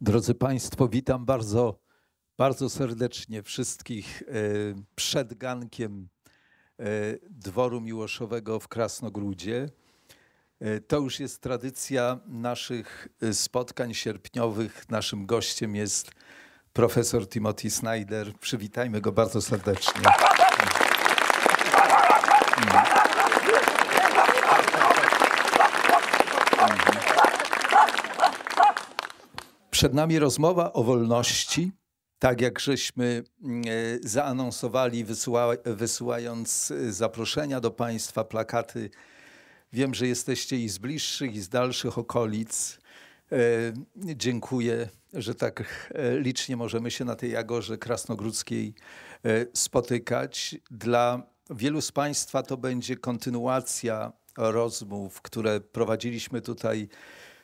Drodzy Państwo, witam bardzo, bardzo serdecznie wszystkich e, przed gankiem e, Dworu Miłoszowego w Krasnogródzie. E, to już jest tradycja naszych spotkań sierpniowych. Naszym gościem jest profesor Timothy Snyder. Przywitajmy go bardzo serdecznie. Przed nami rozmowa o wolności, tak jak żeśmy mm, e, zaanonsowali, wysyła, wysyłając e, zaproszenia do Państwa, plakaty. Wiem, że jesteście i z bliższych, i z dalszych okolic. E, dziękuję że tak e, licznie możemy się na tej Jagorze Krasnogródzkiej e, spotykać. Dla wielu z Państwa to będzie kontynuacja rozmów, które prowadziliśmy tutaj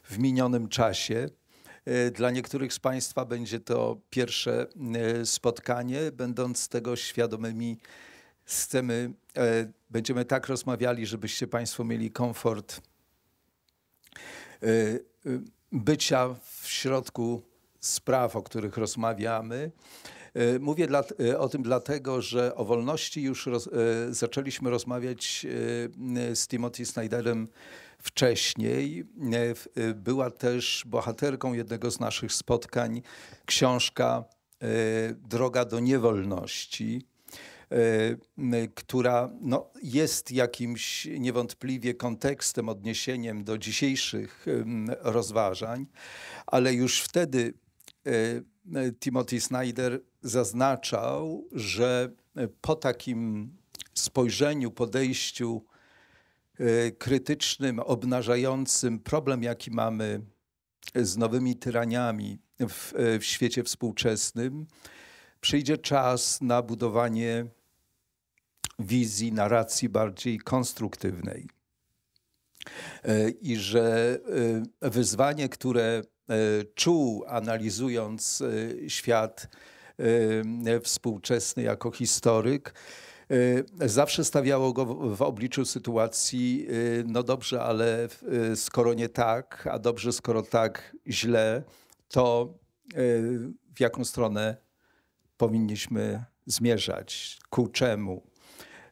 w minionym czasie. E, dla niektórych z Państwa będzie to pierwsze spotkanie. Będąc tego świadomymi, chcemy, będziemy tak rozmawiali, żebyście Państwo mieli komfort bycia w środku spraw, o których rozmawiamy. E, mówię dla, e, o tym dlatego, że o wolności już roz, e, zaczęliśmy rozmawiać z Timothy Snyderem wcześniej. Była też bohaterką jednego z naszych spotkań książka Droga do niewolności która no, jest jakimś niewątpliwie kontekstem, odniesieniem do dzisiejszych rozważań, ale już wtedy Y, y, Timothy Snyder zaznaczał, że y, po takim spojrzeniu, podejściu krytycznym, obnażającym problem, jaki mamy z nowymi tyraniami w, w świecie współczesnym, przyjdzie czas na budowanie wizji, narracji bardziej konstruktywnej. I że wyzwanie, które E, czuł, analizując e, świat e, współczesny jako historyk, zawsze stawiało go w obliczu sytuacji, no dobrze, ale skoro nie tak, a dobrze, skoro tak źle, to w jaką stronę powinniśmy zmierzać, ku czemu.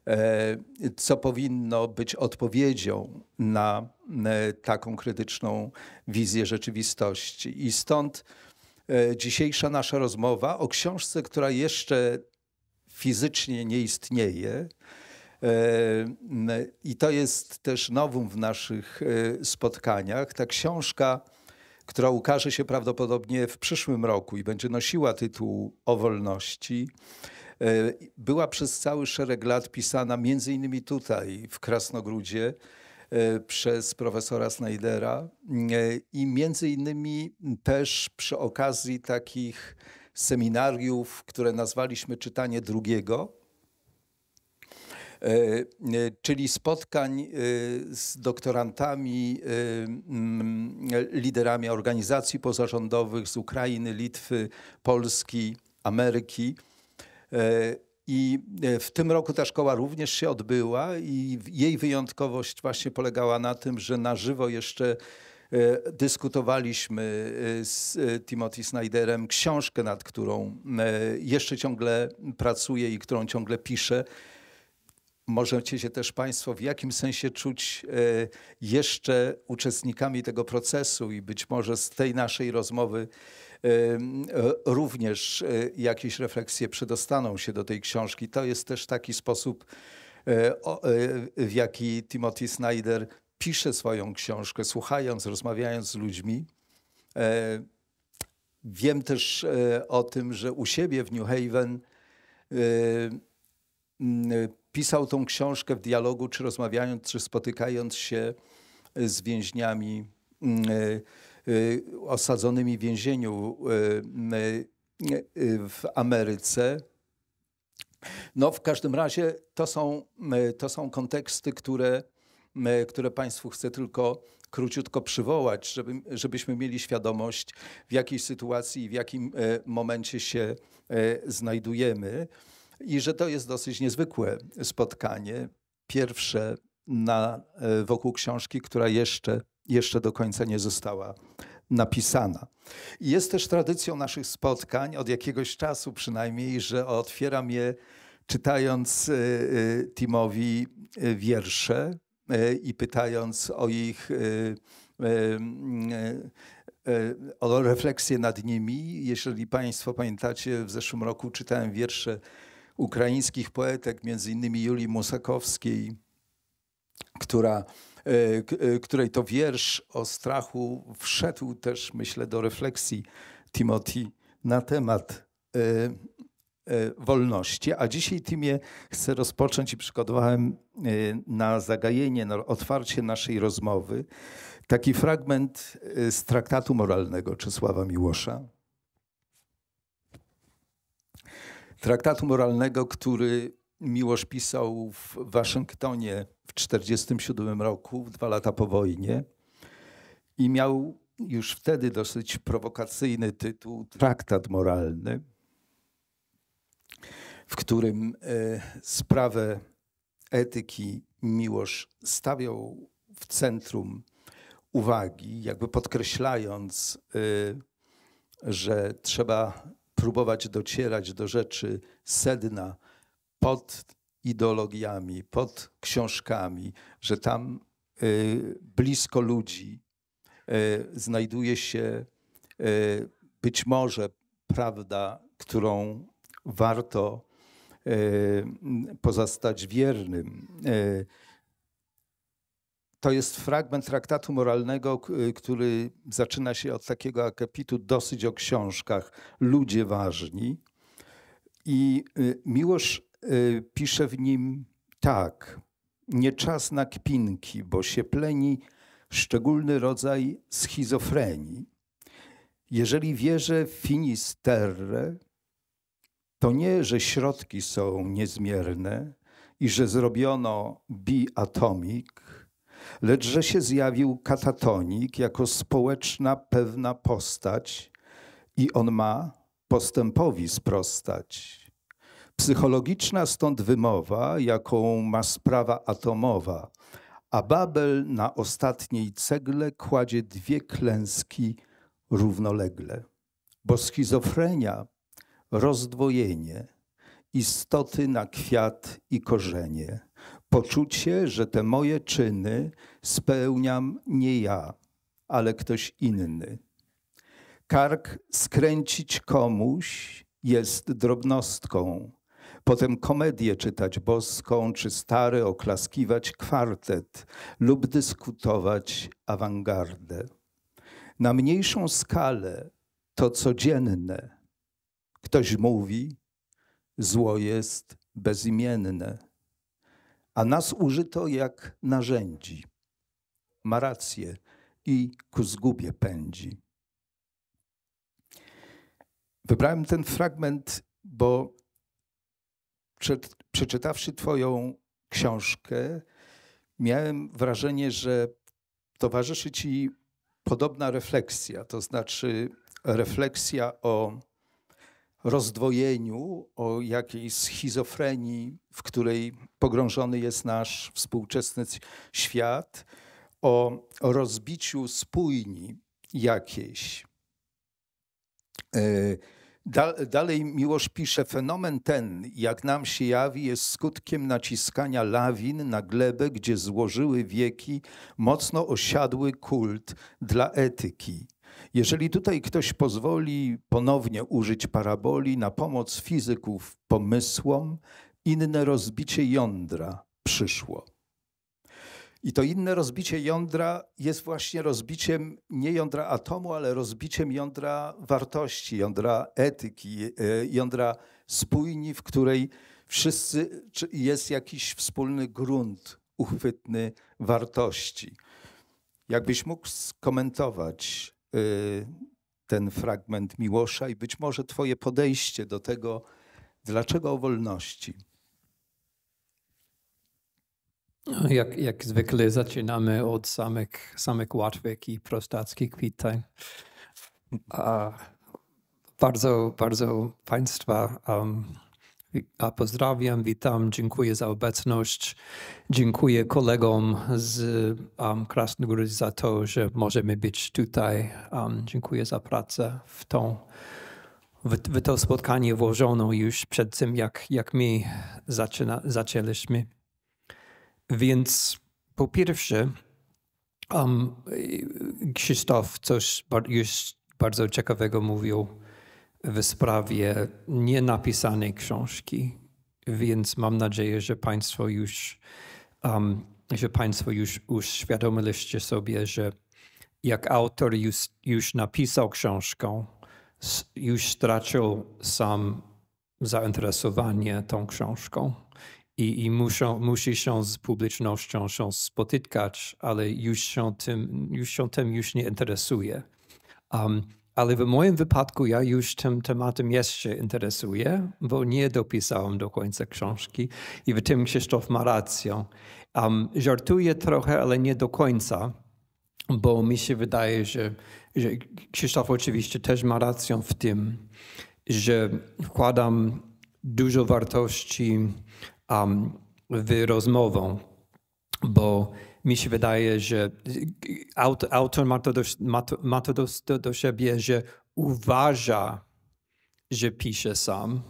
E, co powinno być odpowiedzią na e, taką krytyczną wizję rzeczywistości. I stąd e, dzisiejsza nasza rozmowa o książce, która jeszcze fizycznie nie istnieje. I to jest też nowum w naszych spotkaniach. Ta książka, która ukaże się prawdopodobnie w przyszłym roku i będzie nosiła tytuł O wolności, E, była przez cały szereg lat pisana między innymi tutaj w Krasnogródzie e, przez profesora Snydera e, i między innymi też przy okazji takich seminariów, które nazwaliśmy czytanie drugiego, czyli spotkań z doktorantami, mm, liderami organizacji pozarządowych z Ukrainy, Litwy, Polski, Ameryki. E, I e, w tym roku ta szkoła również się odbyła i jej wyjątkowość właśnie polegała na tym, że na żywo jeszcze e, dyskutowaliśmy z Timothy Snyderem książkę, nad którą jeszcze ciągle pracuję i którą ciągle piszę. Możecie się też Państwo w jakim sensie czuć jeszcze uczestnikami tego procesu i być może z tej naszej rozmowy E, również e, jakieś refleksje przedostaną się do tej książki. To jest też taki sposób, e, w jaki Timothy Snyder pisze swoją książkę, słuchając, rozmawiając z ludźmi. Wiem też o tym, że u siebie w New Haven pisał tą książkę w dialogu, czy rozmawiając, czy spotykając się z więźniami Y, osadzonymi w więzieniu y, y, w Ameryce. No, w każdym razie to są, to są konteksty, które, które Państwu chcę tylko króciutko przywołać, żeby, żebyśmy mieli świadomość, w jakiej sytuacji i w jakim momencie się znajdujemy. I że to jest dosyć niezwykłe spotkanie. Pierwsze na, wokół książki, która jeszcze jeszcze do końca nie została napisana. Jest też tradycją naszych spotkań, od jakiegoś czasu przynajmniej, że otwieram je czytając y, y, Timowi y, wiersze i pytając o ich o refleksję nad nimi. Jeżeli Państwo pamiętacie, w zeszłym roku czytałem wiersze ukraińskich poetek, między innymi Julii Musakowskiej, która E, e, której to wiersz o strachu wszedł też, myślę, do refleksji Timothy na temat e, wolności. A dzisiaj, Timie, chcę rozpocząć i przygotowałem na zagajenie, na otwarcie naszej rozmowy taki fragment z traktatu moralnego Czesława Miłosza. Traktatu moralnego, który Miłosz pisał w Waszyngtonie w 1947 roku, dwa lata po wojnie. I miał już wtedy dosyć prowokacyjny tytuł Traktat Moralny, w którym e, sprawę etyki Miłosz stawiał w centrum uwagi, jakby podkreślając, e, że trzeba próbować docierać do rzeczy sedna pod ideologiami, pod książkami, że tam y, blisko ludzi y, znajduje się y, być może prawda, którą warto pozostać wiernym. To jest fragment traktatu moralnego, który zaczyna się od takiego akapitu dosyć o książkach, ludzie ważni. I Miłosz Y, pisze w nim tak. Nie czas na kpinki, bo się pleni szczególny rodzaj schizofrenii. Jeżeli wierzę w finisterre, to nie, że środki są niezmierne i że zrobiono biatomik, lecz że się zjawił katatonik jako społeczna pewna postać i on ma postępowi sprostać psychologiczna, stąd wymowa, jaką ma sprawa atomowa. A Babel na ostatniej cegle kładzie dwie klęski równolegle. Bo schizofrenia, rozdwojenie, istoty na kwiat i korzenie, poczucie, że te moje czyny spełniam nie ja, ale ktoś inny. Kark skręcić komuś jest drobnostką, potem komedię czytać boską czy stary, oklaskiwać kwartet lub dyskutować awangardę. Na mniejszą skalę to codzienne. Ktoś mówi, zło jest bezimienne, a nas użyto jak narzędzi. Ma rację i ku zgubie pędzi. Wybrałem ten fragment, bo przeczytawszy Twoją książkę, miałem wrażenie, że towarzyszy Ci podobna refleksja, to znaczy refleksja o rozdwojeniu, o jakiejś schizofrenii, w której pogrążony jest nasz współczesny świat, o rozbiciu spójni jakiejś. Yy dalej Miłosz pisze, fenomen ten, jak nam się jawi, jest skutkiem naciskania lawin na glebę, gdzie złożyły wieki mocno osiadły kult dla etyki. Jeżeli tutaj ktoś pozwoli ponownie użyć paraboli na pomoc fizyków pomysłom, inne rozbicie jądra przyszło. I to inne rozbicie jądra jest właśnie rozbiciem nie jądra atomu, ale rozbiciem jądra wartości, jądra etyki, e, jądra spójni, w której wszyscy jest jakiś wspólny grunt uchwytny wartości. Jakbyś mógł skomentować e, ten fragment Miłosza i być może Twoje podejście do tego, dlaczego o wolności? No, jak, jak zwykle zaczynamy od samych, samych łatwych i prostackich pytań. A bardzo, bardzo Państwa um, a pozdrawiam, witam, dziękuję za obecność. Dziękuję kolegom z um, Krasnogóry za to, że możemy być tutaj. Um, dziękuję za pracę w, tą, w, w to spotkanie włożoną już przed tym, jak, jak my zaczyna, zaczęliśmy. Więc po pierwsze, um, Krzysztof coś już bardzo ciekawego mówił w sprawie nienapisanej książki, więc mam nadzieję, że Państwo już, um, że państwo już uświadomiliście sobie, że jak autor już, już napisał książkę, już stracił sam zainteresowanie tą książką i, i muszą, musi się z publicznością się spotykać, ale już się tym już, się tym już nie interesuje. Um, ale w moim wypadku ja już tym tematem jeszcze interesuję, bo nie dopisałem do końca książki i w tym Krzysztof ma rację. Um, żartuję trochę, ale nie do końca, bo mi się wydaje, że, że Krzysztof oczywiście też ma rację w tym, że wkładam dużo wartości um, rozmową, bo mi się wydaje, że autor ma to, do, ma to, ma to do siebie, że uważa, że pisze sam,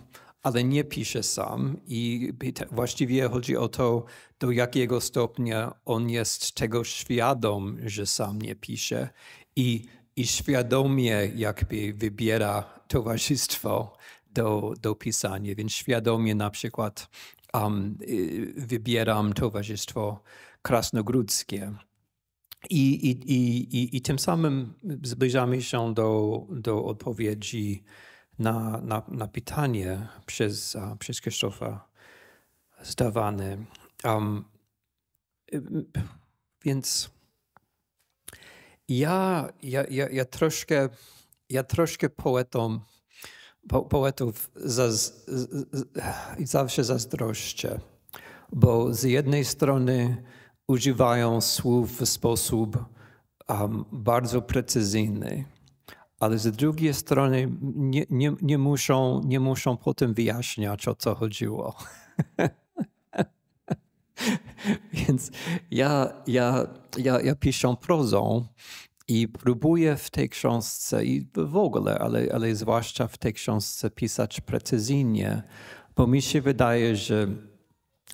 ale nie pisze sam i właściwie chodzi o to, do jakiego stopnia on jest tego świadom, że sam nie pisze i, i świadomie jakby wybiera towarzystwo do, do pisania. Więc świadomie na przykład um, wybieram Towarzystwo Krasnogródzkie. I, i, i, i, I tym samym zbliżamy się do, do odpowiedzi na, na, na pytanie przez, przez Krzysztofa zdawane. Um, y, więc ja, ja, ja, ja troszkę, ja troszkę poetą po, poetów zaz, zawsze zazdroszczę, bo z jednej strony używają słów w sposób um, bardzo precyzyjny, ale z drugiej strony nie, nie, nie, muszą, nie muszą potem wyjaśniać, o co chodziło. Więc ja, ja, ja, ja piszę prozą, i próbuję w tej książce i w ogóle, ale, ale zwłaszcza w tej książce pisać precyzyjnie, bo mi się wydaje, że,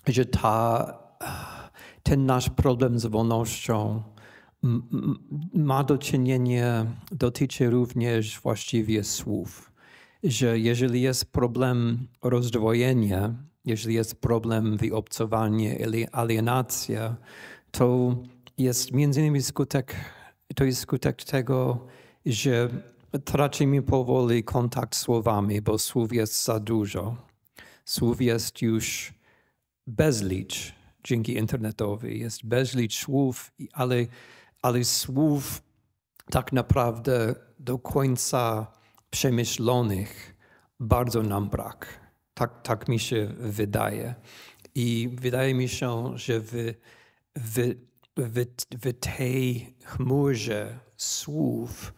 że ta, ten nasz problem z wolnością ma do czynienia, dotyczy również właściwie słów. Że jeżeli jest problem rozdwojenia, jeżeli jest problem wyobcowania alienacja, to jest między innymi skutek to jest skutek tego, że tracimy powoli kontakt słowami, bo słów jest za dużo. Słów jest już bezlicz dzięki internetowi. Jest bezlicz słów, ale, ale słów tak naprawdę do końca przemyślonych bardzo nam brak. Tak, tak mi się wydaje. I wydaje mi się, że w wy w, w tej chmurze słów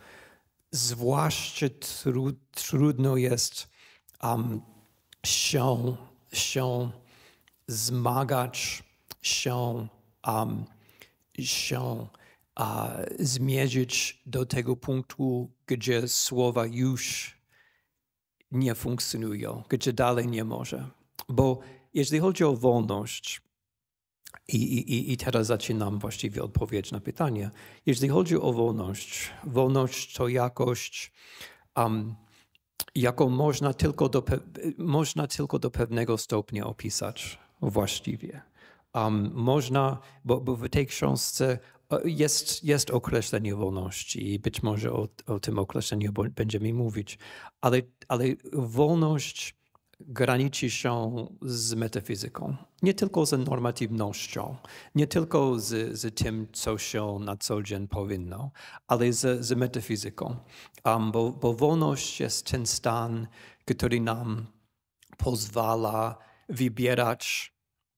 zwłaszcza tru, trudno jest um, się, się zmagać, się, um, się zmierzyć do tego punktu, gdzie słowa już nie funkcjonują, gdzie dalej nie może. Bo jeśli chodzi o wolność, i, i, I teraz zaczynam właściwie odpowiedź na pytanie. Jeśli chodzi o wolność, wolność to jakość, um, jaką można tylko, do, można tylko do pewnego stopnia opisać właściwie. Um, można, bo, bo, w tej książce e, jest, jest określenie wolności i być może o, o tym określeniu będziemy mówić, ale, ale wolność graniczy się z metafizyką. Nie tylko z normatywnością, nie tylko z, z tym, co się na co dzień powinno, ale z, z metafizyką. Um, bo, bo wolność jest ten stan, który nam pozwala wybierać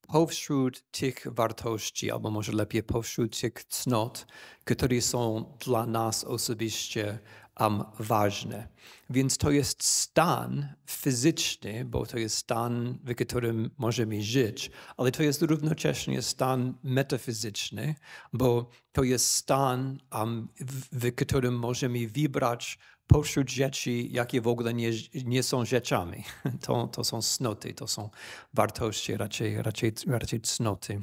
pośród tych wartości, albo może lepiej pośród tych cnot, które są dla nas osobiście um, ważne. Więc to jest stan fizyczny, bo to jest stan, w którym możemy żyć, ale to jest równocześnie stan metafizyczny, bo to jest stan, um, w, w którym możemy wybrać pośród rzeczy, jakie w ogóle nie, nie są rzeczami. To, to są snoty, to są wartości, raczej, raczej, raczej cnoty.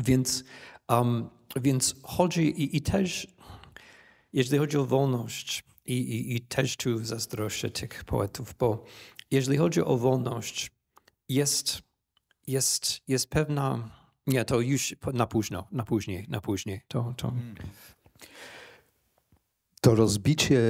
Więc, um, więc chodzi i, i też jeżeli chodzi o wolność, i, i, i też tu zazdroszczę tych poetów, bo jeżeli chodzi o wolność, jest, jest, jest pewna. Nie, to już na późno, na później, na później. To, to... Hmm. to rozbicie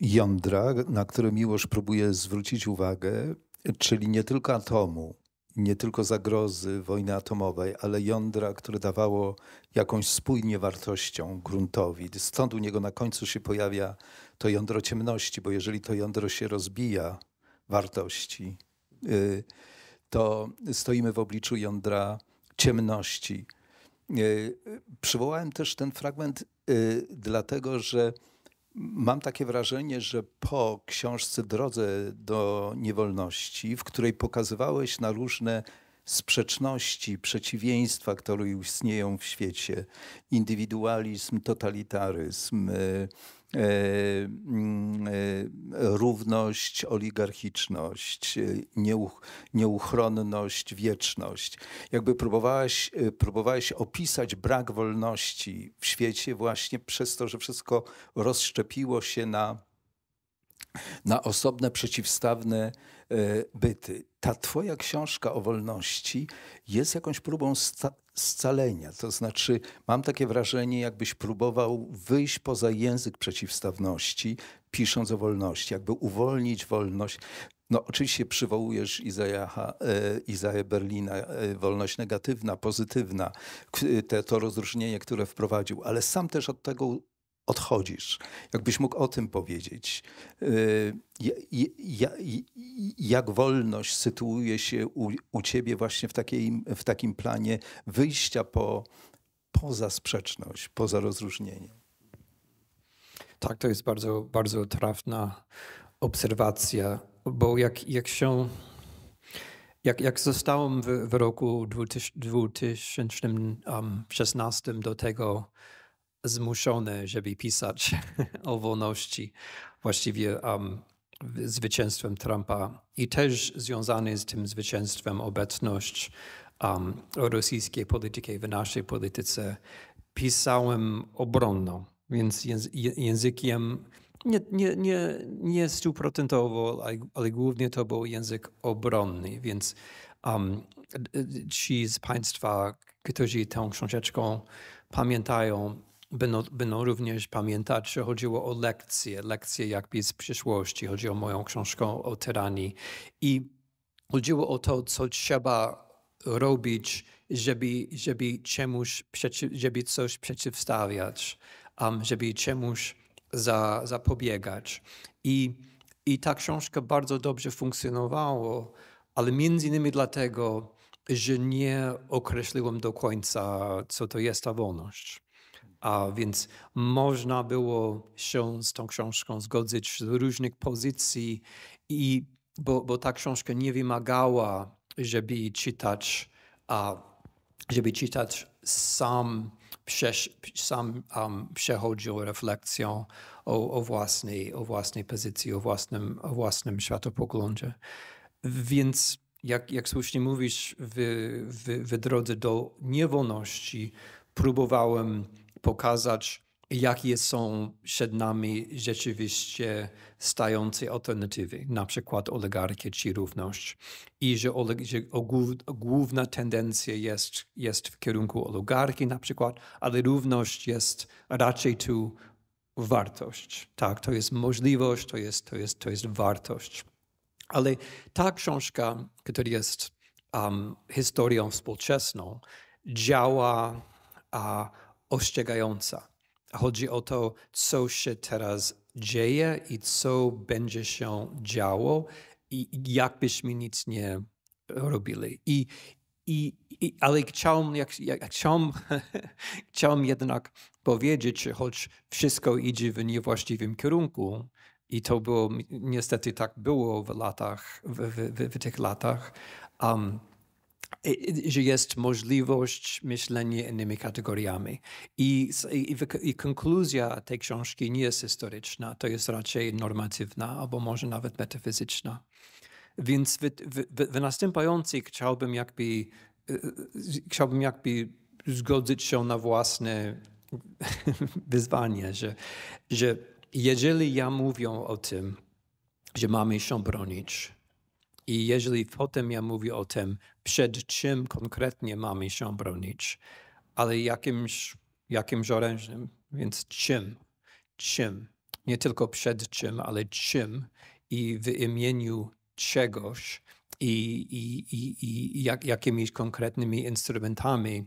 jądra, na które miłość próbuje zwrócić uwagę, czyli nie tylko atomu, nie tylko zagrozy wojny atomowej, ale jądra, które dawało jakąś spójnie wartością gruntowi. Stąd u niego na końcu się pojawia to jądro ciemności, bo jeżeli to jądro się rozbija wartości, y, to stoimy w obliczu jądra ciemności. Y, przywołałem też ten fragment y, dlatego, że Mam takie wrażenie, że po książce Drodze do Niewolności, w której pokazywałeś na różne sprzeczności, przeciwieństwa, które istnieją w świecie, indywidualizm, totalitaryzm, y, E, mm, e, równość, oligarchiczność, e, nieuchronność, wieczność. Jakby próbowałaś, próbowałaś opisać brak wolności w świecie właśnie przez to, że wszystko rozszczepiło się na, na osobne, przeciwstawne byty. Ta twoja książka o wolności jest jakąś próbą scalenia. To znaczy, mam takie wrażenie, jakbyś próbował wyjść poza język przeciwstawności, pisząc o wolności, jakby uwolnić wolność. No, oczywiście przywołujesz Izajacha, e, Izaja Berlina, e, wolność negatywna, pozytywna, te, to rozróżnienie, które wprowadził, ale sam też od tego odchodzisz. Jakbyś mógł o tym powiedzieć. Y, jak wolność sytuuje się u, ciebie właśnie w, takiej, w takim planie wyjścia po, poza sprzeczność, poza rozróżnienie? Tak, to jest bardzo, bardzo trafna obserwacja, bo jak, jak się. Jak, jak zostałem w, w roku 2016 do tego zmuszony, żeby pisać o wolności, właściwie um, zwycięstwem Trumpa i też związany z tym zwycięstwem obecność um, rosyjskiej polityki w naszej polityce, pisałem obronną, więc językiem nie, nie, nie, nie stuprocentowo, ale, ale głównie to był język obronny, więc um, ci z Państwa, którzy tą książeczką pamiętają, będą, no, będą no również pamiętać, że chodziło o lekcje, lekcje jakby z przyszłości. Chodziło o moją książkę o tyranii i chodziło o to, co trzeba robić, żeby, żeby czemuś, przeciw, żeby coś przeciwstawiać, um, żeby czemuś za, zapobiegać. I, I ta książka bardzo dobrze funkcjonowała, ale między innymi dlatego, że nie określiłem do końca, co to jest ta wolność. A więc można było się z tą książką zgodzić z różnych pozycji, i, bo, bo ta książka nie wymagała, żeby czytać, a, żeby czytać sam, przesz, sam um, przechodził refleksją o, o, własnej, o własnej pozycji, o własnym, o własnym światopoglądzie. Więc jak, jak słusznie mówisz, w, w, w drodze do niewolności próbowałem pokazać, jakie są przed nami rzeczywiście stające alternatywy, na przykład oligarchia czy równość. I że, że główna tendencja jest, jest w kierunku oligarchii na przykład, ale równość jest raczej tu wartość. Tak, to jest możliwość, to jest, to jest, to jest wartość. Ale ta książka, która jest um, historią współczesną, działa a, ostrzegająca. Chodzi o to, co się teraz dzieje i co będzie się działo i jakbyśmy nic nie robili. I, i, i, ale chciałem, jak, jak, chciałem, chciałem jednak powiedzieć, choć wszystko idzie w niewłaściwym kierunku, i to było, niestety tak było w latach, w, w, w, w tych latach, um, że jest możliwość myślenia innymi kategoriami. I, i, i, konkluzja tej książki nie jest historyczna, to jest raczej normatywna albo może nawet metafizyczna. Więc w, w, w chciałbym jakby, y, chciałbym jakby zgodzić się na własne wyzwanie, że, że jeżeli ja mówię o tym, że mamy się bronić, i jeżeli potem ja mówię o tym, przed czym konkretnie mamy się bronić, ale jakimś, jakimś orężem, więc czym, czym, nie tylko przed czym, ale czym i w imieniu czegoś i, i, i, i jak, jakimiś konkretnymi instrumentami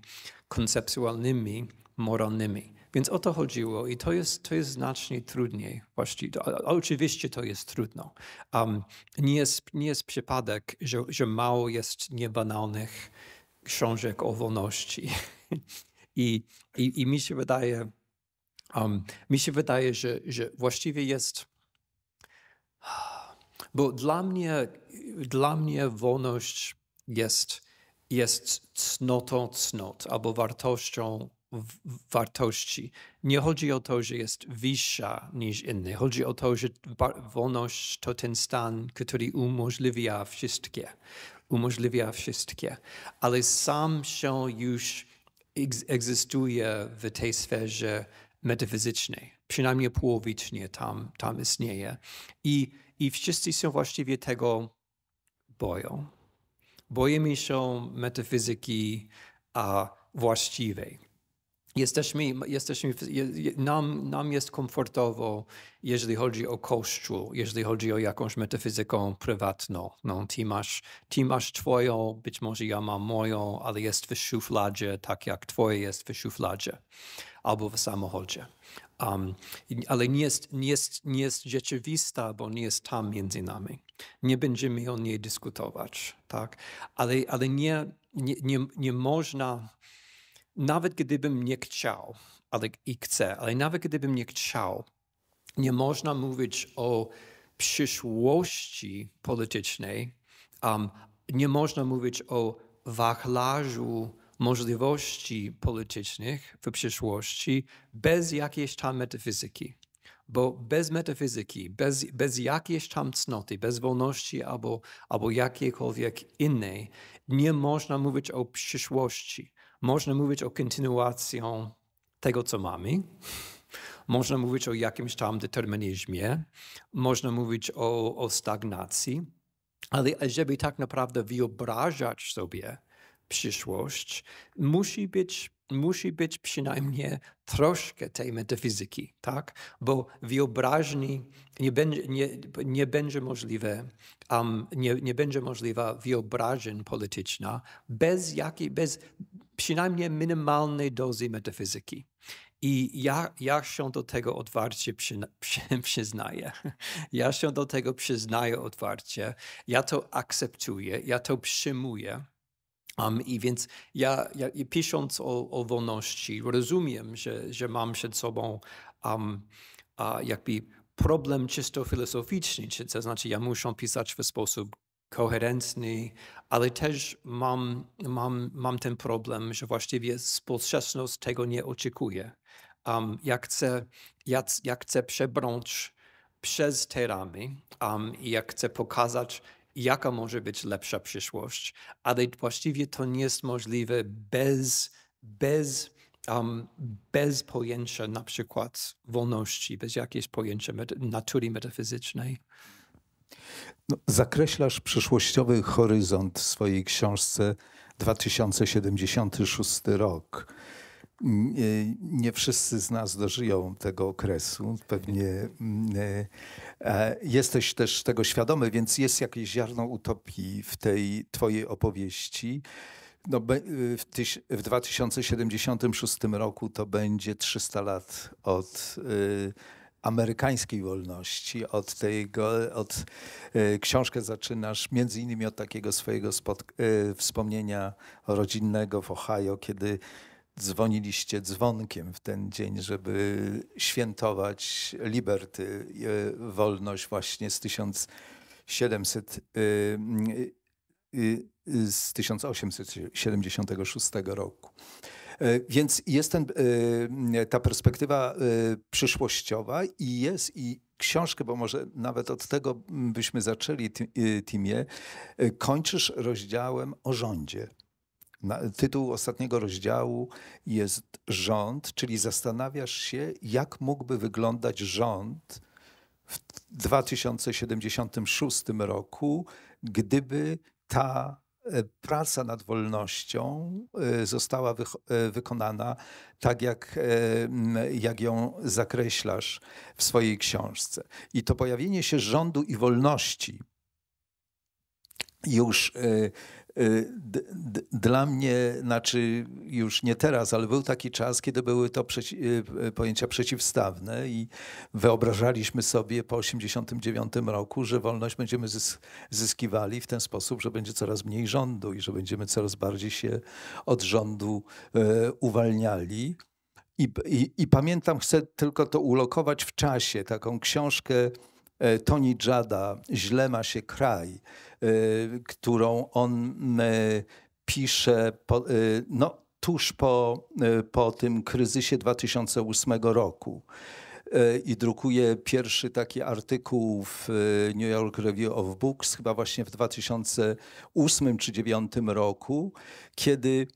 konceptualnymi, moralnymi. Więc o to chodziło i to jest, to jest znacznie trudniej. Właściwie, oczywiście to jest trudno. Um, nie, jest, nie jest przypadek, że, że mało jest niebanalnych książek o wolności. I, i, I mi się wydaje, um, mi się wydaje, że, że właściwie jest. Bo dla mnie, dla mnie wolność jest, jest cnotą cnot albo wartością wartości. Nie chodzi o to, że jest wyższa niż inne. Chodzi o to, że wolność to ten stan, który umożliwia wszystkie. Umożliwia wszystkie. Ale sam się już egzystuje w tej sferze metafizycznej. Przynajmniej połowicznie tam, tam istnieje. I, I wszyscy się właściwie tego boją. Boimy się metafizyki a właściwej Jesteśmy, jesteśmy, nam, nam jest komfortowo, jeżeli chodzi o kościół, jeżeli chodzi o jakąś metafizykę prywatną. No, ty, masz, ty masz twoją, być może ja mam moją, ale jest w szufladzie, tak jak twoje jest w szufladzie albo w samochodzie. Um, ale nie jest, nie, jest, nie jest rzeczywista, bo nie jest tam między nami. Nie będziemy o niej dyskutować, tak? Ale, ale nie, nie, nie, nie można nawet gdybym nie chciał, ale tak i chcę, ale nawet gdybym nie chciał, nie można mówić o przyszłości politycznej, um, nie można mówić o wachlarzu możliwości politycznych w przyszłości bez jakiejś tam metafizyki. Bo bez metafizyki, bez, bez jakiejś tam cnoty, bez wolności albo, albo jakiejkolwiek innej, nie można mówić o przyszłości. Można mówić o kontynuacją tego, co mamy. Można mówić o jakimś tam determinizmie. Można mówić o, o stagnacji. Ale żeby tak naprawdę wyobrażać sobie przyszłość, musi być musi być przynajmniej troszkę tej metafizyki, tak? Bo wyobraźni nie będzie, nie, nie będzie możliwe, um, nie, nie będzie możliwa wyobrażeń polityczna bez jakiej, bez przynajmniej minimalnej dozy metafizyki. I ja, ja się do tego otwarcie przyznaję. Ja się do tego przyznaję otwarcie. Ja to akceptuję, ja to przyjmuję. Um, I więc ja, ja pisząc o, o, wolności, rozumiem, że, że mam przed sobą um, jakby problem czysto filozoficzny, czy to znaczy ja muszę pisać w sposób koherentny, ale też mam, mam, mam ten problem, że właściwie społeczność tego nie oczekuje. Um, ja, chcę, ja, ja chcę przebrnąć przez te ramy um, i ja chcę pokazać, jaka może być lepsza przyszłość, ale właściwie to nie jest możliwe bez, bez, um, bez pojęcia na przykład wolności, bez jakiegoś pojęcia met natury metafizycznej. No, zakreślasz przyszłościowy horyzont w swojej książce 2076 rok. Mm, e, nie wszyscy z nas dożyją tego okresu. Pewnie mm, e, jesteś też tego świadomy, więc jest jakieś ziarno utopii w tej twojej opowieści. No, e, w, tyś, w 2076 roku to będzie 300 lat od y, amerykańskiej wolności, od tego, od e, książkę zaczynasz między innymi od takiego swojego spod, e, wspomnienia rodzinnego w Ohio, kiedy dzwoniliście dzwonkiem w ten dzień, żeby świętować liberty, e, wolność właśnie z 1700 z 1876 roku. E, więc jest ten, e, ta perspektywa e, przyszłościowa i jest i książkę, bo może nawet od tego byśmy zaczęli, Timie, kończysz rozdziałem o rządzie. Na, tytuł ostatniego rozdziału jest Rząd, czyli zastanawiasz się, jak mógłby wyglądać rząd w 2076 roku, gdyby ta E, praca nad wolnością e, została e, wykonana tak, jak, jak ją zakreślasz w swojej książce. I to pojawienie się rządu i wolności już Y, dla mnie, znaczy już nie teraz, ale był taki czas, kiedy były to przeci y, pojęcia przeciwstawne i wyobrażaliśmy sobie po 1989 roku, że wolność będziemy zys zyskiwali w ten sposób, że będzie coraz mniej rządu i że będziemy coraz bardziej się od rządu e, uwalniali. I, i, I pamiętam, chcę tylko to ulokować w czasie, taką książkę E, Tony Jada, Źle ma się kraj, e, którą on e, pisze, po, no, tuż po, po tym kryzysie 2008 roku. I drukuje pierwszy taki artykuł w New York Review of Books, chyba właśnie w 2008 czy 2009 roku, kiedy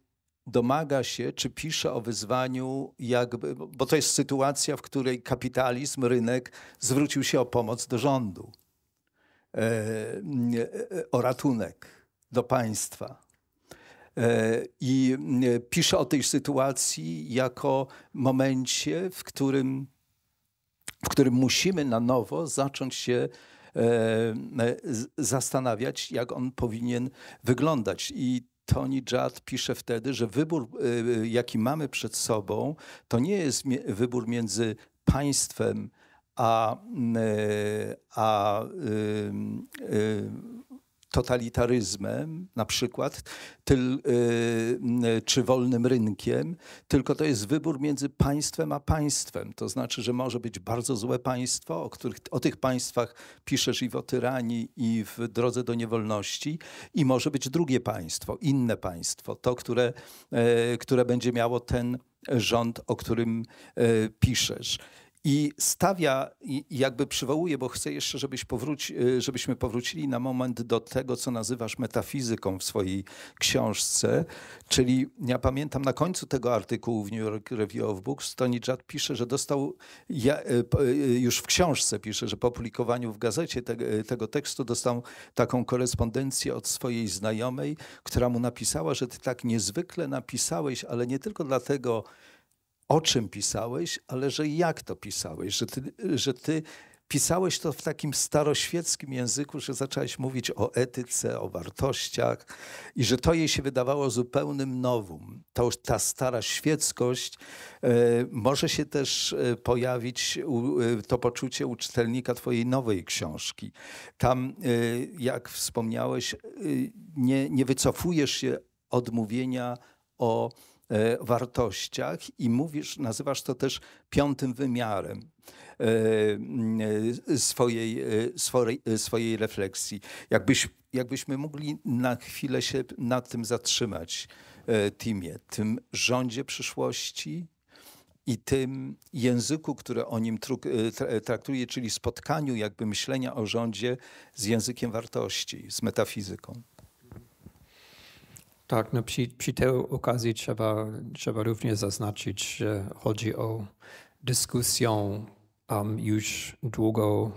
domaga się, czy pisze o wyzwaniu, jakby, bo to jest sytuacja, w której kapitalizm, rynek zwrócił się o pomoc do rządu, e, e, o ratunek do państwa. E, I pisze o tej sytuacji jako momencie, w którym, w którym musimy na nowo zacząć się zastanawiać, jak on powinien wyglądać. I Tony Judd pisze wtedy, że wybór, y, y, jaki mamy przed sobą, to nie jest wybór między państwem a, y, a, a, a totalitaryzmem na przykład, y, y, czy wolnym rynkiem, tylko to jest wybór między państwem a państwem. To znaczy, że może być bardzo złe państwo, o, których, o tych państwach piszesz i w Otyranii, i w Drodze do Niewolności, i może być drugie państwo, inne państwo, to, które, e, które będzie miało ten rząd, o którym e, piszesz i stawia, jakby przywołuje, bo chcę jeszcze, żebyś y, żebyśmy powrócili na moment do tego, co nazywasz metafizyką w swojej książce. Czyli ja pamiętam na końcu tego artykułu w New York Review of Books, Tony Judd pisze, że dostał, ja, y, y, już w książce pisze, że po publikowaniu w gazecie te, tego tekstu dostał taką korespondencję od swojej znajomej, która mu napisała, że ty tak niezwykle napisałeś, ale nie tylko dlatego, o czym pisałeś, ale że jak to pisałeś, że ty, że ty pisałeś to w takim staroświeckim języku, że zaczęłaś mówić o etyce, o wartościach i że to jej się wydawało zupełnym nowum. To, ta stara świeckość y, może się też e, pojawić, u, e, to poczucie u twojej nowej książki. Tam, y, jak wspomniałeś, nie, nie wycofujesz się od mówienia o E, wartościach i mówisz, nazywasz to też piątym wymiarem e, e, swojej, swojej, swojej refleksji. Jakbyś, jakbyśmy mogli na chwilę się nad tym zatrzymać, Timie, tym rządzie przyszłości, i tym języku, który o nim traktuje, czyli spotkaniu jakby myślenia o rządzie z językiem wartości, z metafizyką. Tak, no przy, przy tej okazji trzeba, trzeba również zaznaczyć, że chodzi o dyskusję um, już długo,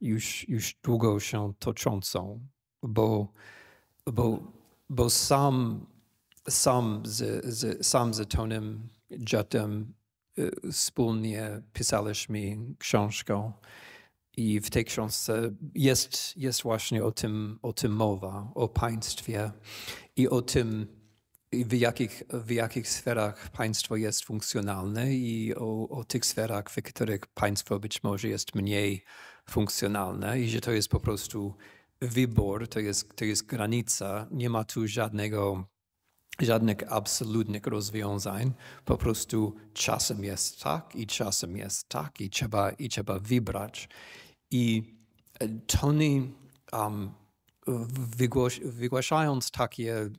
już, już długo się toczącą, bo, bo, bo sam, sam, z, z, sam z Tonem Jetem y, wspólnie pisaliśmy książkę. I w tej książce jest, jest właśnie o tym, o tym mowa, o państwie i o tym, w jakich, w jakich sferach państwo jest funkcjonalne i o, o tych sferach, w których państwo być może jest mniej funkcjonalne i że to jest po prostu wybór, to jest, to jest granica. Nie ma tu żadnego żadnych absolutnych rozwiązań, po prostu czasem jest tak i czasem jest tak i trzeba, i trzeba wybrać. I e, Tony um, wygłos wygłaszając takie,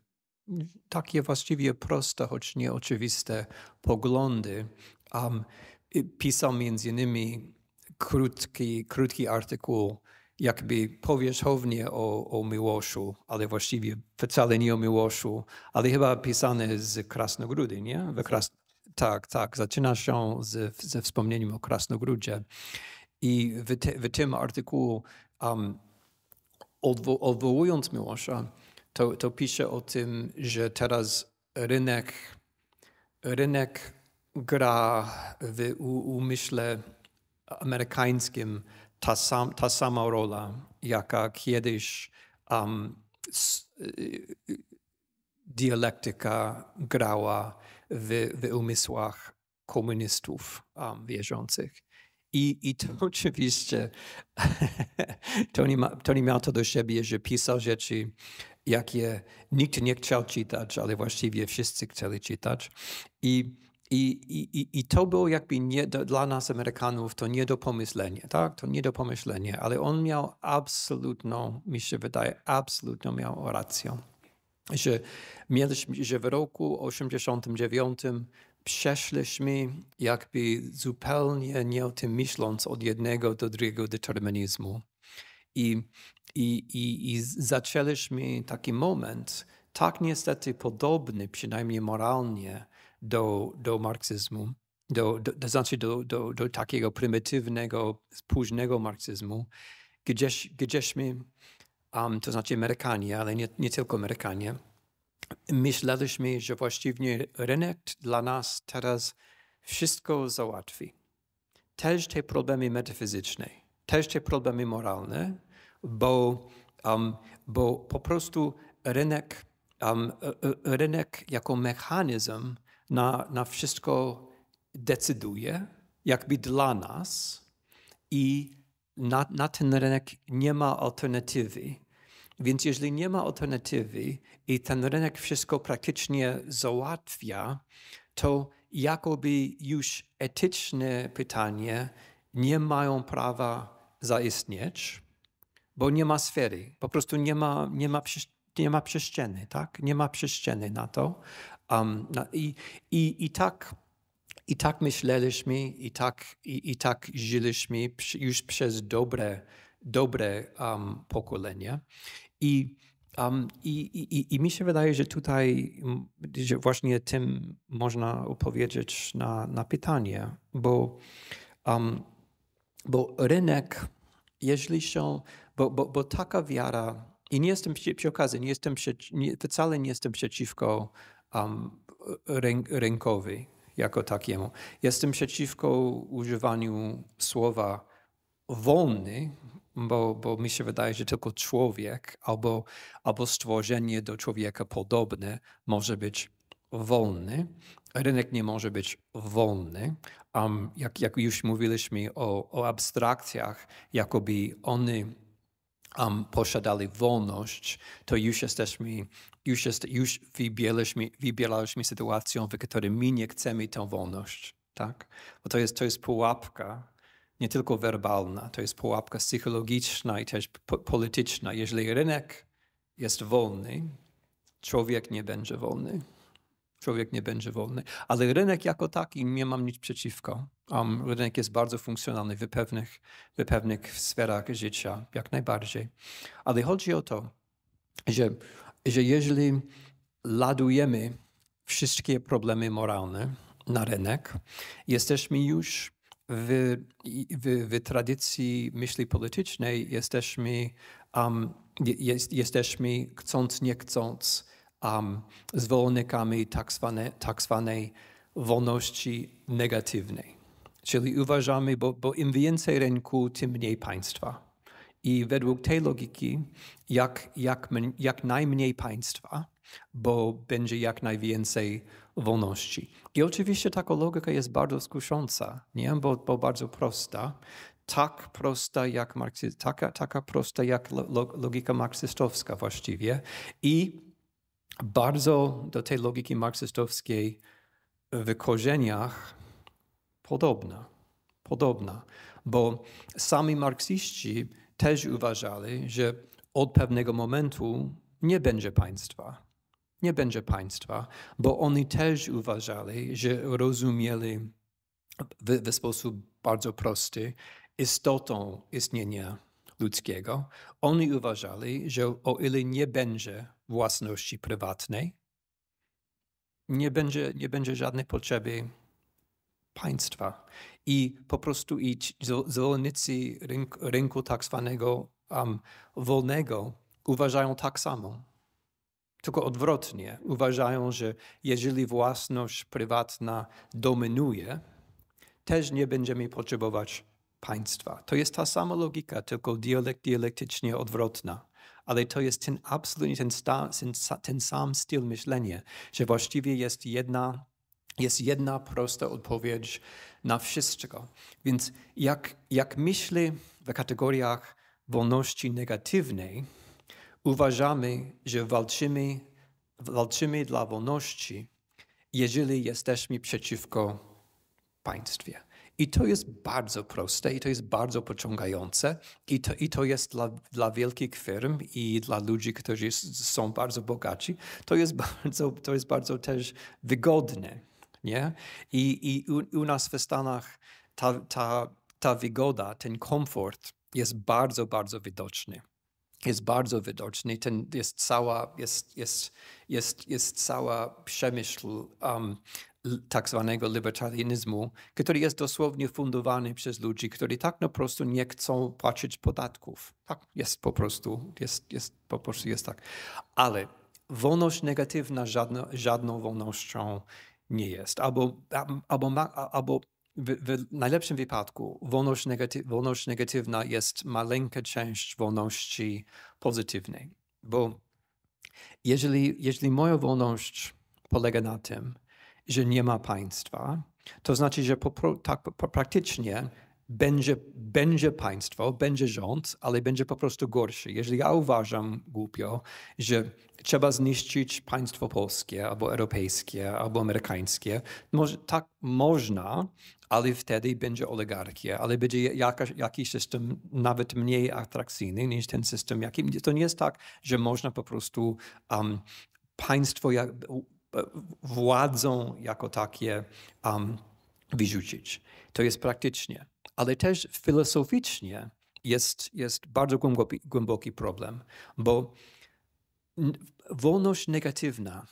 takie właściwie proste, choć nieoczywiste poglądy, um, pisał między innymi krótki, krótki artykuł jakby powierzchownie o, o Miłoszu, ale właściwie wcale nie o Miłoszu, ale chyba pisane z Krasnogródy, nie? Kras... Tak, tak. Zaczyna się z, ze wspomnieniem o Krasnogródzie. I w, te, w tym artykułu, um, odwo, odwołując Miłosza, to, to pisze o tym, że teraz rynek, rynek gra w umyśle amerykańskim, ta, sam, ta sama rola, jaka kiedyś um, dialektyka grała w, w umysłach komunistów um, wierzących. I, I to oczywiście, Tony, Tony miał to do siebie, że pisał rzeczy, jakie nikt nie chciał czytać, ale właściwie wszyscy chcieli czytać. I i, i, I to było jakby nie do, dla nas Amerykanów to nie do pomyślenia, tak? To nie do pomyślenia, ale on miał absolutną, mi się wydaje, absolutną miał rację, że, mieliśmy, że w roku 89 przeszliśmy jakby zupełnie nie o tym myśląc od jednego do drugiego determinizmu. I, i, i, i zaczęliśmy taki moment, tak niestety podobny, przynajmniej moralnie, do, do marksyzmu, do, do, to znaczy do, do, do takiego prymitywnego, późnego marksyzmu, gdzieś, gdzieśmy, um, to znaczy Amerykanie, ale nie, nie tylko Amerykanie, myśleliśmy, że właściwie rynek dla nas teraz wszystko załatwi. Też te problemy metafizyczne, też te problemy moralne, bo, um, bo po prostu rynek, um, rynek jako mechanizm na, na wszystko decyduje, jakby dla nas i na, na ten rynek nie ma alternatywy. Więc jeżeli nie ma alternatywy i ten rynek wszystko praktycznie załatwia, to jakoby już etyczne pytanie nie mają prawa zaistnieć, bo nie ma sfery. Po prostu nie ma, nie ma, nie ma przestrzeni, tak? Nie ma przestrzeni na to. Um, no, i, i, i, tak, I tak myśleliśmy, i tak, i, i tak żyliśmy już przez dobre, dobre um, I, um, i, i, I mi się wydaje, że tutaj że właśnie tym można odpowiedzieć na, na pytanie, bo, bo rynek, jeżeli się, bo, bo, bo taka wiara, i nie jestem przy, przy okazji, nie jestem, przy, nie, wcale nie jestem przeciwko um, rynkowi jako takiemu. Jestem przeciwko używaniu słowa wolny, bo, bo mi się wydaje, że tylko człowiek albo, albo stworzenie do człowieka podobne może być wolny. Rynek nie może być wolny. Um, jak, jak już mówiliśmy o, o abstrakcjach, jakoby one um, posiadali wolność, to już jesteśmy, już, jest, już wybieraliśmy, wybieraliśmy sytuację, w której my nie chcemy tę wolność. Tak? Bo to jest, to jest pułapka, nie tylko werbalna, to jest pułapka psychologiczna i też po polityczna. Jeżeli rynek jest wolny, człowiek nie będzie wolny człowiek nie będzie wolny. Ale rynek jako taki nie mam nic przeciwko. Um, rynek jest bardzo funkcjonalny w pewnych, w pewnych sferach życia, jak najbardziej. Ale chodzi o to, że, że jeżeli ladujemy wszystkie problemy moralne na rynek, jesteśmy już w, w, w tradycji myśli politycznej, jesteśmy, um, jest, jesteśmy chcąc, nie chcąc, um, zwolennikami tak, tak zwanej wolności negatywnej. Czyli uważamy, bo, bo im więcej rynku, tym mniej państwa. I według tej logiki, jak, jak, jak najmniej państwa, bo będzie jak najwięcej wolności. I oczywiście taka logika jest bardzo skusząca, nie? Bo, bo bardzo prosta. Tak prosta jak marksy, taka, taka prosta jak logika marksystowska właściwie. I bardzo do tej logiki marksystowskiej w korzeniach podobna. Podobna, bo sami marksiści też uważali, że od pewnego momentu nie będzie państwa. Nie będzie państwa, bo oni też uważali, że rozumieli w, w sposób bardzo prosty istotą istnienia ludzkiego, oni uważali, że o ile nie będzie własności prywatnej, nie będzie, nie będzie żadnej potrzeby państwa. I po prostu i zwolennicy rynku, rynku tak zwanego um, wolnego uważają tak samo. Tylko odwrotnie. Uważają, że jeżeli własność prywatna dominuje, też nie będziemy potrzebować państwa. To jest ta sama logika, tylko dialekt dialektycznie odwrotna. Ale to jest ten absolutnie ten, sta, ten, ten sam styl myślenia, że właściwie jest jedna, jest jedna prosta odpowiedź na wszystko. Więc jak, jak myślę w kategoriach wolności negatywnej, uważamy, że walczymy, walczymy dla wolności, jeżeli jesteśmy przeciwko państwie. I to jest bardzo proste i to jest bardzo pociągające i to, i to jest dla, dla wielkich firm i dla ludzi, którzy są bardzo bogaci, to jest bardzo, to jest bardzo też wygodne. Nie? I, i u, u nas w Stanach ta, ta, ta wygoda, ten komfort jest bardzo, bardzo widoczny jest bardzo widoczny. Ten jest cała, jest, jest, jest, jest cała przemyśl um, tak zwanego libertarianizmu, który jest dosłownie fundowany przez ludzi, którzy tak po prostu nie chcą płacić podatków. Tak jest po prostu, jest, jest, po prostu jest tak. Ale wolność negatywna żadno, żadną wolnością nie jest. Albo, albo, albo w, w najlepszym wypadku wolność, wolność negatywna jest maleńka część wolności pozytywnej. Bo jeżeli, jeżeli moja wolność polega na tym, że nie ma państwa. To znaczy, że po, tak, po, praktycznie będzie, będzie państwo, będzie rząd, ale będzie po prostu gorszy. Jeżeli ja uważam głupio, że trzeba zniszczyć państwo polskie, albo europejskie, albo amerykańskie, może, tak można, ale wtedy będzie oligarchia, ale będzie jakaś, jakiś system nawet mniej atrakcyjny niż ten system, jakim. To nie jest tak, że można po prostu um, państwo jak, E, władzą jako takie um, wyrzucić. To jest praktycznie. Ale też filozoficznie jest, jest bardzo głęboki, głęboki problem, bo wolność negatywna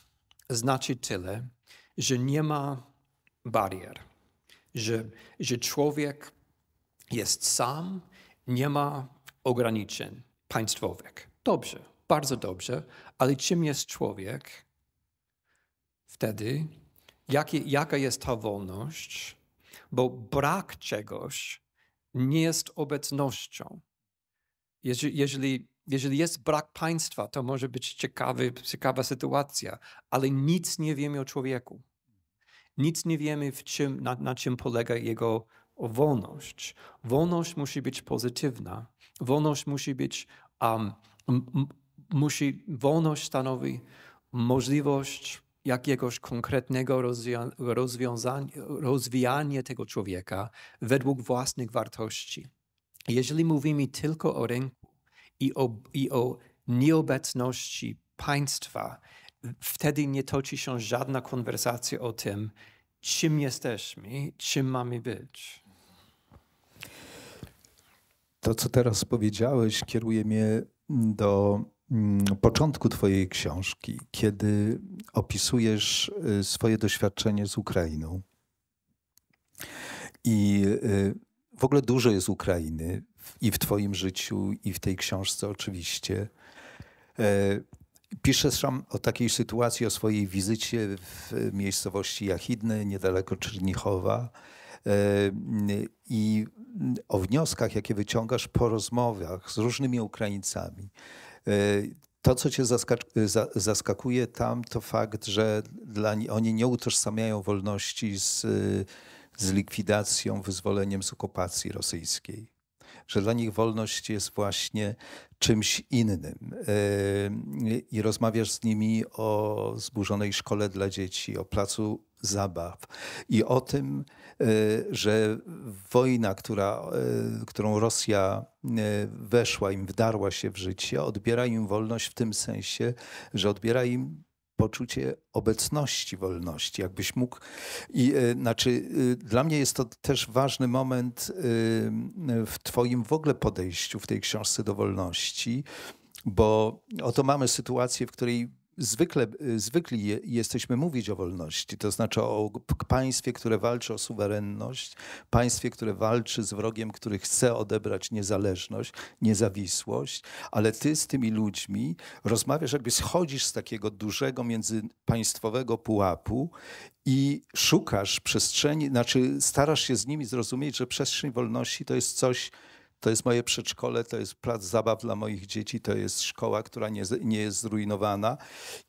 znaczy tyle, że nie ma barier, że, że człowiek jest sam, nie ma ograniczeń państwowych. Dobrze, bardzo dobrze, ale czym jest człowiek? wtedy, jakie, jaka jest ta wolność, bo brak czegoś nie jest obecnością. Jeżeli, jeżeli, jest brak państwa, to może być ciekawy, ciekawa sytuacja, ale nic nie wiemy o człowieku. Nic nie wiemy, w czym, na, na czym polega jego wolność. Wolność musi być pozytywna. Wolność musi być, um, musi, wolność stanowi możliwość jakiegoś konkretnego rozwią rozwiązania, tego człowieka według własnych wartości. Jeżeli mówimy tylko o rynku i o, i o nieobecności państwa, wtedy nie toczy się żadna konwersacja o tym, czym jesteśmy, czym mamy być. To, co teraz powiedziałeś, kieruje mnie do Mm, początku Twojej książki, kiedy opisujesz y, swoje doświadczenie z Ukrainą. I y, w ogóle dużo jest Ukrainy i w Twoim życiu, i w tej książce oczywiście. E, piszesz tam o takiej sytuacji, o swojej wizycie w miejscowości Jachidny, niedaleko Czernichowa e, i mm, o wnioskach, jakie wyciągasz po rozmowach z różnymi Ukraińcami. E, to, co cię e, zaskakuje tam, to fakt, że dla, oni nie utożsamiają wolności z, e, z likwidacją, wyzwoleniem z okupacji rosyjskiej że dla nich wolność jest właśnie czymś innym. I rozmawiasz z nimi o zburzonej szkole dla dzieci, o placu zabaw i o tym, e, że wojna, która, e, którą Rosja e, weszła im, wdarła się w życie, odbiera im wolność w tym sensie, że odbiera im poczucie obecności wolności, jakbyś mógł. I znaczy, dla mnie jest to też ważny moment w Twoim w ogóle podejściu w tej książce do wolności, bo oto mamy sytuację, w której zwykle, y, zwykli jesteśmy mówić o wolności, to znaczy o państwie, które walczy o suwerenność, państwie, które walczy z wrogiem, który chce odebrać niezależność, niezawisłość, ale ty z tymi ludźmi rozmawiasz, jakby schodzisz z takiego dużego międzypaństwowego pułapu i szukasz przestrzeni, znaczy starasz się z nimi zrozumieć, że przestrzeń wolności to jest coś, to jest moje przedszkole, to jest plac zabaw dla moich dzieci, to jest szkoła, która nie, nie jest zrujnowana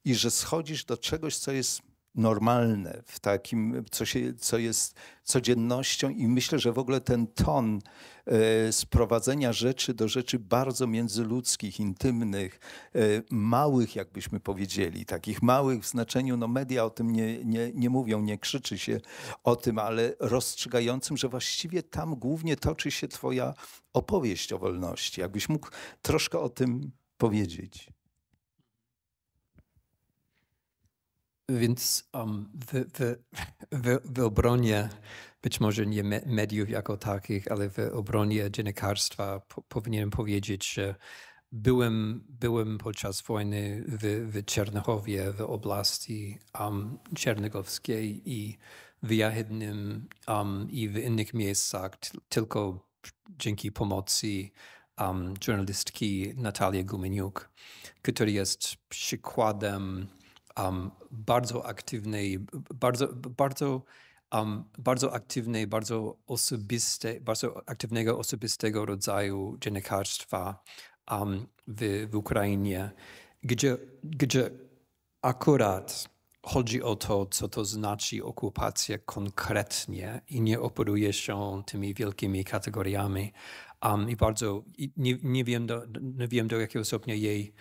i że schodzisz do czegoś, co jest normalne w takim, co, się, co jest codziennością i myślę, że w ogóle ten ton e, sprowadzenia rzeczy do rzeczy bardzo międzyludzkich, intymnych, e, małych, jakbyśmy powiedzieli, takich małych w znaczeniu, no media o tym nie, nie, nie mówią, nie krzyczy się o tym, ale rozstrzygającym, że właściwie tam głównie toczy się twoja opowieść o wolności. Jakbyś mógł troszkę o tym powiedzieć. Więc um, w, w, w, w obronie, być może nie me, mediów jako takich, ale w obronie dziennikarstwa po, powinienem powiedzieć, że byłem, byłem podczas wojny w, w Czernochowie, w oblasti um, i w Jachednym um, i w innych miejscach tylko dzięki pomocy um, journalistki Natalii Gumeniuk, która jest przykładem um, bardzo aktywnej, bardzo, bardzo, um, bardzo aktywnej, bardzo osobiste, bardzo aktywnego osobistego rodzaju dziennikarstwa um, w, w Ukrainie, gdzie, gdzie akurat chodzi o to, co to znaczy okupacja konkretnie i nie operuje się tymi wielkimi kategoriami. Um, I bardzo i nie, nie, wiem do, nie wiem do jakiego stopnia jej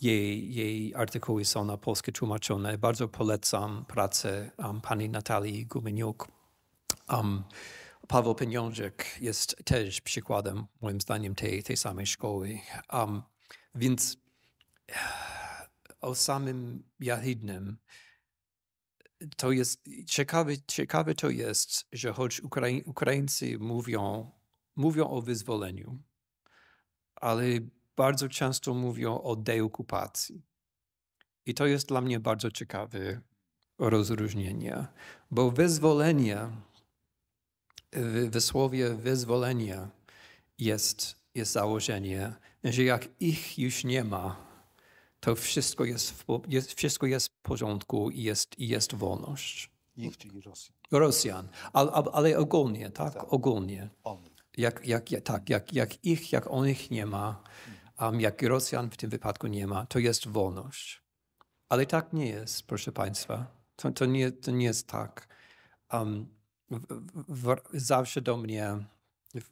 jej, jej artykuły są na polskie tłumaczone. Bardzo polecam pracę um, pani Natalii Gumeniuk. Um, Paweł Pieniążek jest też przykładem, moim zdaniem, tej, tej samej szkoły. Um, więc eh, o samym Jahidnym to jest ciekawe, ciekawe to jest, że choć Ukraińcy mówią, mówią o wyzwoleniu, ale bardzo często mówią o deokupacji. I to jest dla mnie bardzo ciekawe rozróżnienie, bo wyzwolenie, w słowie wyzwolenie jest, jest założenie, że jak ich już nie ma, to wszystko jest w, jest, wszystko jest w porządku i jest, i jest wolność. Ich, czyli Rosjan. Rosjan, ale, ale ogólnie, tak? tak. Ogólnie. On. Jak, jak, tak, jak, jak ich, jak on ich nie ma, hmm um, jak Rosjan w tym wypadku nie ma, to jest wolność. Ale tak nie jest, proszę Państwa. To, to, nie, to nie jest tak. Um, w, w, zawsze do mnie, w,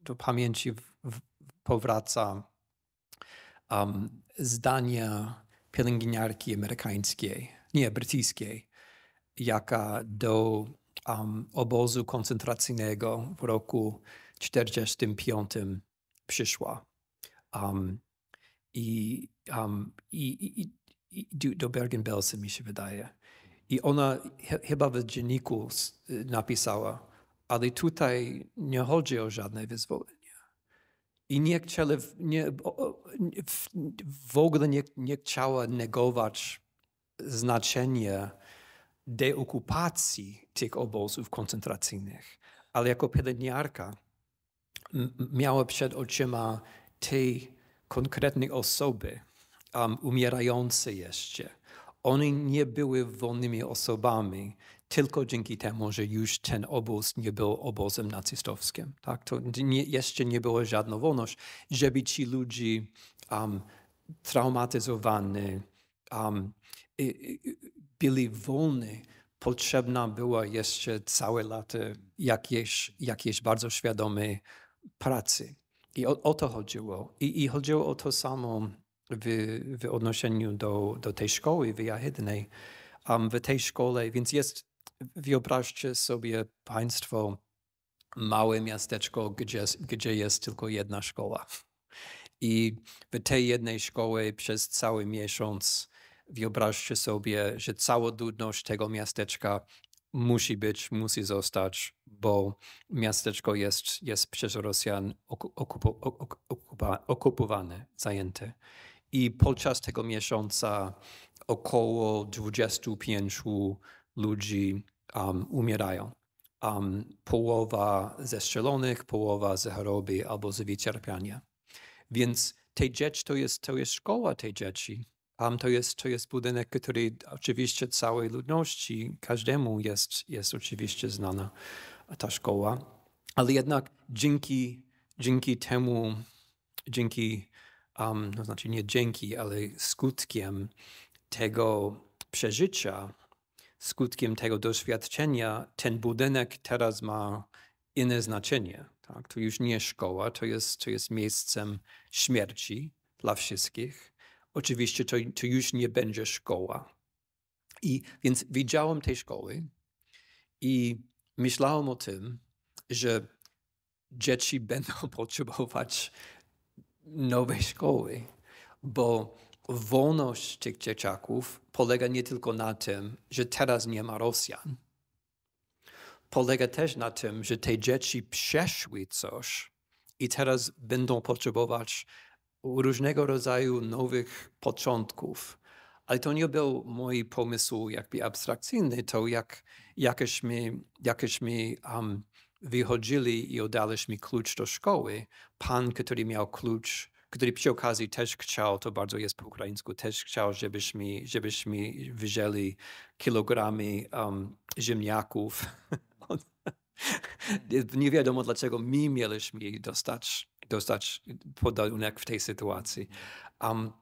do pamięci powraca um, zdanie pielęgniarki amerykańskiej, nie brytyjskiej, jaka do um, obozu koncentracyjnego w roku 1945 przyszła. Um, i, um, i, i, i, do Bergen-Belsen, mi się wydaje. I ona he, chyba w dzienniku y, napisała, ale tutaj nie chodzi o żadne wyzwolenie. I nie, chciała, nie w ogóle nie, nie chciała negować znaczenia deokupacji tych obozów koncentracyjnych, ale jako pielęgniarka miała przed oczyma tej konkretnej osoby, um, umierające jeszcze, one nie były wolnymi osobami, tylko dzięki temu, że już ten obóz nie był obozem nazistowskim. Tak? To nie, jeszcze nie było żadna wolność, żeby ci ludzie um, traumatyzowani um, i, i, byli wolni. Potrzebna była jeszcze całe lata jakiejś, jakiejś bardzo świadomej pracy. I o, o to chodziło. I, I, chodziło o to samo w, w odnoszeniu do, do tej szkoły wyjachidnej. Um, w tej szkole, więc jest, wyobraźcie sobie państwo, małe miasteczko, gdzie, gdzie jest tylko jedna szkoła. I w tej jednej szkole przez cały miesiąc wyobraźcie sobie, że cała ludność tego miasteczka musi być, musi zostać, bo miasteczko jest, jest przez Rosjan okupo, okupa, okupowane, zajęte. I podczas tego miesiąca około 25 ludzi um, umierają. Um, połowa ze połowa z choroby albo z wycierpienia. Więc tej dzieci, to jest, to jest szkoła tej dzieci. Um, to, jest, to jest budynek, który oczywiście całej ludności, każdemu jest, jest oczywiście znana ta szkoła, ale jednak dzięki, dzięki temu, dzięki, um, no znaczy nie dzięki, ale skutkiem tego przeżycia, skutkiem tego doświadczenia, ten budynek teraz ma inne znaczenie. Tak? To już nie szkoła, to jest, to jest miejscem śmierci dla wszystkich oczywiście to, to już nie będzie szkoła. I więc widziałem tej szkoły i myślałem o tym, że dzieci będą potrzebować nowej szkoły, bo wolność tych dzieciaków polega nie tylko na tym, że teraz nie ma Rosjan. Polega też na tym, że te dzieci przeszły coś i teraz będą potrzebować różnego rodzaju nowych początków. Ale to nie był mój pomysł jakby abstrakcyjny, to jak, jakieśmy, jakieśmy um, wychodzili i oddaliśmy klucz do szkoły. Pan, który miał klucz, który przy okazji też chciał, to bardzo jest po ukraińsku, też chciał, żebyśmy, żebyśmy wzięli kilogramy um, ziemniaków. nie wiadomo dlaczego my mieliśmy dostać dostać podarunek w tej sytuacji. Um,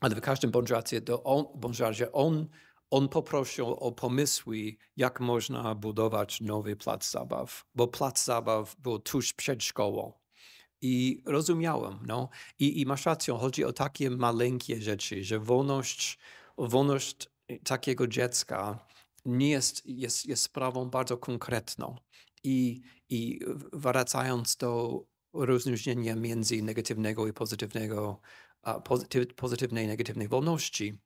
ale w każdym bądź razie, to on, bądź razie on, on poprosił o pomysły, jak można budować nowy plac zabaw, bo plac zabaw był tuż przed szkołą. I rozumiałem, no. I, i masz rację, chodzi o takie maleńkie rzeczy, że wolność, wolność takiego dziecka nie jest, jest, jest sprawą bardzo konkretną. I, I wracając do rozróżnienia między negatywnego i pozytywnego, pozytyw, pozytywnej i negatywnej wolności,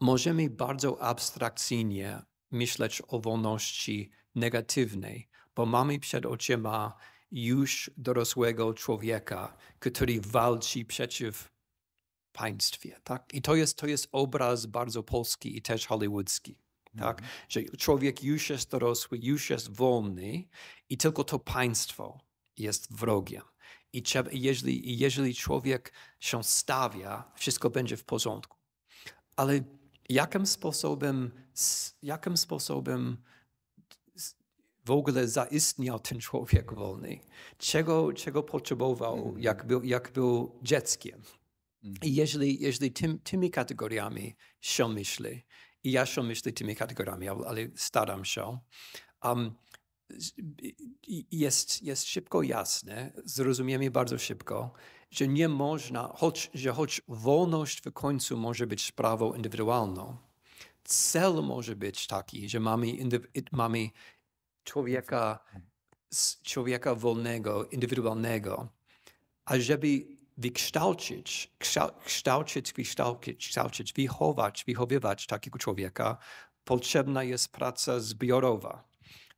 możemy bardzo abstrakcyjnie myśleć o wolności negatywnej, bo mamy przed oczyma już dorosłego człowieka, który walczy przeciw państwie. Tak? I to jest, to jest obraz bardzo polski i też hollywoodzki. Tak? Mm -hmm. Że człowiek już jest dorosły, już jest wolny i tylko to państwo jest wrogiem. I trzeba, jeżeli, jeżeli człowiek się stawia, wszystko będzie w porządku. Ale jakim sposobem, jakim sposobem w ogóle zaistniał ten człowiek wolny? Czego, czego potrzebował, mm. jak był, jak był dzieckiem? Mm. I jeżeli, jeżeli tym, tymi kategoriami się myśli, i ja się myślę tymi kategoriami, ale staram się, um, jest, jest szybko jasne, zrozumiemy bardzo szybko, że nie można, choć, że choć wolność w końcu może być sprawą indywidualną, cel może być taki, że mamy, mamy człowieka, człowieka wolnego, indywidualnego, a żeby wykształcić, kształcić, wykształcić, kształcić, wychować, wychowywać takiego człowieka, potrzebna jest praca zbiorowa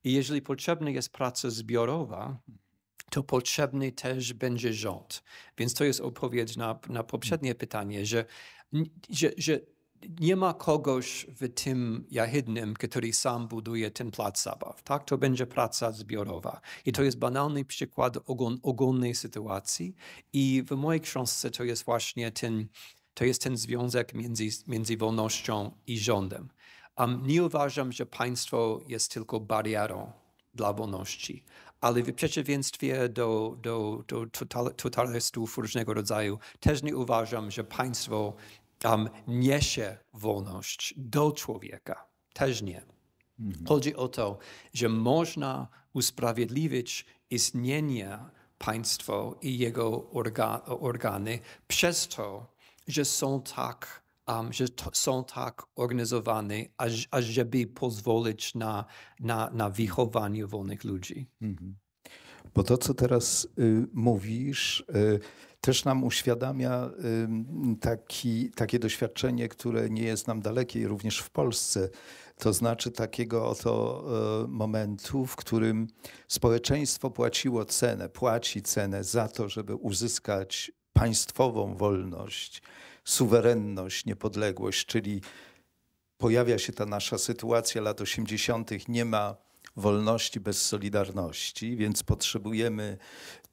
i jeżeli potrzebna jest praca zbiorowa, to potrzebny też będzie rząd. Więc to jest odpowiedź na, na poprzednie pytanie, że, że, że nie ma kogoś w tym jahydnym, który sam buduje ten plac zabaw. Tak? To będzie praca zbiorowa. I to jest banalny przykład ogon, ogólnej sytuacji. I w mojej książce to jest właśnie ten, to jest ten związek między, między wolnością i rządem. Um, nie uważam, że państwo jest tylko barierą dla wolności, ale w przeciwieństwie do, do, do różnego rodzaju, też nie uważam, że państwo um, niesie wolność do człowieka. Też nie. Mhm. Chodzi o to, że można usprawiedliwić istnienie państwa i jego orga, organy przez to, że są tak um, że to, są tak organizowane, aż, ażeby pozwolić na, na, na wychowanie wolnych ludzi. Mhm. Bo to, co teraz y, mówisz, y, też nam uświadamia y, taki, takie doświadczenie, które nie jest nam dalekie również w Polsce. To znaczy takiego oto e, momentu, w którym społeczeństwo płaciło cenę, płaci cenę za to, żeby uzyskać państwową wolność suwerenność, niepodległość, czyli pojawia się ta nasza sytuacja lat 80., nie ma wolności bez solidarności, więc potrzebujemy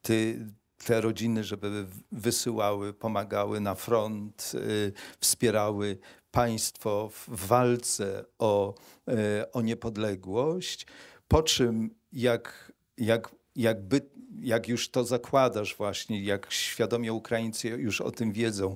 ty, te rodziny, żeby wysyłały, pomagały na front, y, wspierały państwo w walce o, y, o niepodległość. Po czym, jak, jak, jakby, jak już to zakładasz, właśnie, jak świadomie Ukraińcy już o tym wiedzą,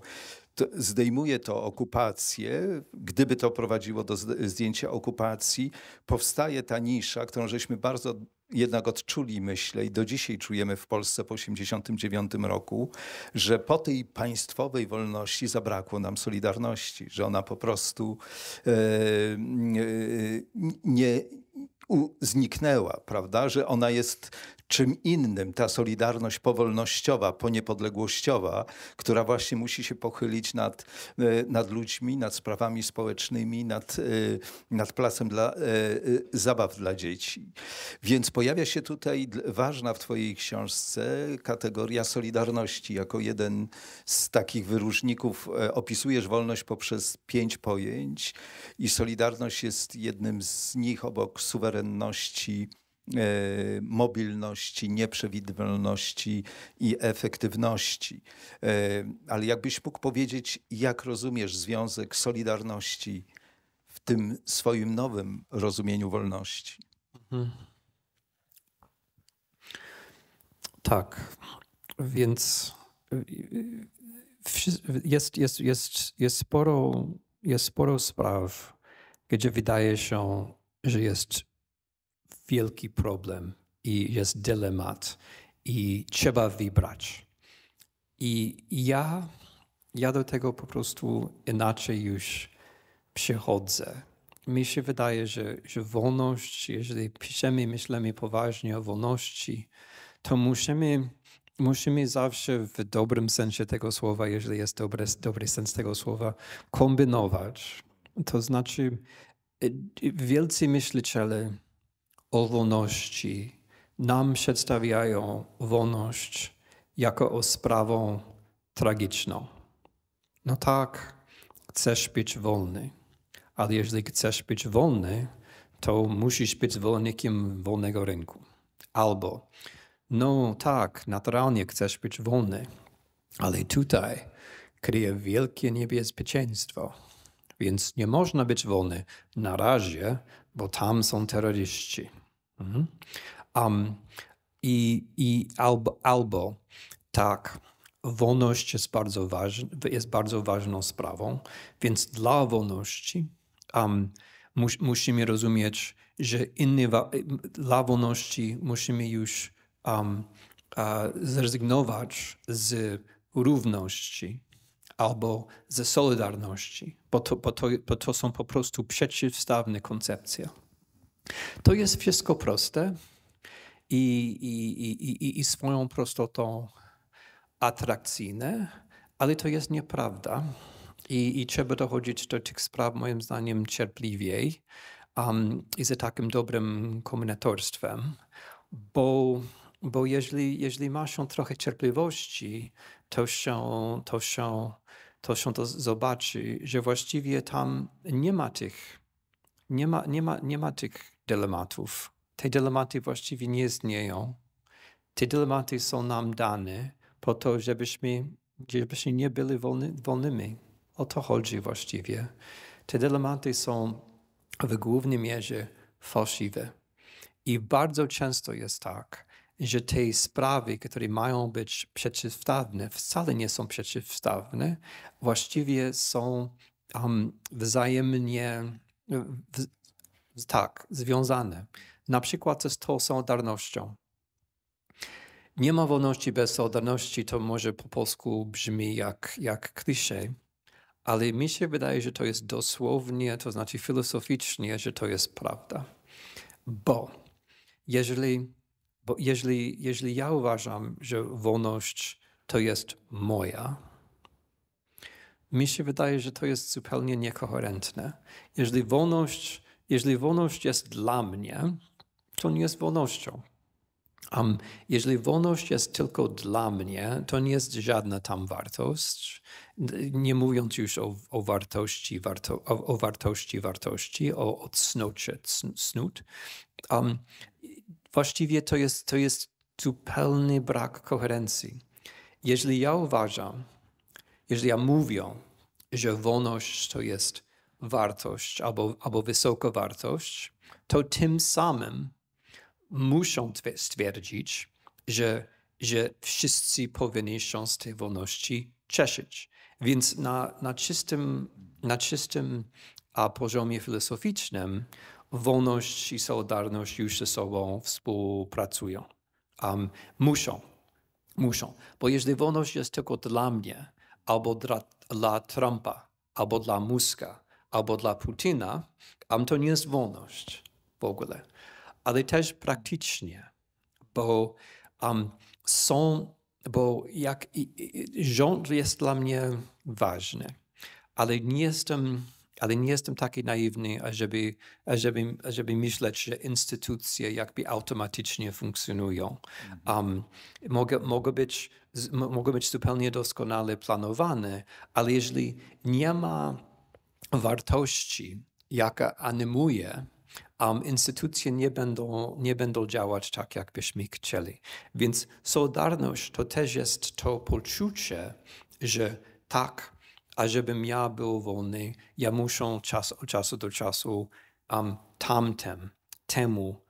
zdejmuje to okupację, gdyby to prowadziło do zdjęcia okupacji, powstaje ta nisza, którą żeśmy bardzo jednak odczuli, myślę, i do dzisiaj czujemy w Polsce po 1989 roku, że po tej państwowej wolności zabrakło nam solidarności, że ona po prostu e, e, nie, u, zniknęła, prawda? Że ona jest czym innym ta solidarność powolnościowa, poniepodległościowa, która właśnie musi się pochylić nad, e, nad ludźmi, nad sprawami społecznymi, nad, e, nad placem dla, e, zabaw dla dzieci. Więc pojawia się tutaj ważna w Twojej książce kategoria solidarności. Jako jeden z takich wyróżników opisujesz wolność poprzez pięć pojęć i solidarność jest jednym z nich obok suwerenności E, mobilności, nieprzewidywalności i efektywności. E, ale jakbyś mógł powiedzieć, jak rozumiesz związek solidarności w tym swoim nowym rozumieniu wolności? Mhm. Tak, więc y, y, jest, jest, jest, jest, sporo, jest sporo spraw, gdzie wydaje się, że jest wielki problem i jest dylemat i trzeba wybrać. I ja, ja do tego po prostu inaczej już przychodzę. Mi się wydaje, że, że wolność, jeżeli piszemy, myślimy poważnie o wolności, to musimy, musimy zawsze w dobrym sensie tego słowa, jeżeli jest dobry, dobry sens tego słowa, kombinować. To znaczy, y, y, wielcy myśliciele o wolności. Nam przedstawiają wolność jako o tragiczną. No tak, chcesz być wolny, ale jeżeli chcesz być wolny, to musisz być wolnikiem wolnego rynku. Albo, no tak, naturalnie chcesz być wolny, ale tutaj kryje wielkie niebezpieczeństwo. Więc nie można być wolny na razie, bo tam są terroryści. Um, i, i albo, albo tak, wolność jest bardzo, jest bardzo ważną sprawą, więc dla wolności um, mus, musimy rozumieć, że inny, dla wolności musimy już um, zrezygnować z równości albo ze solidarności, bo to, bo to, bo to są po prostu przeciwstawne koncepcje. To jest wszystko proste i, i, i, i swoją prostotą atrakcyjne, ale to jest nieprawda. I, i trzeba dochodzić do tych spraw, moim zdaniem, cierpliwiej um, i z takim dobrym kombinatorstwem, bo, bo jeżeli, jeżeli masz trochę cierpliwości, to się, to się, to się to zobaczy, że właściwie tam nie ma tych, nie ma, nie ma, nie ma tych dylematów. Te dylematy właściwie nie istnieją. Te dylematy są nam dane po to, żebyśmy, żebyśmy nie byli wolny, wolnymi. O to chodzi właściwie. Te dylematy są w głównej mierze fałszywe. I bardzo często jest tak, że te sprawy, które mają być przeciwstawne, wcale nie są przeciwstawne, właściwie są um, wzajemnie, w, tak, związane, na przykład ze tą solidarnością. Nie ma wolności bez solidarności, to może po polsku brzmi jak, jak klisze, ale mi się wydaje, że to jest dosłownie, to znaczy filozoficznie, że to jest prawda. Bo jeżeli, bo jeżeli, jeżeli ja uważam, że wolność to jest moja, mi się wydaje, że to jest zupełnie niekoherentne. Jeżeli wolność jeżeli wolność jest dla mnie, to nie jest wolnością. Um, jeżeli wolność jest tylko dla mnie, to nie jest żadna tam wartość. Nie mówiąc już o, o wartości, warto, o, o, wartości, wartości, o, o cnocie, Um, właściwie to jest, to jest zupełny brak koherencji. Jeżeli ja uważam, jeżeli ja mówię, że wolność to jest wartość albo, albo wysoka wartość, to tym samym muszą stwierdzić, że, że wszyscy powinni się z tej wolności cieszyć. Więc na, na czystym, na czystym a poziomie filozoficznym wolność i solidarność już ze sobą współpracują. Um, muszą, muszą. Bo jeżeli wolność jest tylko dla mnie, albo dla, dla Trumpa, albo dla Muska, albo dla Putina, to nie jest wolność w ogóle, ale też praktycznie, bo um, są, bo jak i, i, rząd jest dla mnie ważny, ale nie jestem, ale nie jestem taki naiwny, ażeby, ażeby, ażeby myśleć, że instytucje jakby automatycznie funkcjonują. Um, mhm. mogą, być, mogą być zupełnie doskonale planowane, ale jeżeli nie ma wartości, jaka animuje, um, instytucje nie będą, nie będą działać tak, jakbyśmy chcieli. Więc solidarność to też jest to poczucie, że tak, ażebym ja był wolny, ja muszę czas, od czasu do czasu um, tamtem, temu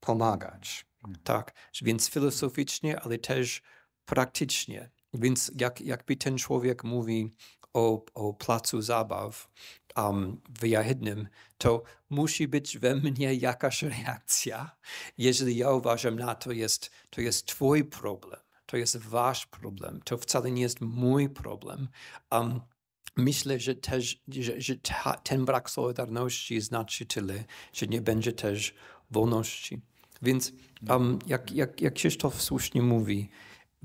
pomagać. Mhm. Tak, więc filozoficznie, ale też praktycznie. Więc jak, jakby ten człowiek mówi o, o placu zabaw um, jednym to musi być we mnie jakaś reakcja. Jeżeli ja uważam na to, jest, to jest twój problem, to jest wasz problem, to wcale nie jest mój problem. Um, myślę, że, też, że, że ta, ten brak solidarności znaczy tyle, że nie będzie też wolności. Więc um, jak, jak, jak Krzysztof słusznie mówi,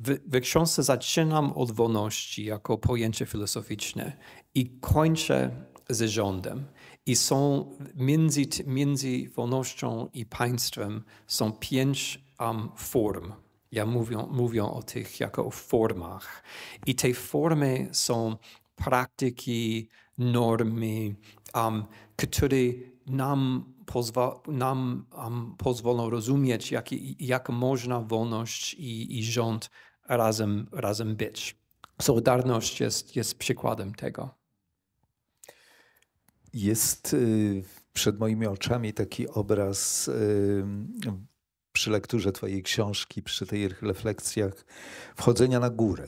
w, w książce zaczynam od wolności jako pojęcie filozoficzne i kończę ze rządem. I są między, między wolnością i państwem są pięć um, form. Ja mówię mówię o tych jako o formach. I te formy są praktyki, normy, um, które nam, pozwa, nam um, pozwolą rozumieć, jak, jak można wolność i, i rząd razem, razem być. Solidarność jest, jest przykładem tego. Jest y, przed moimi oczami taki obraz y, przy lekturze Twojej książki, przy tych refleksjach wchodzenia na górę.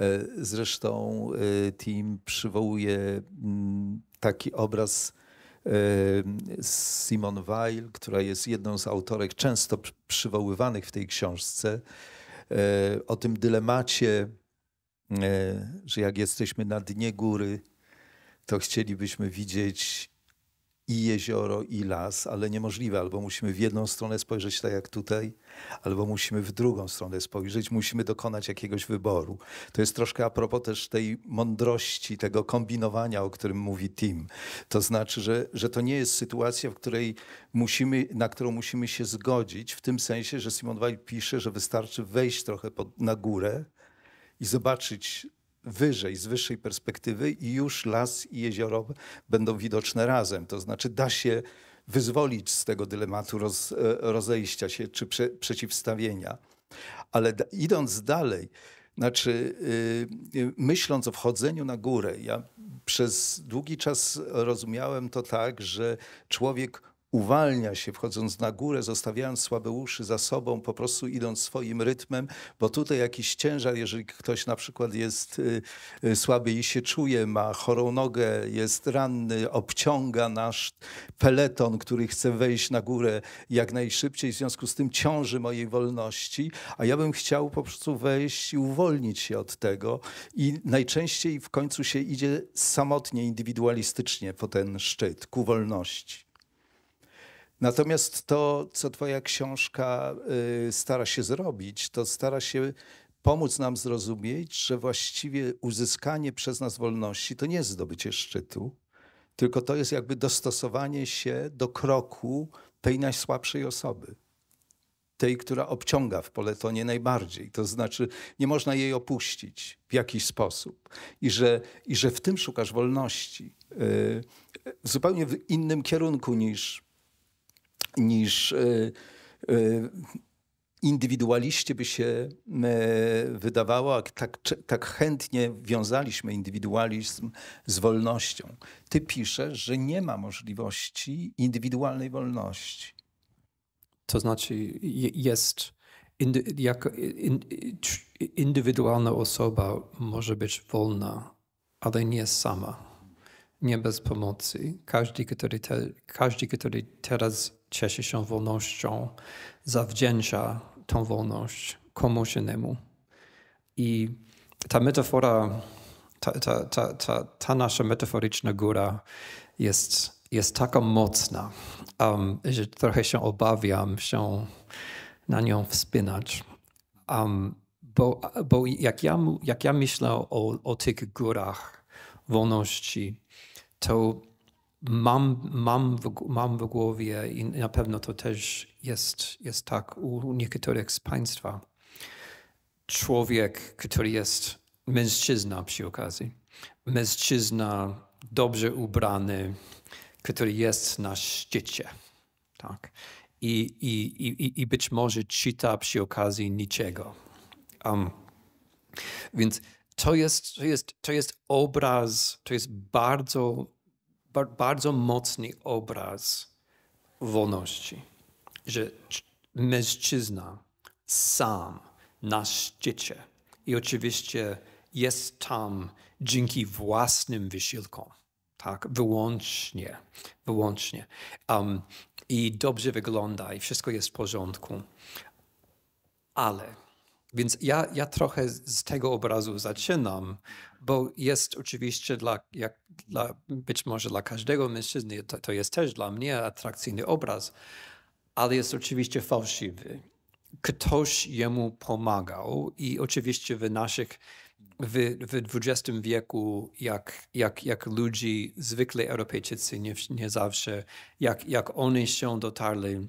Y, zresztą Tim przywołuje mm, taki obraz Simone Weil, która jest jedną z autorek często przywoływanych w tej książce, E, o tym dylemacie, e, że jak jesteśmy na dnie góry, to chcielibyśmy widzieć i jezioro, i las, ale niemożliwe. Albo musimy w jedną stronę spojrzeć, tak jak tutaj, albo musimy w drugą stronę spojrzeć, musimy dokonać jakiegoś wyboru. To jest troszkę a propos też tej mądrości, tego kombinowania, o którym mówi Tim. To znaczy, że, że to nie jest sytuacja, w której musimy, na którą musimy się zgodzić, w tym sensie, że Simon Weil pisze, że wystarczy wejść trochę pod, na górę i zobaczyć wyżej, z wyższej perspektywy i już las i jezioro będą widoczne razem. To znaczy da się wyzwolić z tego dylematu roz, e, rozejścia się czy prze, przeciwstawienia. Ale da, idąc dalej, znaczy, y, y, myśląc o wchodzeniu na górę, ja przez długi czas rozumiałem to tak, że człowiek uwalnia się, wchodząc na górę, zostawiając słabe uszy za sobą, po prostu idąc swoim rytmem, bo tutaj jakiś ciężar, jeżeli ktoś na przykład jest y, y, słaby i się czuje, ma chorą nogę, jest ranny, obciąga nasz peleton, który chce wejść na górę jak najszybciej, w związku z tym ciąży mojej wolności, a ja bym chciał po prostu wejść i uwolnić się od tego i najczęściej w końcu się idzie samotnie, indywidualistycznie po ten szczyt, ku wolności. Natomiast to, co Twoja książka y, stara się zrobić, to stara się pomóc nam zrozumieć, że właściwie uzyskanie przez nas wolności to nie jest zdobycie szczytu, tylko to jest jakby dostosowanie się do kroku tej najsłabszej osoby. Tej, która obciąga w poletonie najbardziej. To znaczy, nie można jej opuścić w jakiś sposób. I że, i że w tym szukasz wolności. Y, w zupełnie innym kierunku niż niż e, e, indywidualiście by się e, wydawało, tak, tak chętnie wiązaliśmy indywidualizm z wolnością. Ty piszesz, że nie ma możliwości indywidualnej wolności. To znaczy jest indy, jak indywidualna osoba może być wolna, ale nie sama, nie bez pomocy. Każdy, który, te, każdy, który teraz cieszy się wolnością, zawdzięcza tą wolność komuś innemu. I ta metafora, ta, ta, ta, ta, ta nasza metaforyczna góra jest, jest taka mocna, um, że trochę się obawiam się na nią wspinać. Um, bo, bo jak, ja, jak ja myślę o, o tych górach wolności, to mam, mam, w, mam w głowie i na pewno to też jest, jest tak u niektórych z Państwa. Człowiek, który jest mężczyzna przy okazji, mężczyzna dobrze ubrany, który jest na szczycie. Tak. I, i, i, I być może czyta przy okazji niczego. Um, więc to jest, to, jest, to jest obraz, to jest bardzo bardzo mocny obraz wolności, że mężczyzna sam na szczycie i oczywiście jest tam dzięki własnym wysiłkom. Tak, wyłącznie, wyłącznie. Um, I dobrze wygląda i wszystko jest w porządku. Ale więc ja, ja trochę z tego obrazu zaczynam, bo jest oczywiście dla, jak, dla być może dla każdego mężczyzny, to, to jest też dla mnie atrakcyjny obraz, ale jest oczywiście fałszywy. Ktoś jemu pomagał i oczywiście w naszych w, w XX wieku, jak, jak, jak ludzi, zwykle Europejczycy, nie, nie zawsze, jak, jak oni się dotarli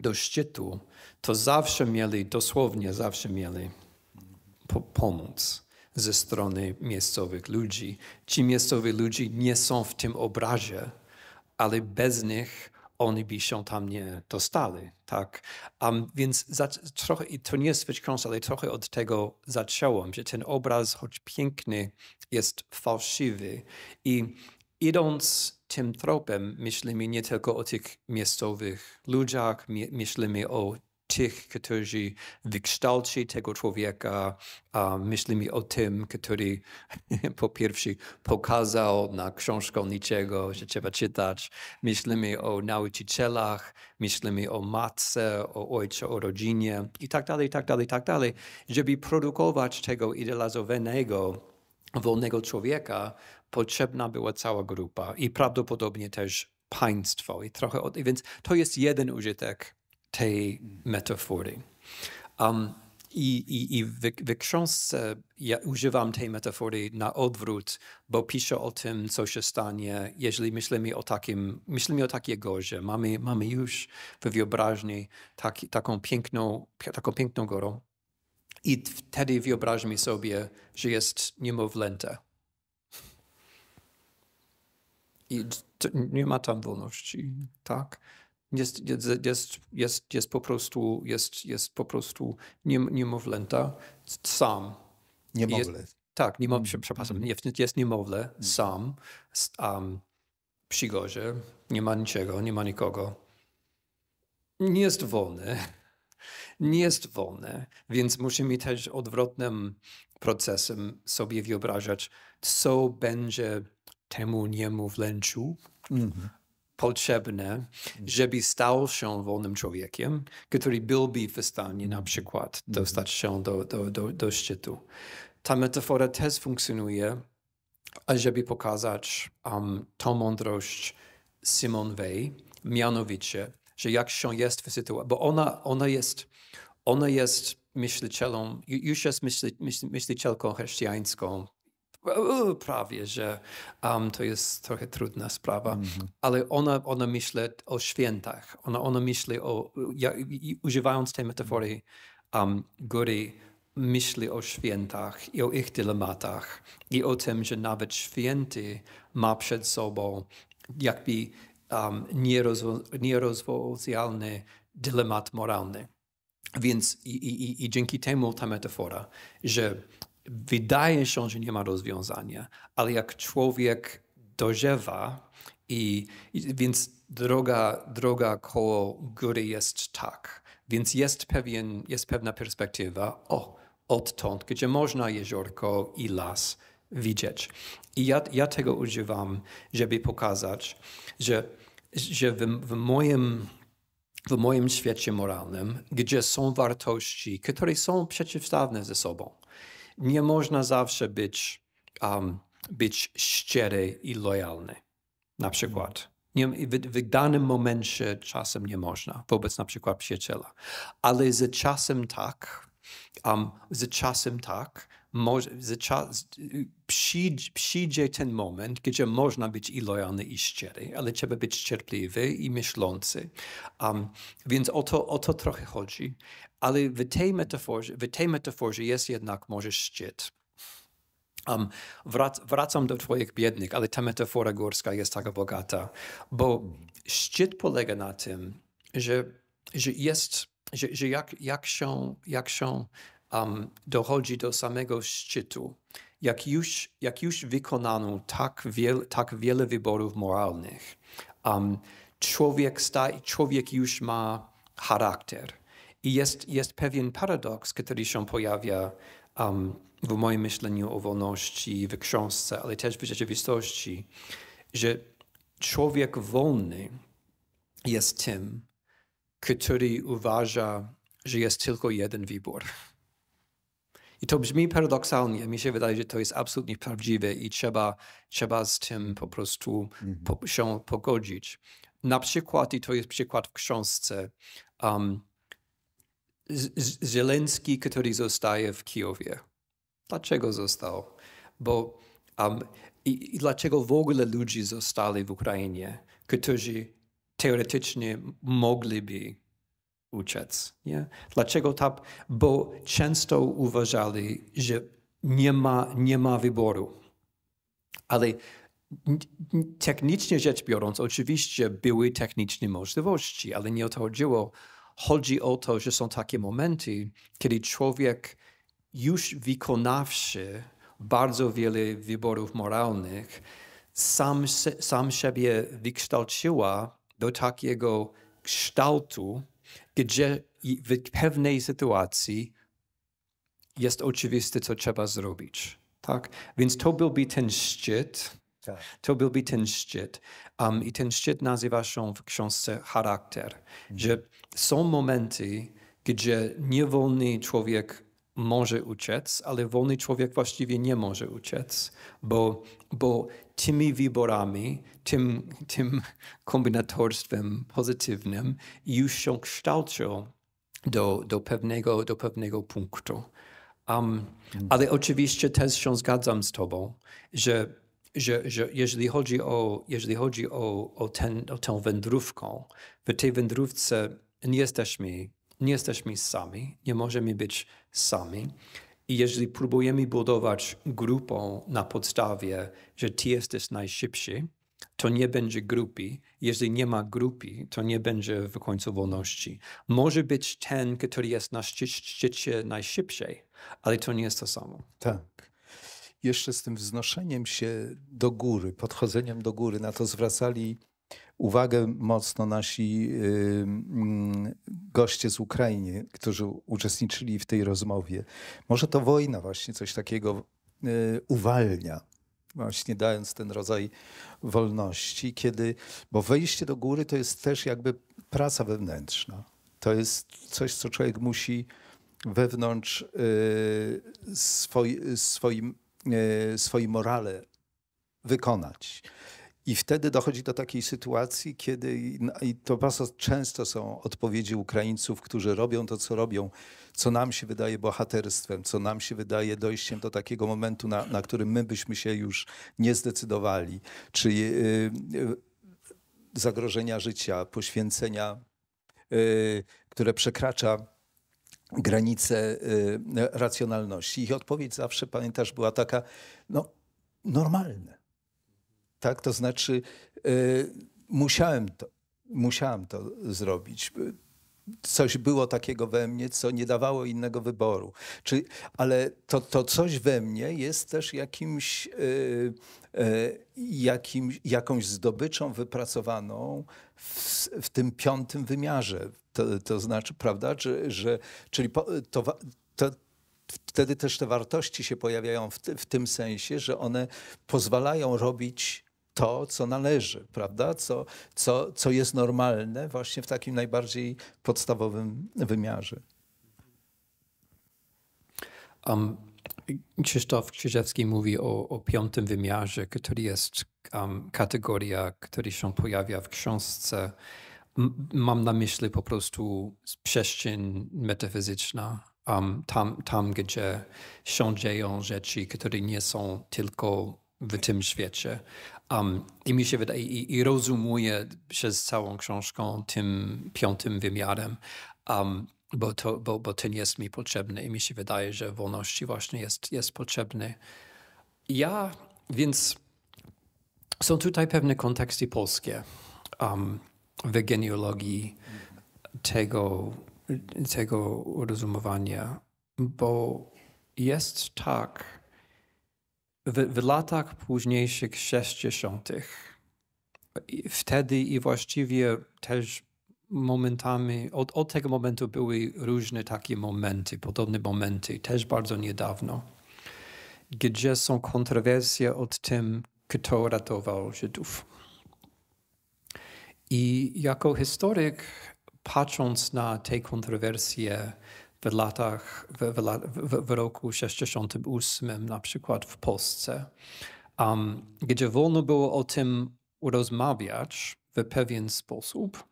do szczytu, to zawsze mieli, dosłownie zawsze mieli po pomóc ze strony miejscowych ludzi. Ci miejscowi ludzie nie są w tym obrazie, ale bez nich oni by się tam nie dostali. Tak? Um, więc trochę i to nie jest wciąż, ale trochę od tego zacząłem, że ten obraz, choć piękny, jest fałszywy. I idąc tym tropem myślimy nie tylko o tych miejscowych ludziach, myślimy o tych, którzy wykształci tego człowieka, a myślimy o tym, który po pierwsze pokazał na książkę niczego, że trzeba czytać. Myślimy o nauczycielach, myślimy o matce, o ojcu, o rodzinie i tak dalej, i tak dalej, i tak dalej, żeby produkować tego idealizowanego wolnego człowieka, potrzebna była cała grupa i prawdopodobnie też państwo i trochę od... Więc to jest jeden użytek tej metafory. Um, i, i, I w, w książce ja używam tej metafory na odwrót, bo piszę o tym, co się stanie, jeżeli myślimy o takim, myślimy o takiej gorze. Mamy, mamy już w wyobraźni taki, taką, piękną, taką piękną gorą i wtedy wyobraźmy sobie, że jest niemowlęta i nie ma tam wolności, tak? Jest, jest, jest, jest, jest po prostu, jest, jest po prostu niem, niemowlęta sam. Niemowlę. Jest, tak, niemo, mm. przepraszam, mm. jest, jest niemowlę mm. sam, um, przygodzie, nie ma niczego, nie ma nikogo. Nie jest wolny. Nie jest wolny, więc musimy też odwrotnym procesem sobie wyobrażać, co będzie temu niemowlęciu mm -hmm. potrzebne, żeby stał się wolnym człowiekiem, który byłby w stanie na przykład mhm. dostać się do, do, do, do szczytu. Ta metafora też funkcjonuje, żeby pokazać um, tą mądrość Simon Weil, mianowicie, że jak się jest w sytuacji, bo ona, ona jest, ona jest myślicielą, już jest myśli, myśl, myślicielką chrześcijańską, Yy, prawie, że um, to jest trochę trudna sprawa, mm -hmm. ale ona, ona myśli o świętach, ona, ona myśli o, ja, używając tej metafory um, góry, myśli o świętach i o ich dylematach i o tym, że nawet święty ma przed sobą jakby um, nierozwiązalny dylemat moralny. Więc i, i, i dzięki temu ta metafora, że wydaje się, że nie ma rozwiązania, ale jak człowiek dożywa, i, i więc droga, droga koło góry jest tak. Więc jest, pewien, jest pewna perspektywa, o, odtąd, gdzie można jeziorko i las widzieć. I ja, ja tego używam, żeby pokazać, że, że w, w, moim, w moim świecie moralnym, gdzie są wartości, które są przeciwstawne ze sobą, nie można zawsze być, um, być szczery i lojalny. Na przykład. Nie, w, w, danym momencie czasem nie można, wobec na przykład przyjaciela. Ale z czasem tak, um, z czasem tak, może, czas, przyjdzie, przyjdzie, ten moment, gdzie można być i lojalny, i szczery, ale trzeba być cierpliwy i myślący. Um, więc o to, o to trochę chodzi. Ale w tej metaforze, w tej metaforze jest jednak może szczyt. Um, wrac, wracam do Twoich biednych, ale ta metafora górska jest taka bogata, bo szczyt polega na tym, że, że jest, że, że jak, jak się, jak się um, dochodzi do samego szczytu. Jak już, jak już wykonano tak, wiel, tak wiele wyborów moralnych, um, człowiek, sta, człowiek już ma charakter. I jest, jest pewien paradoks, który się pojawia um, w moim myśleniu o wolności, w książce, ale też w rzeczywistości, że człowiek wolny jest tym, który uważa, że jest tylko jeden wybór. I to brzmi paradoksalnie. Mi się wydaje, że to jest absolutnie prawdziwe i trzeba, trzeba z tym po prostu mhm. po, się pogodzić. Na przykład, i to jest przykład w książce, um, Zelenski, który zostaje w Kijowie. Dlaczego został? Bo um, i, i, dlaczego w ogóle ludzie zostali w Ukrainie, którzy teoretycznie mogliby uciec. Nie? Dlaczego tak? Bo często uważali, że nie ma, nie ma wyboru. Ale technicznie rzecz biorąc, oczywiście były techniczne możliwości, ale nie o to chodziło. Chodzi o to, że są takie momenty, kiedy człowiek już wykonawszy bardzo wiele wyborów moralnych, sam, sam siebie wykształciła do takiego kształtu, gdzie w pewnej sytuacji jest oczywiste, co trzeba zrobić. Tak? Więc to mhm. byłby ten szczyt. Tak. To byłby ten szczyt. Um, I ten szczyt nazywa się w książce charakter. Mm. Że są momenty, gdzie niewolny człowiek może uciec, ale wolny człowiek właściwie nie może uciec, bo, bo tymi wyborami, tym, tym kombinatorstwem pozytywnym już się kształcił do, do, pewnego, do pewnego punktu. Um, ale oczywiście też się zgadzam z tobą, że, że, że jeżeli chodzi o, jeżeli chodzi o, o, ten, o tę wędrówkę, w tej wędrówce nie jesteśmy, nie jesteśmy sami, nie możemy być sami. I jeżeli próbujemy budować grupę na podstawie, że ty jesteś najszybszy, to nie będzie grupy. Jeżeli nie ma grupy, to nie będzie w końcu wolności. Może być ten, który jest na szczycie najszybszej, ale to nie jest to samo. Tak. Jeszcze z tym wznoszeniem się do góry, podchodzeniem do góry, na to zwracali uwagę mocno nasi y, goście z Ukrainy, którzy uczestniczyli w tej rozmowie. Może to wojna właśnie coś takiego y, uwalnia właśnie dając ten rodzaj wolności, kiedy, bo wejście do góry to jest też jakby praca wewnętrzna. To jest coś, co człowiek musi wewnątrz yy, swoim, swoim morale wykonać. I wtedy dochodzi do takiej sytuacji, kiedy, no i to bardzo często są odpowiedzi Ukraińców, którzy robią to, co robią, co nam się wydaje bohaterstwem, co nam się wydaje dojściem do takiego momentu, na, na którym my byśmy się już nie zdecydowali, czyli y, y, zagrożenia życia, poświęcenia, y, które przekracza granice racjonalności. Ich odpowiedź zawsze, pamiętasz, była taka, no normalne. Tak, to znaczy e, musiałem, to, musiałem to zrobić. Coś było takiego we mnie, co nie dawało innego wyboru. Czy, ale to, to coś we mnie jest też jakimś, e, e, jakimś, jakąś zdobyczą wypracowaną w, w tym piątym wymiarze. To, to, znaczy, prawda, że, że czyli po, to, to wtedy też te wartości się pojawiają w, w, tym sensie, że one pozwalają robić to, co należy, prawda? Co, co, co jest normalne właśnie w takim najbardziej podstawowym wymiarze. Um, Krzysztof Krzyżewski mówi o, o piątym wymiarze, który jest um, kategoria, która się pojawia w książce. M mam na myśli po prostu przestrzeń metafizyczna, um, tam, tam, gdzie się dzieją rzeczy, które nie są tylko w tym świecie. Um, I mi się wydaje, i, i rozumuję przez całą książką tym piątym wymiarem, um, bo, to, bo, bo ten jest mi potrzebny i mi się wydaje, że wolności właśnie jest, jest potrzebny. Ja, więc są tutaj pewne konteksty polskie um, w genealogii tego, tego rozumowania, bo jest tak, w, w latach późniejszych 60. Wtedy i właściwie też momentami, od, od tego momentu były różne takie momenty, podobne momenty, też bardzo niedawno, gdzie są kontrowersje o tym, kto ratował Żydów. I jako historyk, patrząc na te kontrowersje, w latach, w, w, w roku 68 na przykład w Polsce, um, gdzie wolno było o tym rozmawiać w pewien sposób,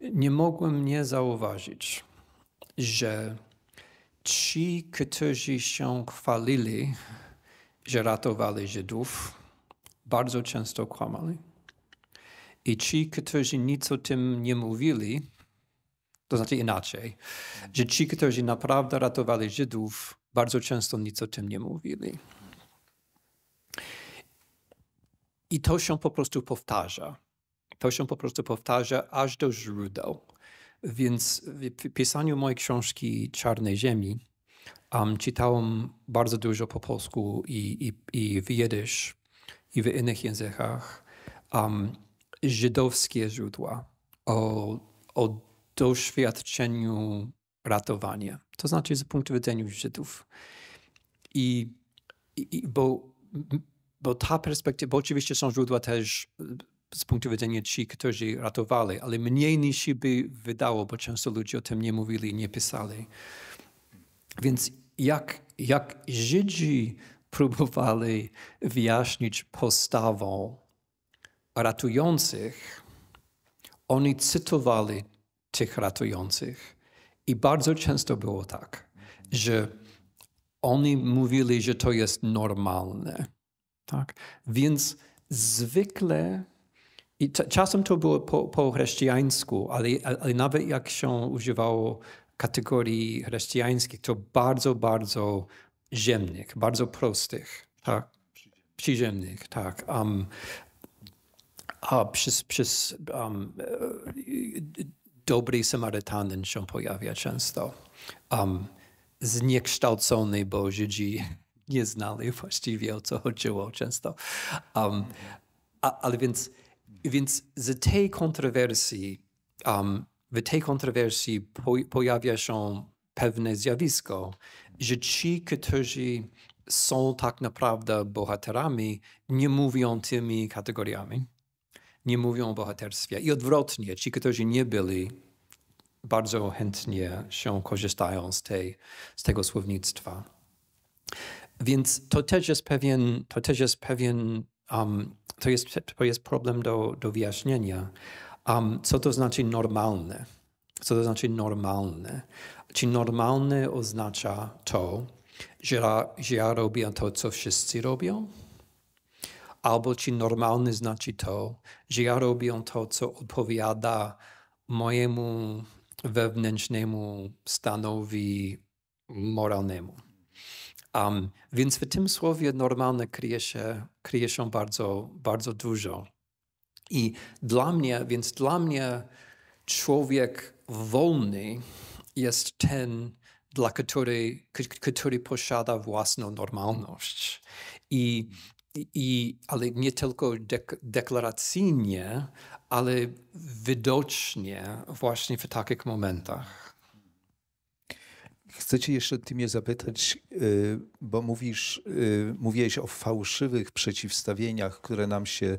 nie mogłem nie zauważyć, że ci, którzy się chwalili, że ratowali Żydów, bardzo często kłamali. I ci, którzy nic o tym nie mówili, to znaczy inaczej, że ci, którzy naprawdę ratowali Żydów, bardzo często nic o tym nie mówili. I to się po prostu powtarza. To się po prostu powtarza aż do źródeł. Więc w pisaniu mojej książki Czarnej Ziemi um, czytałem bardzo dużo po polsku i, i, i w jidysz, i w innych językach um, żydowskie źródła o, o doświadczeniu ratowania. To znaczy z punktu widzenia Żydów. I, i bo, bo ta perspektywa, bo oczywiście są źródła też z punktu widzenia ci, którzy ratowali, ale mniej niż się by wydało, bo często ludzie o tym nie mówili, nie pisali. Więc jak, jak Żydzi próbowali wyjaśnić postawą ratujących, oni cytowali tych ratujących. I bardzo często było tak, że oni mówili, że to jest normalne. Tak? Więc zwykle, i czasem to było po, po chrześcijańsku, ale, ale nawet jak się używało kategorii chrześcijańskich, to bardzo, bardzo ziemnych, bardzo prostych. Tak? Przyziemnych, tak. Um, a przez, przez um, dobry Samarytanin się pojawia często. Um, zniekształcony, bo Żydzi nie znali właściwie o co chodziło często. Um, a, ale więc, więc z tej kontrowersji, um, w tej kontrowersji po, pojawia się pewne zjawisko, że ci, którzy są tak naprawdę bohaterami, nie mówią tymi kategoriami nie mówią o bohaterstwie. I odwrotnie, ci, którzy nie byli, bardzo chętnie się korzystają z, tej, z tego słownictwa. Więc to też jest pewien, to też jest pewien um, to, jest, to jest problem do, do wyjaśnienia. Um, co to znaczy normalne? Co to znaczy normalne? Czy normalne oznacza to, że że ja robię to, co wszyscy robią? albo czy normalny znaczy to, że ja robię to, co odpowiada mojemu wewnętrznemu stanowi moralnemu. Um, więc w tym słowie normalne kryje się, kryje się bardzo, bardzo dużo. I dla mnie, więc dla mnie człowiek wolny jest ten, dla który, który posiada własną normalność. I i, ale nie tylko dek, deklaracyjnie, ale widocznie właśnie w takich momentach. Chcę cię jeszcze ty mnie zapytać, y, bo mówisz, y, mówiłeś o fałszywych przeciwstawieniach, które nam się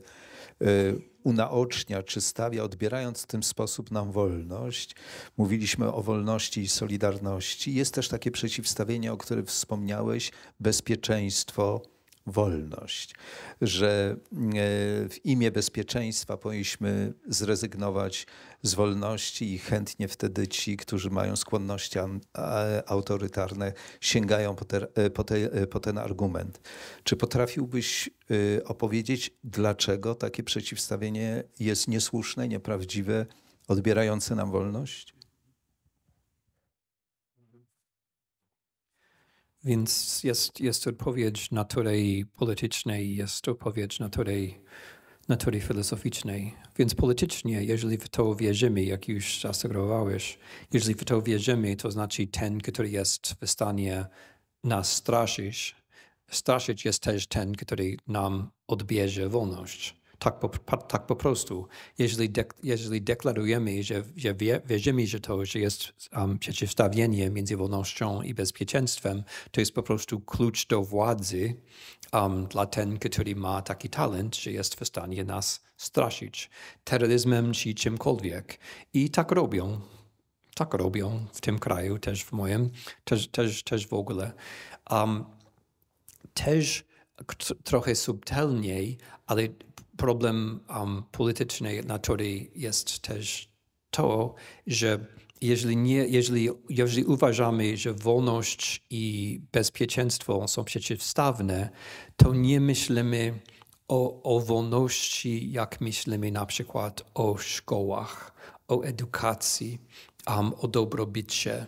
y, unaocznia czy stawia, odbierając w tym sposób nam wolność. Mówiliśmy o wolności i solidarności. Jest też takie przeciwstawienie, o którym wspomniałeś, bezpieczeństwo, wolność, że e, w imię bezpieczeństwa powinniśmy zrezygnować z wolności i chętnie wtedy ci, którzy mają skłonności autorytarne, sięgają po, te, e, po, te, e, po ten argument. Czy potrafiłbyś opowiedzieć, dlaczego takie przeciwstawienie jest niesłuszne, nieprawdziwe, odbierające nam wolność? Więc jest, jest odpowiedź natury politycznej, jest odpowiedź natury, natury filozoficznej. Więc politycznie, jeżeli w to wierzymy, jak już zasugerowałeś, jeżeli w to wierzymy, to znaczy ten, który jest w stanie nas straszyć, straszyć jest też ten, który nam odbierze wolność. Tak po, tak po prostu. Jeżeli, dek, jeżeli deklarujemy, że, że wie, wierzymy, że to że jest um, przeciwstawienie między wolnością i bezpieczeństwem, to jest po prostu klucz do władzy um, dla ten, który ma taki talent, że jest w stanie nas straszyć terroryzmem czy czymkolwiek. I tak robią. Tak robią w tym kraju, też w moim, też, też, też w ogóle. Um, też trochę subtelniej, ale problem um, politycznej natury jest też to, że jeżeli, nie, jeżeli, jeżeli uważamy, że wolność i bezpieczeństwo są przeciwstawne, to nie myślimy o, o wolności, jak myślimy na przykład o szkołach, o edukacji, um, o dobrobycie,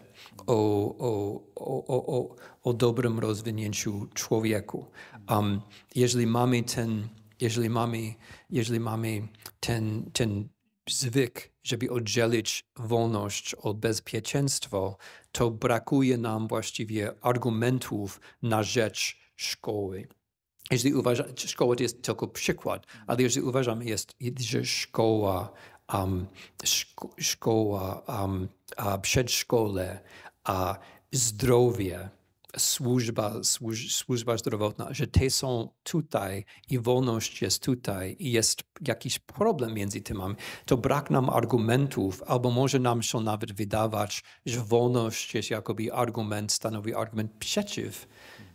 o, o, o, o, o dobrym rozwinięciu człowieku. Um, jeżeli mamy ten jeżeli mamy, jeżeli mamy ten, ten zwyk, żeby oddzielić wolność od bezpieczeństwa, to brakuje nam właściwie argumentów na rzecz szkoły. Jeśli uważa, szkoła to jest tylko przykład, ale jeżeli uważamy, jest, że szkoła, um, szko, szkoła um, a przedszkole, a zdrowie, służba, służ, służba zdrowotna, że te są tutaj i wolność jest tutaj i jest jakiś problem między tymi, to brak nam argumentów, albo może nam się nawet wydawać, że wolność jest jakoby argument, stanowi argument przeciw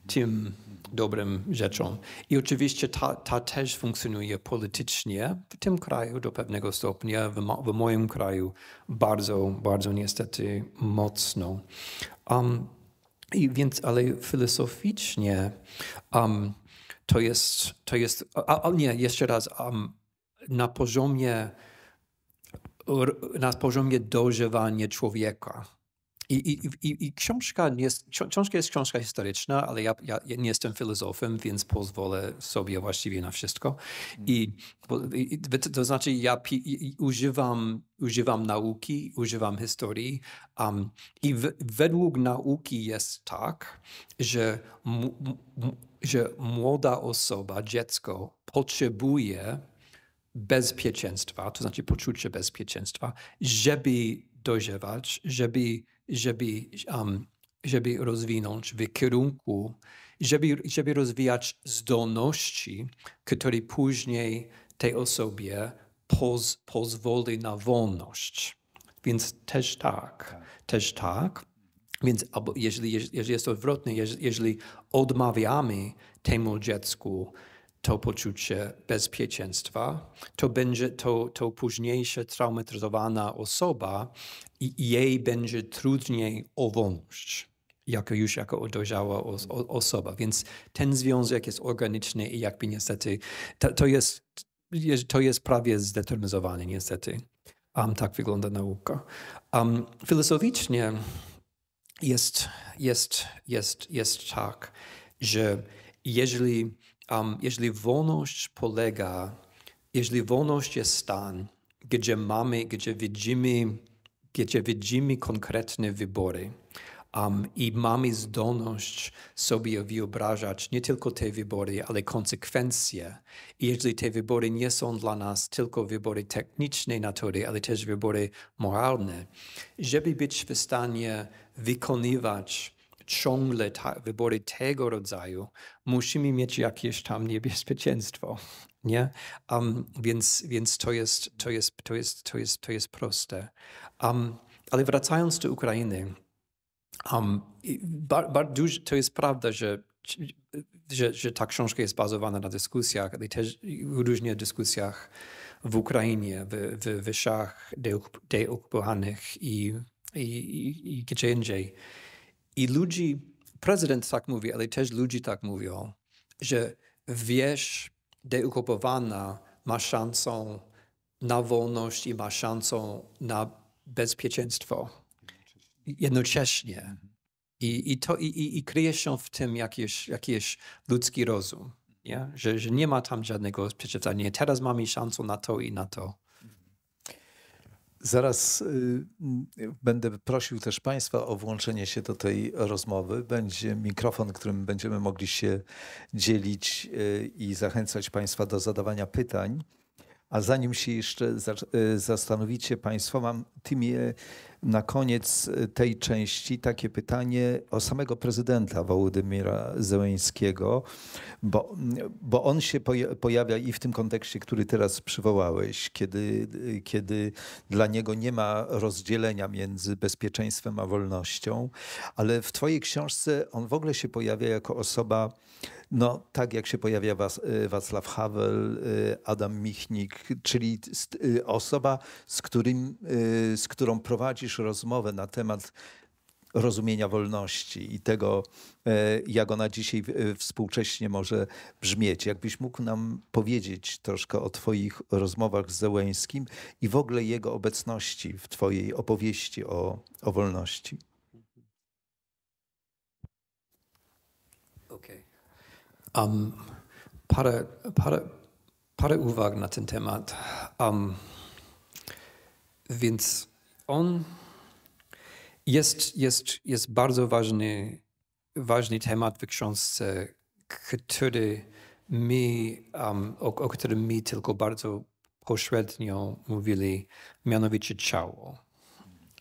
tym dobrym rzeczom. I oczywiście ta, ta też funkcjonuje politycznie w tym kraju do pewnego stopnia, w, w moim kraju bardzo, bardzo niestety mocno. Um, i więc, ale filozoficznie um, to jest, to jest a, a nie, jeszcze raz, um, na poziomie na poziomie dożywania człowieka i, i, i, książka, jest, książka jest książka historyczna, ale ja, ja, nie jestem filozofem, więc pozwolę sobie właściwie na wszystko. I, mhm. i to znaczy, ja pi, używam, używam nauki, używam historii. Um, I w, według nauki jest tak, że, m, m, że młoda osoba, dziecko potrzebuje bezpieczeństwa, to znaczy poczucie bezpieczeństwa, żeby dojrzewać, żeby żeby, um, żeby rozwinąć w kierunku, żeby, żeby rozwijać zdolności, które później tej osobie poz, pozwoli na wolność. Więc też tak, też tak. Więc albo jeżeli, jeżeli jest odwrotnie, jeżeli odmawiamy temu dziecku to poczucie bezpieczeństwa, to będzie to, to późniejsze traumatyzowana osoba i jej będzie trudniej owąść, jako już jako dojrzała osoba. Więc ten związek jest organiczny i jakby niestety to, to jest, to jest prawie zdeterminowany niestety. Um, tak wygląda nauka. Um, filozoficznie jest, jest, jest, jest tak, że jeżeli um, jeżeli wolność polega, jeżeli wolność jest stan, gdzie mamy, gdzie widzimy, gdzie widzimy konkretne wybory um, i mamy zdolność sobie wyobrażać nie tylko te wybory, ale konsekwencje. I jeżeli te wybory nie są dla nas tylko wybory technicznej natury, ale też wybory moralne, żeby być w stanie wykonywać ciągle ta, wybory tego rodzaju, musimy mieć jakieś tam niebezpieczeństwo. Nie? Um, więc więc to, jest, to, jest, to, jest, to, jest, to jest proste. Um, ale wracając do Ukrainy, um, bar, bar duży, to jest prawda, że że, że, ta książka jest bazowana na dyskusjach, ale też różnych dyskusjach w Ukrainie, w, w wyszach deokupowanych i, i, i, i gdzie indziej. I ludzi, prezydent tak mówi, ale też ludzi tak mówią, że wiesz, deukupowana ma szansę na wolność i ma szansę na bezpieczeństwo jednocześnie. I, i, to, i, i kryje się w tym jakiś, jakiś ludzki rozum, nie? Że, że nie ma tam żadnego przeciwstawia. Teraz mamy szansę na to i na to. Zaraz y, będę prosił też Państwa o włączenie się do tej rozmowy. Będzie mikrofon, którym będziemy mogli się dzielić y, i zachęcać Państwa do zadawania pytań. A zanim się jeszcze y, zastanowicie Państwo, mam tymi na koniec y, tej części takie pytanie o samego prezydenta Wołodymira Zełeńskiego, bo, bo on się pojawia i w tym kontekście, który teraz przywołałeś, kiedy, y, kiedy dla niego nie ma rozdzielenia między bezpieczeństwem a wolnością, ale w twojej książce on w ogóle się pojawia jako osoba, no, tak jak się pojawia y, Wacław Havel, y, Adam Michnik, czyli y, osoba, z, którym, z którą prowadzisz rozmowę na temat rozumienia wolności i tego, e, jak ona dzisiaj e, współcześnie może brzmieć. Jakbyś mógł nam powiedzieć troszkę o Twoich rozmowach z Zełęskim i w ogóle jego obecności w Twojej opowieści o, o wolności? Um, parę, parę, parę uwag na ten temat. Um, więc on jest, jest, jest bardzo ważny, ważny temat w książce, który mi, um, o, o którym mi tylko bardzo pośrednio mówili, mianowicie ciało.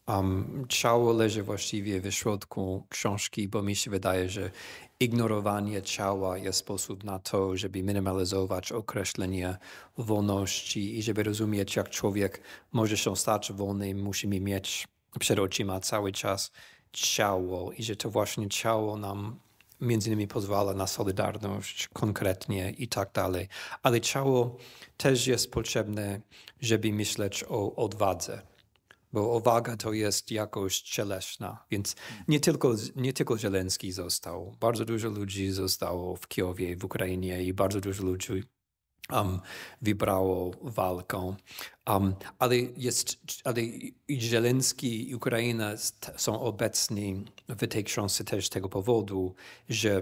Um, ciało leży właściwie w środku książki, bo mi się wydaje, że ignorowanie ciała jest sposób na to, żeby minimalizować określenie wolności i żeby rozumieć, jak człowiek może się stać wolnym, musimy mieć przed oczyma cały czas ciało i że to właśnie ciało nam między innymi pozwala na solidarność konkretnie i tak dalej. Ale ciało też jest potrzebne, żeby myśleć o odwadze bo uwaga to jest jakoś cielesna. Więc mhm. nie tylko, nie tylko Zielenski został. Bardzo dużo ludzi zostało w Kijowie, w Ukrainie i bardzo dużo ludzi um, wybrało walkę. Um, ale, jest, ale i Zielenski i Ukraina są obecni w tej książce też z tego powodu, że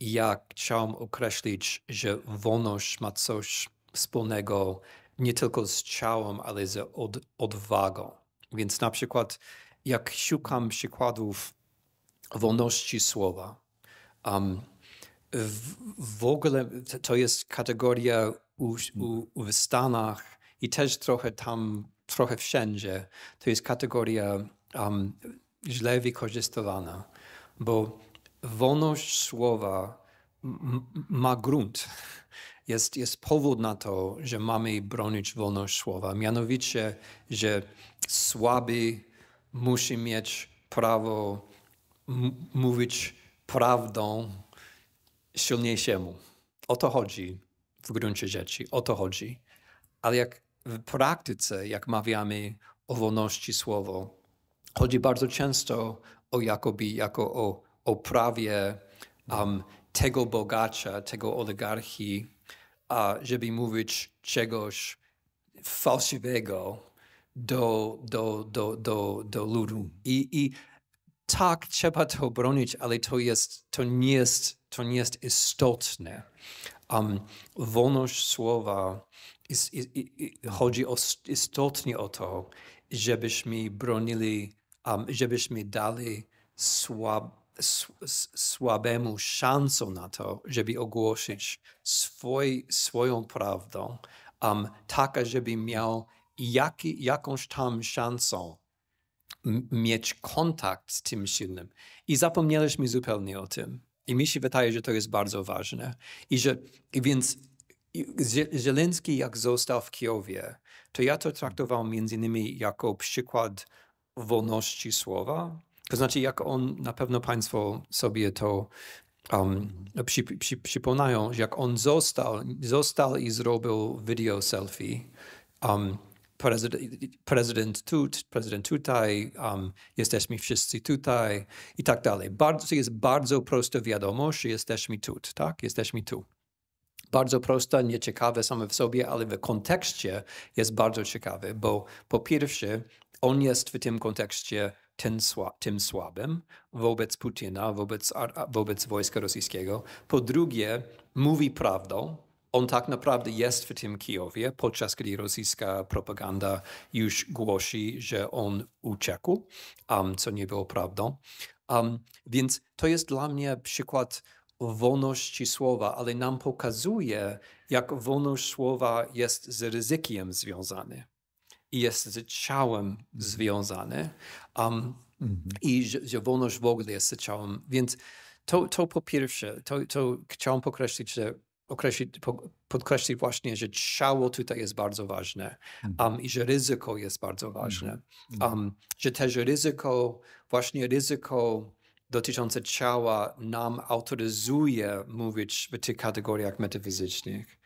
ja chciałem określić, że wolność ma coś wspólnego nie tylko z ciałem, ale z od, odwagą. Więc na przykład, jak szukam przykładów wolności słowa, um, w, w, ogóle to jest kategoria u, u, w Stanach i też trochę tam, trochę wszędzie. To jest kategoria um, źle wykorzystywana, bo wolność słowa ma grunt jest, jest powód na to, że mamy bronić wolność słowa. Mianowicie, że słaby musi mieć prawo mówić prawdą silniejszemu. O to chodzi w gruncie rzeczy, o to chodzi. Ale jak w praktyce, jak mawiamy o wolności słowa, chodzi bardzo często o Jakobi jako o, o prawie um, tego bogacza, tego oligarchii, a żeby mówić czegoś fałszywego do, do, do, do, do ludu. I, I tak trzeba to bronić, ale to, jest, to, nie, jest, to nie jest istotne. Um, wolność słowa is, is, is, chodzi o, istotnie o to, żebyśmy bronili, um, żebyśmy dali słabość słabemu szansą na to, żeby ogłosić swój, swoją prawdę, um, taka, żeby miał jaki, jakąś tam szansę mieć kontakt z tym silnym. I zapomnieliśmy zupełnie o tym. I mi się wydaje, że to jest bardzo ważne. I że i więc Zelenski, jak został w Kijowie, to ja to traktowałem między innymi jako przykład wolności słowa, to znaczy, jak on, na pewno Państwo sobie to um, przy, przy, przypominają, jak on został, został i zrobił video selfie. Um, prezydent, prezydent, tu, prezydent tutaj, um, jesteśmy wszyscy tutaj i tak dalej. Bardzo, to jest bardzo prosta wiadomość, że jesteśmy tu, tak? Jesteśmy tu. Bardzo prosta, nieciekawe same w sobie, ale w kontekście jest bardzo ciekawe, bo po pierwsze, on jest w tym kontekście tym słabym wobec Putina, wobec, wobec wojska rosyjskiego. Po drugie, mówi prawdę. On tak naprawdę jest w tym Kijowie, podczas gdy rosyjska propaganda już głosi, że on uciekł, um, co nie było prawdą. Um, więc to jest dla mnie przykład wolności słowa, ale nam pokazuje, jak wolność słowa jest z ryzykiem związany i jest z ciałem związany, Um, mm -hmm. I że, że wolność w ogóle jest ciałem. Więc to, to po pierwsze, to, to chciałem podkreślić, że określić, podkreślić właśnie, że ciało tutaj jest bardzo ważne mhm. um, i że ryzyko jest bardzo ważne. Mhm. Mhm. Um, że też ryzyko, właśnie ryzyko dotyczące ciała nam autoryzuje mówić w tych kategoriach metafizycznych.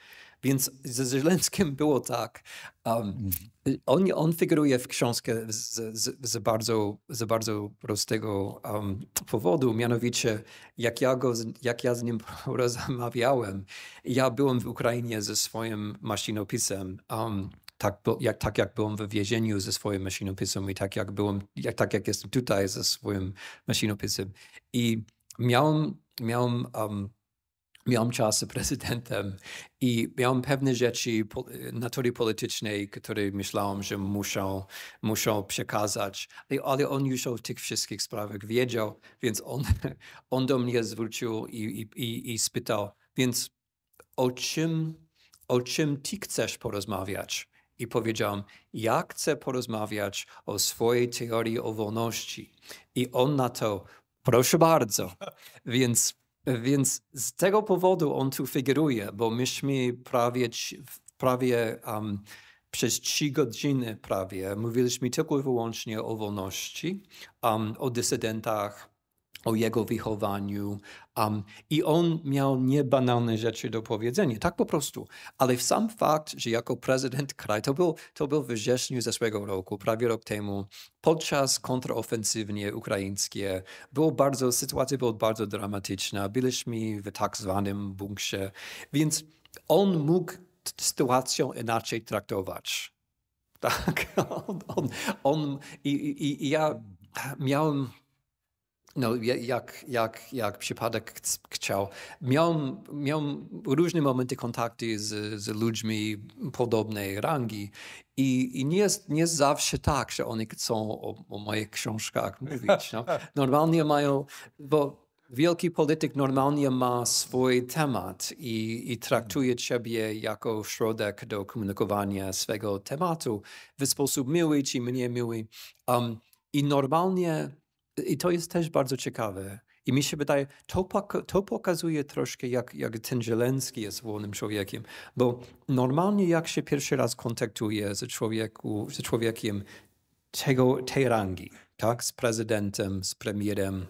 Więc ze Zelenskim było tak. Um, mhm. on, on figuruje w książkę z, z, z bardzo, z bardzo prostego um, powodu, mianowicie jak ja, go, jak ja z nim rozmawiałem, ja byłem w Ukrainie ze swoim maszynopisem. Um, tak, jak, tak jak byłem w więzieniu ze swoim maszynopisem i tak jak byłem, jak, tak jak jestem tutaj ze swoim maszynopisem. I miałem, miałem um, miałem czas z prezydentem i miałem pewne rzeczy e, natury politycznej, które myślałem, że muszą, muszą przekazać, ale on już o tych wszystkich sprawach wiedział, więc on, on do mnie zwrócił i, i, i spytał, więc o czym, o czym ty chcesz porozmawiać? I powiedziałam, ja chcę porozmawiać o swojej teorii o wolności. I on na to, proszę bardzo. Więc więc z tego powodu on tu figuruje, bo myśmy prawie, prawie um, przez trzy godziny prawie mówiliśmy tylko i wyłącznie o wolności, um, o dysydentach, o jego wychowaniu. Um, I on miał niebanalne rzeczy do powiedzenia, tak po prostu. Ale sam fakt, że jako prezydent kraju, to był, to był we wrześniu zeszłego roku, prawie rok temu, podczas kontrofensywnie ukraińskie, było bardzo, sytuacja była bardzo dramatyczna. Byliśmy w tak zwanym bunkrze, więc on mógł sytuację inaczej traktować. Tak, on, on, on i, i, i ja miałem no, jak, jak, jak przypadek chciał. Miałem, miałem różne momenty kontakty z, z ludźmi podobnej rangi i, i nie, jest, nie jest zawsze tak, że oni chcą o, o moich książkach mówić. No. Normalnie mają, bo Wielki polityk normalnie ma swój temat i, i, traktuje ciebie mm. jako środek do komunikowania swego tematu w sposób miły czy mniej miły. Um, I normalnie i to jest też bardzo ciekawe. I mi się wydaje, to, to pokazuje troszkę, jak, jak ten Zieleński jest wolnym człowiekiem, bo normalnie jak się pierwszy raz kontaktuje ze, człowieku, człowiekiem tego, tej rangi, tak, z prezydentem, z premierem,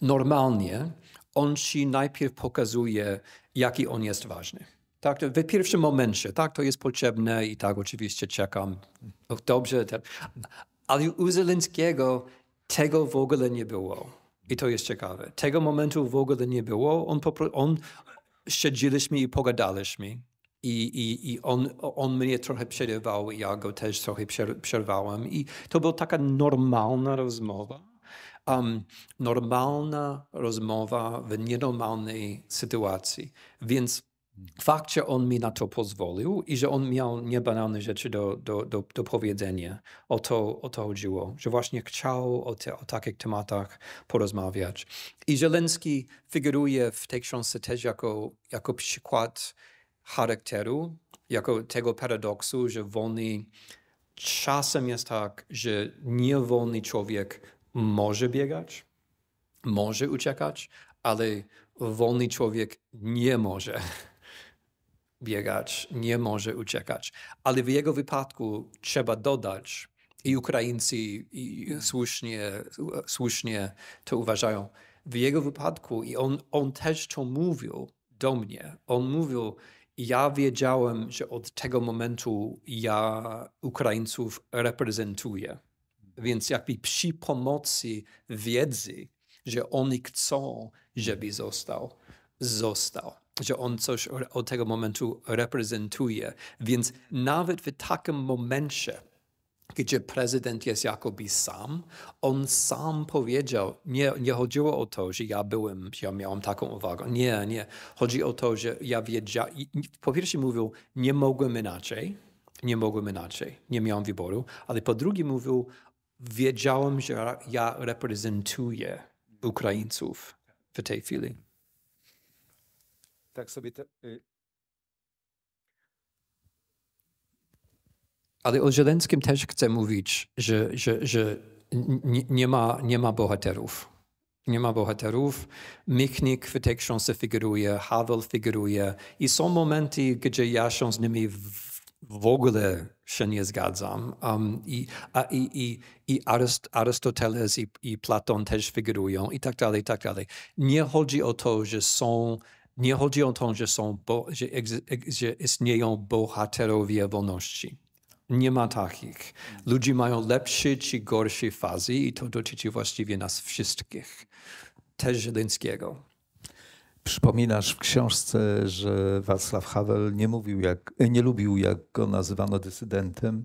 normalnie on ci najpierw pokazuje, jaki on jest ważny. Tak, w pierwszym momencie, tak, to jest potrzebne i tak oczywiście czekam. No, dobrze, tak. ale u Zelenskiego tego w ogóle nie było. I to jest ciekawe. Tego momentu w ogóle nie było. On, popro, on siedzieliśmy i pogadaliśmy. I, i, i on, on mnie trochę przerywał, ja go też trochę przerwałem. I to była taka normalna rozmowa. Um, normalna rozmowa w nienormalnej sytuacji. Więc fakt, że on mi na to pozwolił i że on miał niebanalne rzeczy do, do, do, do powiedzenia. O to, o to chodziło, że właśnie chciał o, te, o takich tematach porozmawiać. I Żeleński figuruje w tej książce też jako, jako przykład charakteru, jako tego paradoksu, że wolny czasem jest tak, że niewolny człowiek może biegać, może uciekać, ale wolny człowiek nie może biegać nie może uciekać. Ale w jego wypadku trzeba dodać, i Ukraińcy i słusznie, słusznie to uważają, w jego wypadku, i on, on też to mówił do mnie, on mówił, ja wiedziałem, że od tego momentu ja Ukraińców reprezentuję. Więc jakby przy pomocy wiedzy, że oni chcą, żeby został, został że on coś od tego momentu reprezentuje. Więc nawet w takim momencie, gdzie prezydent jest jakoby sam, on sam powiedział, nie, nie chodziło o to, że ja byłem, że ja miałem taką uwagę. Nie, nie. Chodzi o to, że ja wiedziałem, po pierwsze mówił, nie mogłem inaczej, nie mogłem inaczej, nie miałem wyboru, ale po drugie mówił, wiedziałem, że ja reprezentuję Ukraińców w tej chwili tak sobie. Te, y, Ale o Żeleńskim też chcę mówić, że, że, że nie, ma, nie ma bohaterów. Nie ma bohaterów. Michnik w tej książce figuruje, Havel figuruje. I są momenty, gdzie ja się z nimi w ogóle się nie zgadzam. Um, i, a, i, i, i Aryst Arystoteles i, i Platon też figurują i tak dalej, i tak dalej. Nie chodzi o to, że są nie chodzi o to, że, są bo, że, że istnieją bohaterowie wolności. Nie ma takich. Ludzie mają lepsze czy gorsze fazy i to dotyczy właściwie nas wszystkich. Też Żeleńskiego. Przypominasz w książce, że Wacław Havel nie, mówił jak, nie lubił, jak go nazywano dysydentem,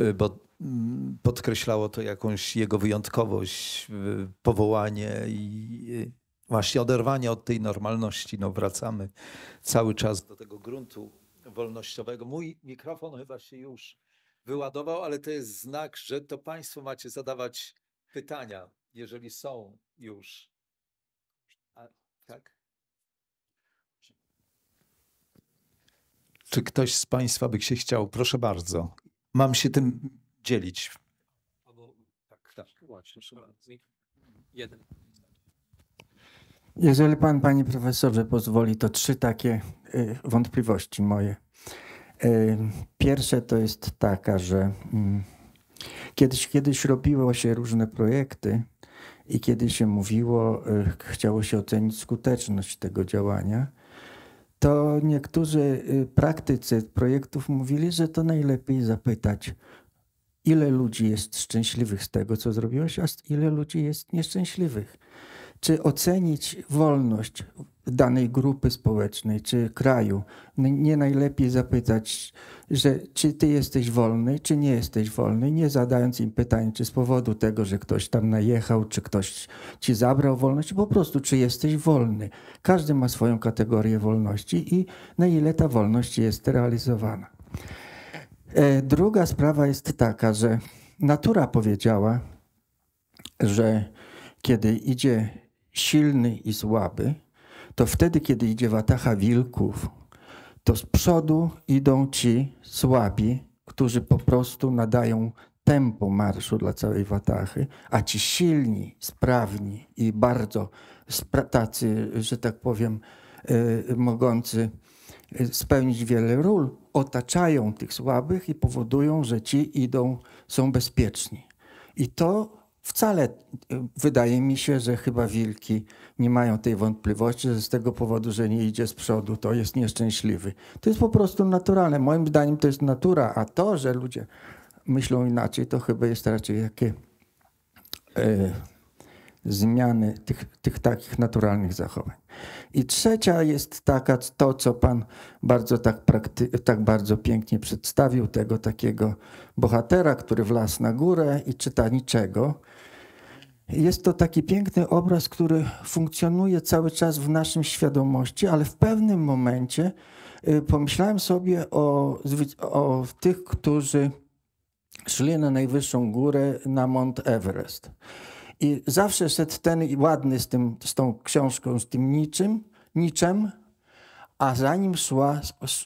y, bo mm, podkreślało to jakąś jego wyjątkowość, y, powołanie i y, właśnie oderwanie od tej normalności. No wracamy cały czas do tego gruntu wolnościowego. Mój mikrofon chyba się już wyładował, ale to jest znak, że to Państwo macie zadawać pytania, jeżeli są już. A, tak? Czy ktoś z Państwa by się chciał? Proszę bardzo. Mam się tym dzielić. Albo, tak, tak. Właśnie, Jeden. Jeżeli pan, panie profesorze, pozwoli, to trzy takie y, wątpliwości moje. Y, pierwsze to jest taka, że mm, kiedyś, kiedyś robiło się różne projekty i kiedy się mówiło, y, chciało się ocenić skuteczność tego działania, to niektórzy praktycy projektów mówili, że to najlepiej zapytać, ile ludzi jest szczęśliwych z tego, co zrobiłeś, a ile ludzi jest nieszczęśliwych czy ocenić wolność danej grupy społecznej czy kraju. No, nie najlepiej zapytać, że czy ty jesteś wolny, czy nie jesteś wolny, nie zadając im pytań, czy z powodu tego, że ktoś tam najechał, czy ktoś ci zabrał wolność, po prostu czy jesteś wolny. Każdy ma swoją kategorię wolności i na ile ta wolność jest realizowana. E, druga sprawa jest taka, że natura powiedziała, że kiedy idzie silny i słaby, to wtedy, kiedy idzie watacha wilków, to z przodu idą ci słabi, którzy po prostu nadają tempo marszu dla całej watachy, a ci silni, sprawni i bardzo tacy, że tak powiem, e, mogący e, spełnić wiele ról, otaczają tych słabych i powodują, że ci idą, są bezpieczni. I to Wcale y, wydaje mi się, że chyba wilki nie mają tej wątpliwości, że z tego powodu, że nie idzie z przodu, to jest nieszczęśliwy. To jest po prostu naturalne. Moim zdaniem to jest natura, a to, że ludzie myślą inaczej, to chyba jest raczej jakie e, zmiany tych, tych takich naturalnych zachowań. I trzecia jest taka, to co pan bardzo tak, prakty- tak bardzo pięknie przedstawił, tego takiego bohatera, który wlazł na górę i czyta niczego jest to taki piękny obraz, który funkcjonuje cały czas w naszym świadomości, ale w pewnym momencie y, pomyślałem sobie o, o tych, którzy szli na najwyższą górę, na Mont Everest. I zawsze szedł ten ładny z, tym, z tą książką, z tym niczym, niczem, a za nim szła,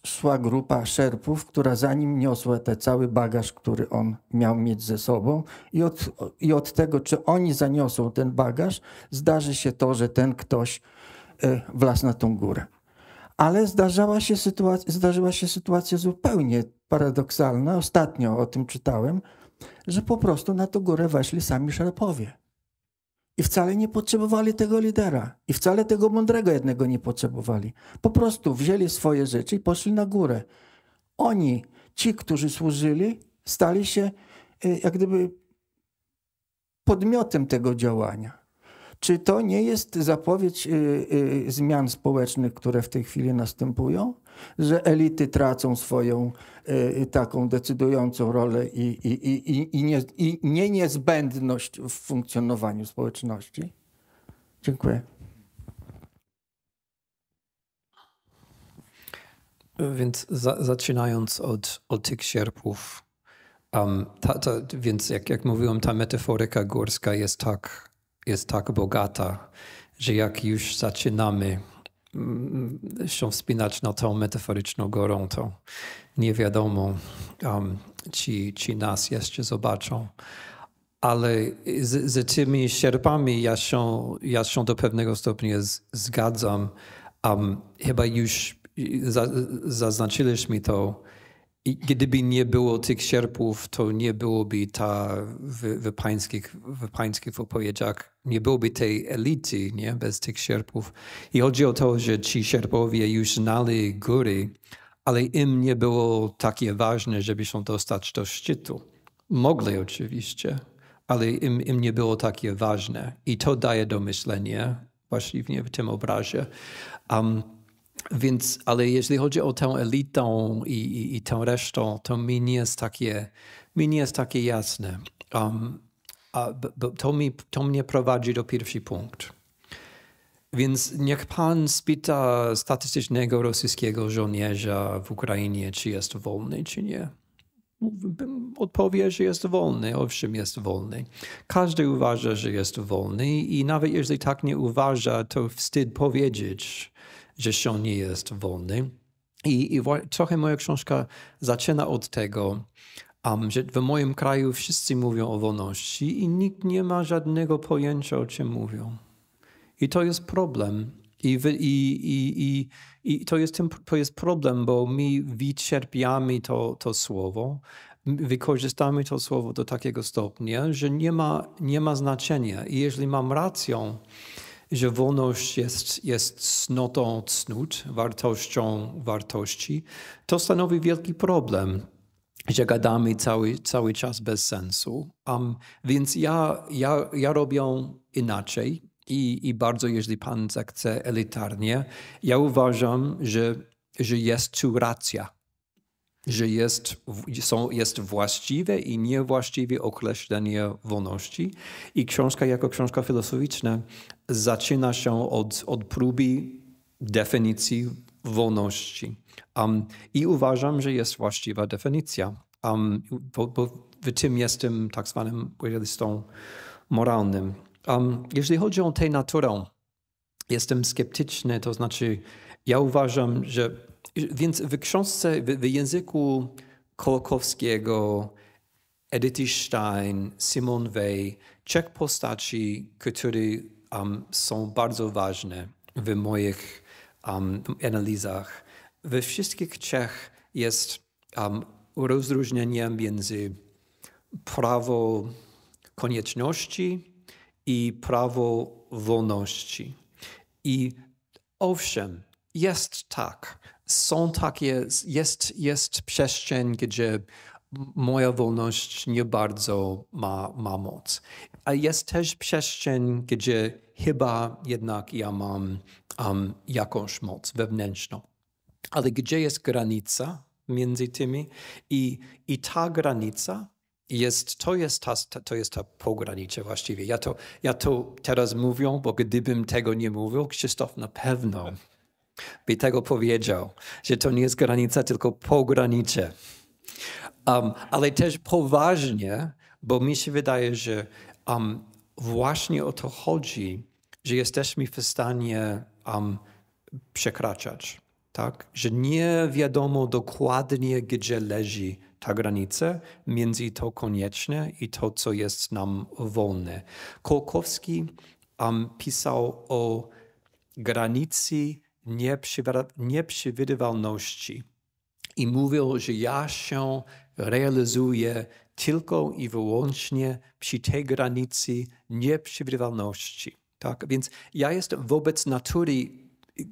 szła grupa szerpów, która za nim niosła ten cały bagaż, który on miał mieć ze sobą. I od, I od tego, czy oni zaniosą ten bagaż, zdarzy się to, że ten ktoś e, wlazł na tą górę. Ale zdarzała się sytuacja, zdarzyła się sytuacja zupełnie paradoksalna. Ostatnio o tym czytałem, że po prostu na tą górę weszli sami szerpowie. I wcale nie potrzebowali tego lidera. I wcale tego mądrego jednego nie potrzebowali. Po prostu wzięli swoje rzeczy i poszli na górę. Oni, ci, którzy służyli, stali się y, jak gdyby podmiotem tego działania. Czy to nie jest zapowiedź y, y, zmian społecznych, które w tej chwili następują? Że elity tracą swoją y, taką decydującą rolę i, i, i, i, nie, i nie niezbędność w funkcjonowaniu społeczności? Dziękuję. Więc za, zaczynając od, od tych sierpów, um, ta, ta, więc jak, jak mówiłem, ta metaforyka górska jest tak jest tak bogata, że jak już zaczynamy mm, się wspinać na tą metaforyczną górą, to nie wiadomo, um, czy, czy nas jeszcze zobaczą. Ale z, z tymi sierpami ja się, ja się do pewnego stopnia z, zgadzam. Um, chyba już zaznaczyliśmy to, i gdyby nie było tych sierpów, to nie byłoby ta w, w, pańskich, w pańskich opowiedziach, nie byłoby tej elity nie? bez tych sierpów. I chodzi o to, że ci sierpowie już znali góry, ale im nie było takie ważne, żeby się dostać do szczytu. Mogli oczywiście, ale im, im nie było takie ważne. I to daje do myślenia właściwie w tym obrazie. Um, więc, ale jeśli chodzi o tę elitę i, i, i tę resztę, to mi nie jest takie, mi nie jest takie jasne. Um, a, to, mi, to mnie prowadzi do pierwszy punkt. Więc niech pan spyta statystycznego rosyjskiego żołnierza w Ukrainie, czy jest wolny, czy nie. Odpowie, że jest wolny. Owszem, jest wolny. Każdy uważa, że jest wolny i nawet jeżeli tak nie uważa, to wstyd powiedzieć, że się nie jest wolny. I, i trochę moja książka zaczyna od tego, um, że w moim kraju wszyscy mówią o wolności i nikt nie ma żadnego pojęcia, o czym mówią. I to jest problem. I, wy, i, i, i, i to, jest ten, to jest problem, bo my wycierpiamy to, to słowo, wykorzystamy to słowo do takiego stopnia, że nie ma, nie ma znaczenia. I jeśli mam rację, że wolność jest, jest cnotą cnót, wartością wartości, to stanowi wielki problem, że gadamy cały, cały czas bez sensu. Um, więc ja, ja, ja robię inaczej i, i bardzo, jeśli pan zechce elitarnie, ja uważam, że, że jest tu racja że jest, są, jest właściwe i niewłaściwe określenie wolności. I książka jako książka filozoficzna zaczyna się od, od próby definicji wolności. Um, I uważam, że jest właściwa definicja, um, bo, bo w tym jestem tak zwanym realistą moralnym. Um, jeżeli chodzi o tę naturę, jestem sceptyczny, to znaczy ja uważam, że więc w książce, w, w języku Kolokowskiego, Edith Stein, Simon Weil, trzech postaci, które um, są bardzo ważne w moich um, analizach. We wszystkich trzech jest um, rozróżnienie między prawo konieczności i prawo wolności. I owszem, jest tak, są takie, jest, jest przestrzeń, gdzie moja wolność nie bardzo ma, ma moc. A jest też przestrzeń, gdzie chyba jednak ja mam um, jakąś moc wewnętrzną. Ale gdzie jest granica między tymi? I, i ta granica jest, to jest ta, to jest ta pogranicze właściwie. Ja to, ja to teraz mówię, bo gdybym tego nie mówił, Krzysztof na pewno by tego powiedział, że to nie jest granica, tylko pogranicze. Um, ale też poważnie, bo mi się wydaje, że um, właśnie o to chodzi, że jesteśmy w stanie um, przekraczać. Tak? Że nie wiadomo dokładnie, gdzie leży ta granica między to konieczne i to, co jest nam wolne. Kolkowski um, pisał o granicy nieprzewidywalności i mówił, że ja się realizuję tylko i wyłącznie przy tej granicy nieprzewidywalności. Tak? Więc ja jestem wobec natury,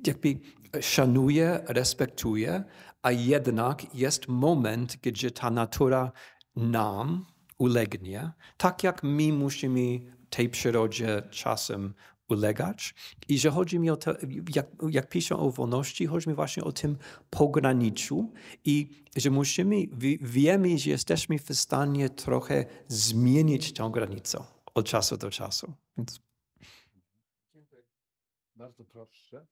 jakby szanuję, respektuję, a jednak jest moment, gdzie ta natura nam ulegnie, tak jak my musimy tej przyrodzie czasem ulegać. I że chodzi mi o to, jak, jak piszę o wolności, chodzi mi właśnie o tym pograniczu i że musimy, wiemy, że jesteśmy w stanie trochę zmienić tę granicę od czasu do czasu. Więc... Dziękuję. Bardzo proszę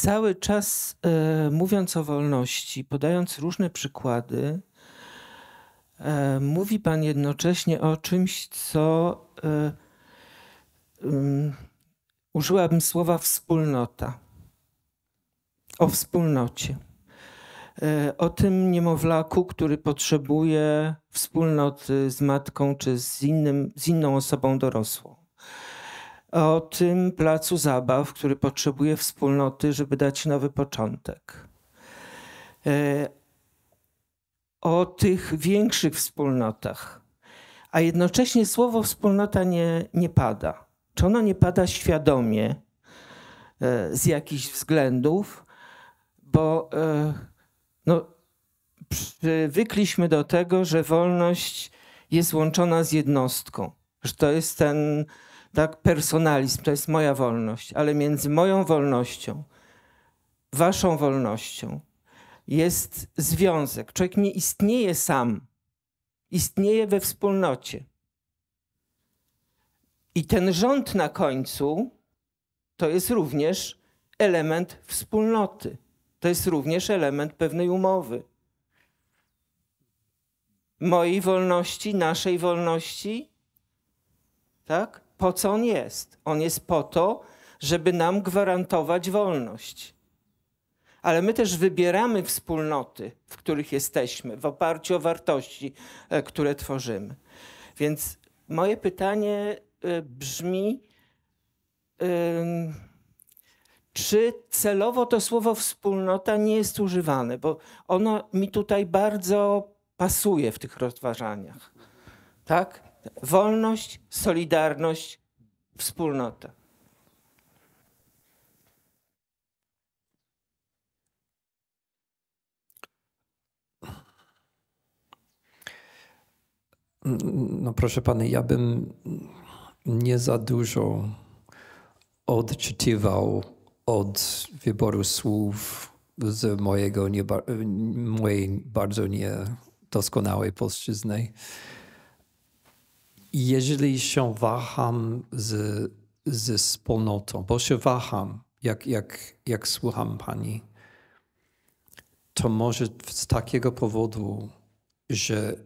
cały czas e, mówiąc o wolności, podając różne przykłady, e, mówi Pan jednocześnie o czymś, co e, um, użyłabym słowa wspólnota. O wspólnocie. E, o tym niemowlaku, który potrzebuje wspólnoty z matką czy z, innym, z inną osobą dorosłą o tym placu zabaw, który potrzebuje wspólnoty, żeby dać nowy początek. E, o tych większych wspólnotach. A jednocześnie słowo wspólnota nie, nie pada. Czy ono nie pada świadomie e, z jakichś względów, bo e, no, przywykliśmy do tego, że wolność jest łączona z jednostką, że to jest ten tak, personalizm to jest moja wolność, ale między moją wolnością, waszą wolnością jest związek. Człowiek nie istnieje sam, istnieje we wspólnocie. I ten rząd na końcu to jest również element wspólnoty. To jest również element pewnej umowy. Mojej wolności, naszej wolności, tak? po co on jest? On jest po to, żeby nam gwarantować wolność. Ale my też wybieramy wspólnoty, w których jesteśmy, w oparciu o wartości, e, które tworzymy. Więc moje pytanie e, brzmi, czy celowo to słowo wspólnota nie jest używane, bo ono mi tutaj bardzo pasuje w tych rozważaniach. Tak? wolność, solidarność, wspólnota. No proszę Pana, ja bym nie za dużo odczytywał od wyboru słów z mojego nie, mojej bardzo niedoskonałej polszczyzny jeżeli się waham z, ze wspólnotą, bo się waham, jak, jak, jak słucham pani, to może z takiego powodu, że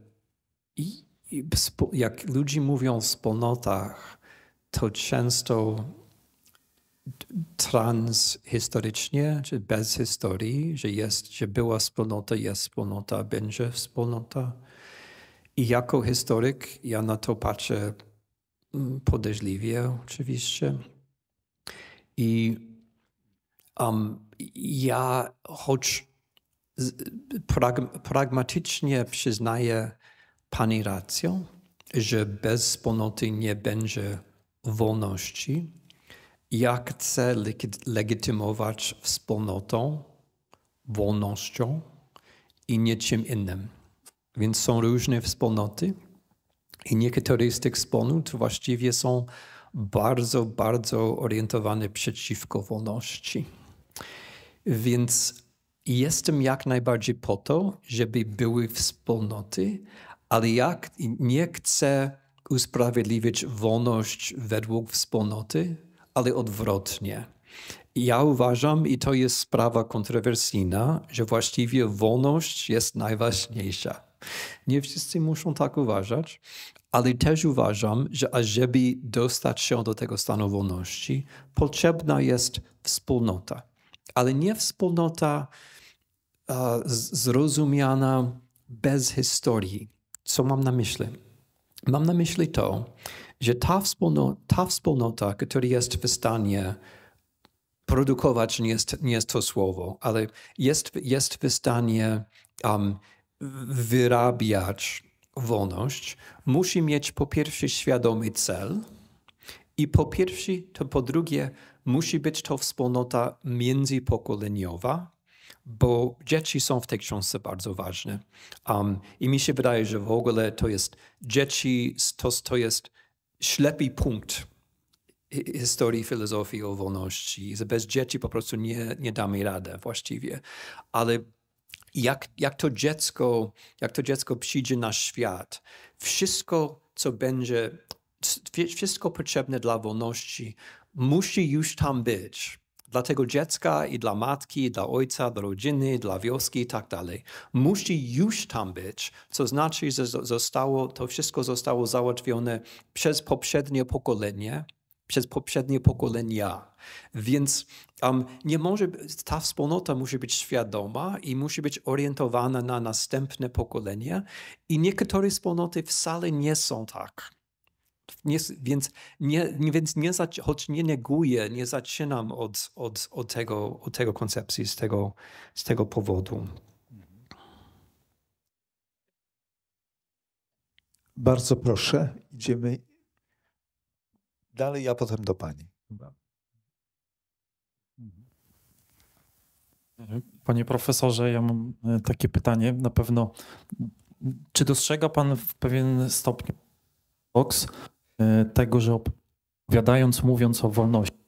i, i, jak ludzie mówią o wspólnotach, to często transhistorycznie, czy bez historii, że jest, że była wspólnota, jest wspólnota, będzie wspólnota i jako historyk ja na to patrzę mm, podejrzliwie oczywiście. I um, ja choć prag pragmatycznie przyznaję Pani rację, że bez wspólnoty nie będzie wolności. Ja chcę legitymować wspólnotą, wolnością i niczym innym. Więc są różne wspólnoty i niektóre z tych wspólnot właściwie są bardzo, bardzo orientowane przeciwko wolności. Więc jestem jak najbardziej po to, żeby były wspólnoty, ale jak nie chcę usprawiedliwić wolność według wspólnoty, ale odwrotnie. Ja uważam, i to jest sprawa kontrowersyjna, że właściwie wolność jest najważniejsza. Nie wszyscy muszą tak uważać, ale też uważam, że ażeby dostać się do tego stanu wolności, potrzebna jest wspólnota. Ale nie wspólnota zrozumiana bez historii. Co mam na myśli? Mam na myśli to, że ta wspólnota, ta wspólnota która jest w stanie produkować, nie jest, nie jest to słowo, ale jest, jest w stanie um, wyrabiać wolność, musi mieć po pierwsze świadomy cel i po pierwsze, to po drugie, musi być to wspólnota międzypokoleniowa, bo dzieci są w tej książce bardzo ważne. Um, I mi się wydaje, że w ogóle to jest dzieci, to, to jest ślepy punkt historii filozofii o wolności. Bez dzieci po prostu nie, nie damy radę właściwie. Ale jak, jak, to dziecko, jak to dziecko przyjdzie na świat, wszystko, co będzie, wszystko potrzebne dla wolności, musi już tam być. Dla tego dziecka i dla matki, i dla ojca, dla rodziny, dla wioski i tak dalej. Musi już tam być, co znaczy, że zostało, to wszystko zostało załatwione przez poprzednie pokolenie, przez poprzednie pokolenia. Więc um, nie może, ta wspólnota musi być świadoma i musi być orientowana na następne pokolenia. I niektóre wspólnoty wcale nie są tak. Nie, więc, nie, więc nie, choć nie neguję, nie zaczynam od, od, od, tego, od tego koncepcji z tego, z tego powodu. Bardzo proszę, idziemy dalej, a potem do pani. Mhm. Mhm. Panie profesorze, ja mam e, takie pytanie na pewno. Czy dostrzega pan w pewien stopniu box e, tego, że opowiadając, mówiąc o wolności,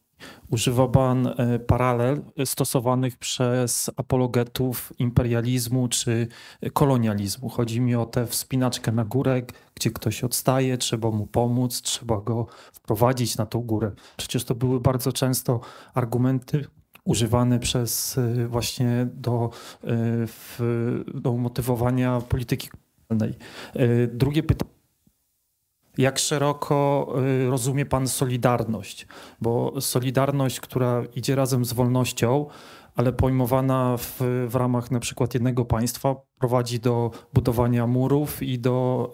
Używa pan e, paralel stosowanych przez apologetów imperializmu czy kolonializmu. Chodzi mi o tę wspinaczkę na górę, gdzie ktoś odstaje, trzeba mu pomóc, trzeba go wprowadzić na tą górę. Przecież to były bardzo często argumenty używane przez e, właśnie do, e, do umotywowania polityki. Drugie pytanie jak szeroko y, rozumie Pan solidarność, bo solidarność, która idzie razem z wolnością, ale pojmowana w, w ramach na przykład jednego państwa, prowadzi do budowania murów i do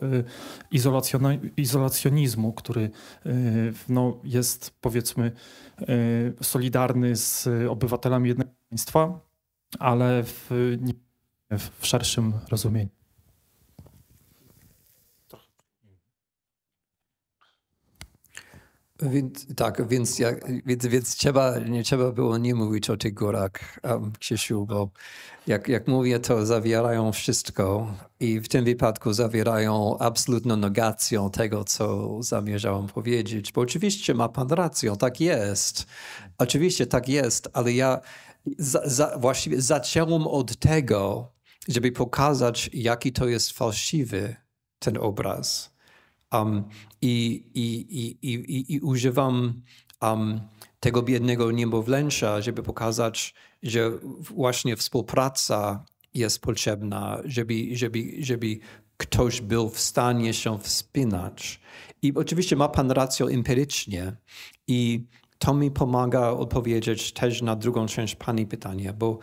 y, izolacjonizmu, który y, no, jest powiedzmy solidarny z obywatelami jednego państwa, ale w, w szerszym rozumieniu. Więc, tak, więc, ja, więc, więc trzeba, nie trzeba było nie mówić o tych górach, um, Krzysiu, bo jak, jak mówię, to zawierają wszystko i w tym wypadku zawierają absolutną negację tego, co zamierzałam powiedzieć. Bo oczywiście ma pan rację, tak jest. Oczywiście tak jest, ale ja za, za, właściwie zacząłem od tego, żeby pokazać, jaki to jest fałszywy ten obraz um, i, i, i, i, i używam um, tego biednego niemowlęcia, żeby pokazać, że właśnie współpraca jest potrzebna, żeby, żeby, żeby ktoś był w stanie się wspinać. I oczywiście ma pan rację empirycznie i to mi pomaga odpowiedzieć też na drugą część pani pytania, bo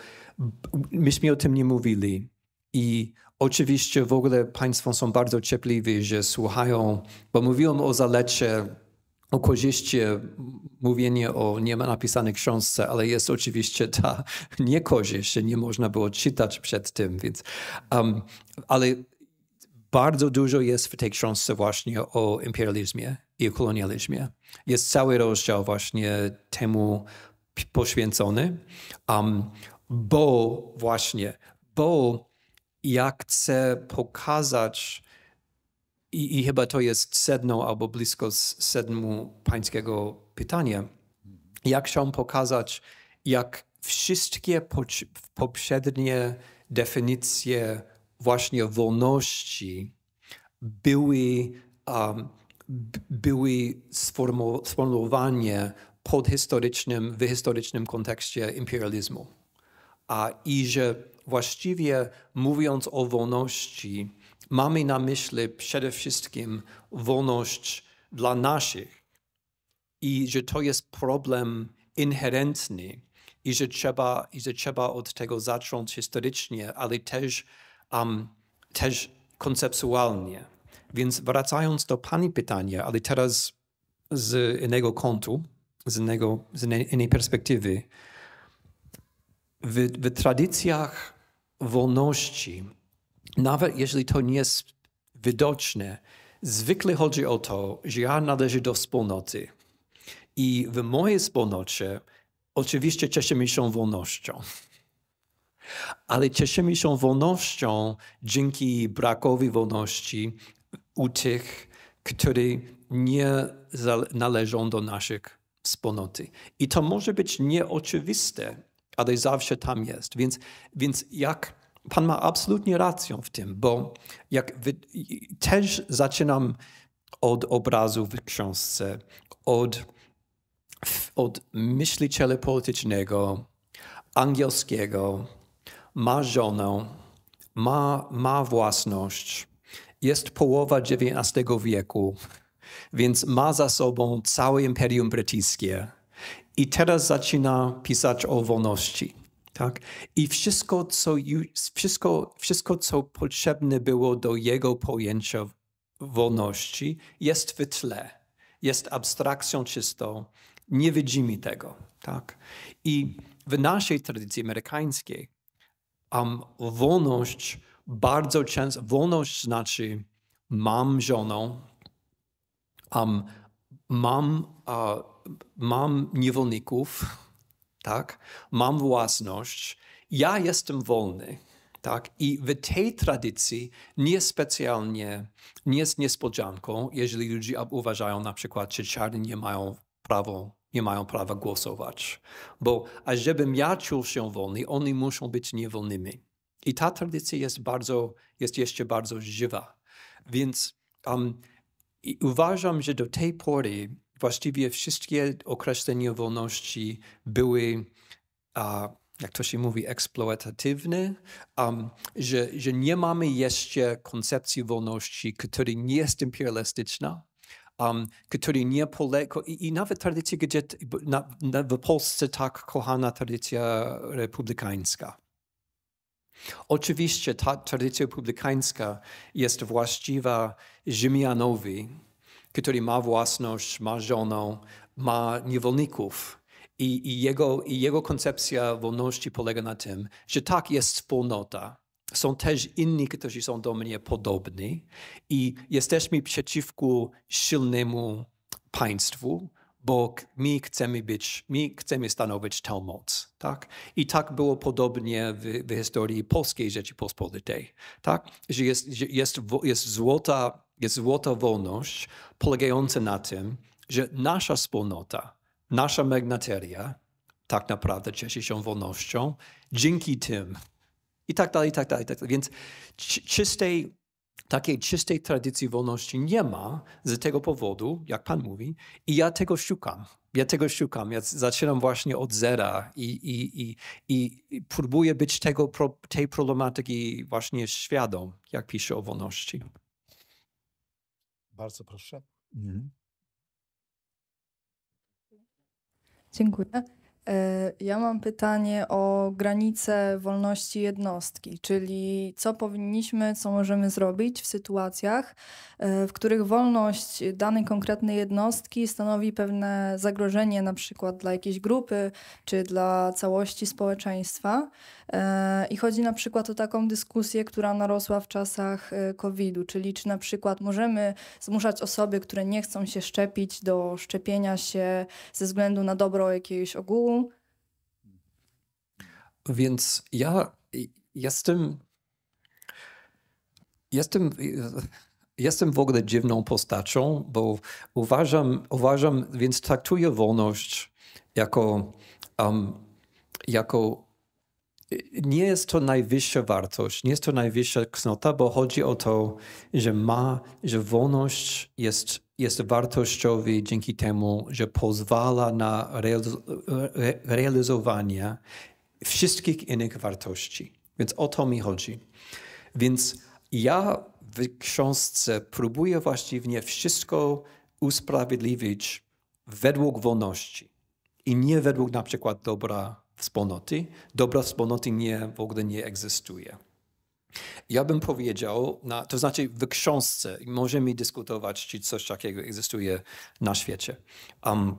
myśmy o tym nie mówili i Oczywiście w ogóle Państwo są bardzo ciepliwi, że słuchają, bo mówiłem o zalecie, o korzyści mówienie o nie napisanej książce, ale jest oczywiście ta niekorzyść, nie można było czytać przed tym, więc... Um, ale bardzo dużo jest w tej książce właśnie o imperializmie i o kolonializmie. Jest cały rozdział właśnie temu poświęcony, um, bo właśnie, bo ja chcę pokazać, i, i chyba to jest sedno albo blisko sedmu pańskiego pytania, jak chciałem pokazać, jak wszystkie poprzednie definicje właśnie wolności były, um, były sformułowane pod historycznym, w historycznym kontekście imperializmu. A, I że właściwie mówiąc o wolności, mamy na myśli przede wszystkim wolność dla naszych i że to jest problem inherentny i że trzeba, i że trzeba od tego zacząć historycznie, ale też, um, też konceptualnie. Więc wracając do Pani pytania, ale teraz z innego kątu, z, innego, z innej perspektywy. W, w tradycjach wolności, nawet jeśli to nie jest widoczne, zwykle chodzi o to, że ja należę do wspólnoty. I w mojej wspólnocie oczywiście cieszymy się wolnością. Ale cieszymy się wolnością dzięki brakowi wolności u tych, którzy nie należą do naszych wspólnoty. I to może być nieoczywiste ale zawsze tam jest. Więc, więc jak Pan ma absolutnie rację w tym, bo jak wy, też zaczynam od obrazu w książce, od, od myśliciela politycznego, angielskiego, ma żonę, ma, ma własność, jest połowa XIX wieku, więc ma za sobą całe Imperium Brytyjskie i teraz zaczyna pisać o wolności. Tak? I wszystko co, wszystko, wszystko, co potrzebne było do jego pojęcia wolności, jest w tle, jest abstrakcją czystą, nie widzimy tego. Tak? I w naszej tradycji amerykańskiej um, wolność bardzo często, wolność znaczy mam żonę, um, mam uh, mam niewolników, tak? mam własność, ja jestem wolny. Tak? I w tej tradycji niespecjalnie nie jest niespodzianką, jeżeli ludzie uważają na przykład, że czarni nie mają prawa, nie mają prawa głosować. Bo ażebym ja czuł się wolny, oni muszą być niewolnymi. I ta tradycja jest bardzo, jest jeszcze bardzo żywa. Więc um, uważam, że do tej pory właściwie wszystkie określenia wolności były, a, jak to się mówi, eksploatatywne, um, że, że nie mamy jeszcze koncepcji wolności, która nie jest imperialistyczna, um, który nie polega, i, i nawet tradycja, gdzie na, na, w Polsce tak kochana tradycja republikańska. Oczywiście ta tradycja republikańska jest właściwa Ziemianowi który ma własność, ma żonę, ma niewolników. I, i, jego, I jego koncepcja wolności polega na tym, że tak jest wspólnota. Są też inni, którzy są do mnie podobni i jesteśmy przeciwko silnemu państwu, bo my chcemy być, my chcemy stanowić tę moc, tak? I tak było podobnie w, w historii Polskiej Rzeczypospolitej, tak? Że jest, że jest, jest, złota, jest złota wolność polegająca na tym, że nasza wspólnota, nasza magnateria, tak naprawdę cieszy się wolnością dzięki tym i tak dalej, i tak dalej. I tak dalej. Więc czystej takiej czystej tradycji wolności nie ma z tego powodu, jak Pan mówi, i ja tego szukam. Ja tego szukam. Ja zaczynam właśnie od zera i, i, i, i próbuję być tego, tej problematyki właśnie świadom, jak pisze o wolności. Bardzo proszę. Mhm. Dziękuję. Ja mam pytanie o granice wolności jednostki, czyli co powinniśmy, co możemy zrobić w sytuacjach, e, w których wolność danej konkretnej jednostki stanowi pewne zagrożenie, na przykład dla jakiejś grupy czy dla całości społeczeństwa. E, I chodzi na przykład o taką dyskusję, która narosła w czasach e, COVID-u, czyli czy na przykład możemy zmuszać osoby, które nie chcą się szczepić, do szczepienia się ze względu na dobro jakiegoś ogółu więc ja jestem. Jestem. Jestem w ogóle dziwną postacią, bo uważam, uważam więc traktuję wolność jako, um, jako. Nie jest to najwyższa wartość, nie jest to najwyższa cnota, bo chodzi o to, że ma, że wolność jest, jest wartościowa dzięki temu, że pozwala na realizowanie wszystkich innych wartości. Więc o to mi chodzi. Więc ja w książce próbuję właściwie wszystko usprawiedliwić według wolności i nie według na przykład dobra wspólnoty. Dobra wspólnoty nie, w ogóle nie egzystuje. Ja bym powiedział, na, to znaczy w książce możemy dyskutować, czy coś takiego egzystuje na świecie. Um,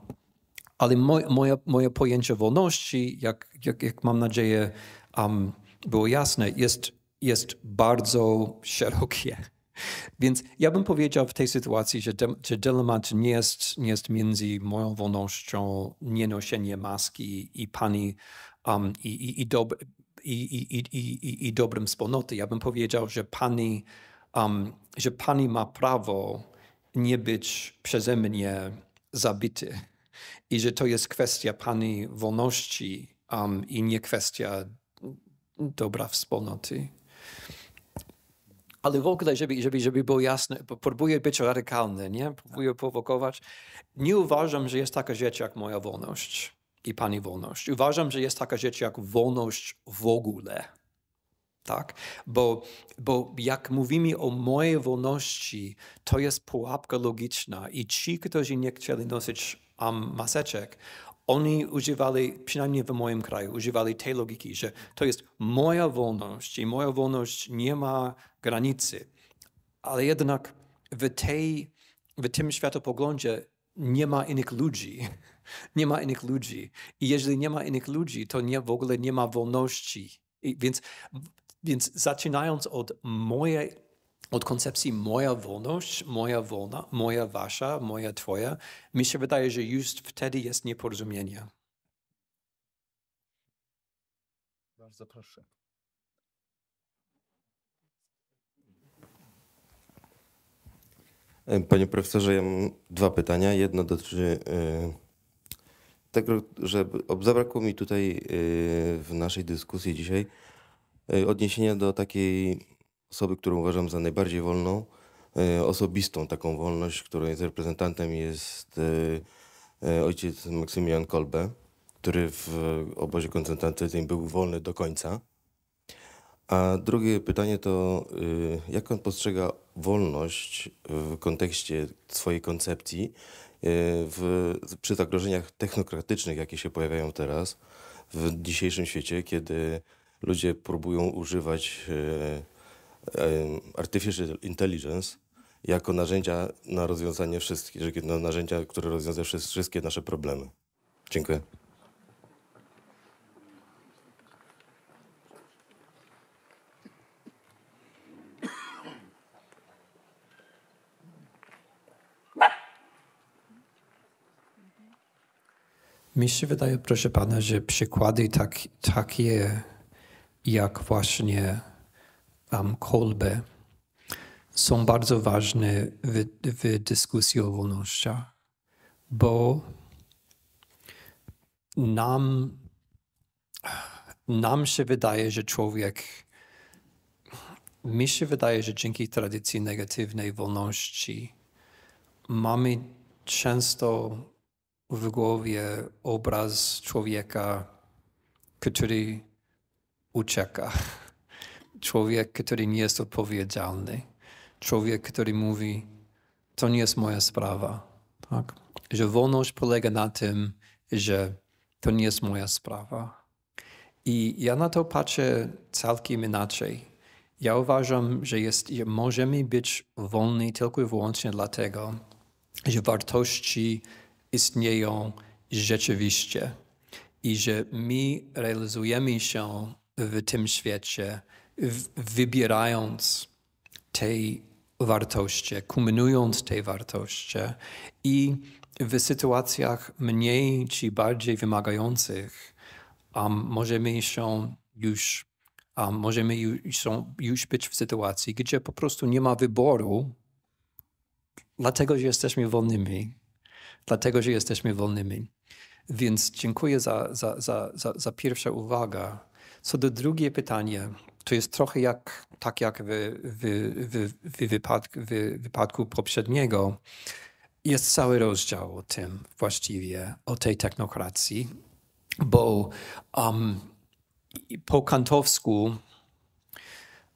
ale moj, moje, moje pojęcie wolności, jak, jak, jak mam nadzieję um, było jasne, jest, jest bardzo szerokie. Więc ja bym powiedział w tej sytuacji, że, de, że dylemat nie jest, nie jest między moją wolnością, nienoszenie maski i pani um, i, i, i, dob, i, dobrym wspólnoty. Ja bym powiedział, że pani, um, że pani ma prawo nie być przeze mnie zabity i że to jest kwestia pani wolności um, i nie kwestia dobra wspólnoty. Ale w ogóle, żeby, żeby, żeby było jasne, próbuję być radykalny, nie? Próbuję prowokować. Nie uważam, że jest taka rzecz jak moja wolność i pani wolność. Uważam, że jest taka rzecz jak wolność w ogóle. Tak? Bo, bo jak mówimy o mojej wolności, to jest pułapka logiczna i ci, którzy nie chcieli nosić um, maseczek, oni używali, przynajmniej w moim kraju, używali tej logiki, że to jest moja wolność i moja wolność nie ma granicy. Ale jednak w, tej, w tym światopoglądzie nie ma innych ludzi. Nie ma innych ludzi. I jeżeli nie ma innych ludzi, to nie, w ogóle nie ma wolności. I więc, więc zaczynając od mojej od koncepcji moja wolność, moja wolna, moja wasza, moja twoja, mi się wydaje, że już wtedy jest nieporozumienie. Bardzo proszę. E, panie profesorze, ja mam dwa pytania. Jedno dotyczy yy, tego, że zabrakło mi tutaj yy, w naszej dyskusji dzisiaj yy, odniesienia do takiej osoby, którą uważam za najbardziej wolną, e, osobistą taką wolność, której reprezentantem jest e, e, ojciec Maksymilian Kolbe, który w obozie koncentracyjnym był wolny do końca. A drugie pytanie to, jak on postrzega wolność w kontekście swojej koncepcji w, przy zagrożeniach technokratycznych, jakie się pojawiają teraz w dzisiejszym świecie, kiedy ludzie próbują używać artificial intelligence jako narzędzia na rozwiązanie wszystkich, na narzędzia, które rozwiązują wszystkie nasze problemy. Dziękuję. Mi się wydaje, proszę pana, że przykłady tak, takie jak właśnie um, Kolbe są bardzo ważne w, w dyskusji o wolnościach, bo nam, nam się wydaje, że człowiek, mi się wydaje, że dzięki tradycji negatywnej wolności mamy często w głowie obraz człowieka, który ucieka człowiek, który nie jest odpowiedzialny, człowiek, który mówi, to nie jest moja sprawa. Tak? Że wolność polega na tym, że to nie jest moja sprawa. I ja na to patrzę całkiem inaczej. Ja uważam, że, jest, że możemy być wolni tylko i wyłącznie dlatego, że wartości istnieją rzeczywiście i że my realizujemy się w tym świecie wybierając tej wartości, kumulując tej wartości i w sytuacjach mniej czy bardziej wymagających um, możemy się już um, możemy już, już być w sytuacji, gdzie po prostu nie ma wyboru, dlatego, że jesteśmy wolnymi. Dlatego, że jesteśmy wolnymi. Więc dziękuję za, za, za, za, za pierwszą uwagę. Co do drugiego pytania to jest trochę jak, tak jak w, w, w, w, wypadku, w wypadku poprzedniego. Jest cały rozdział o tym właściwie, o tej technokracji, bo um, po kantowsku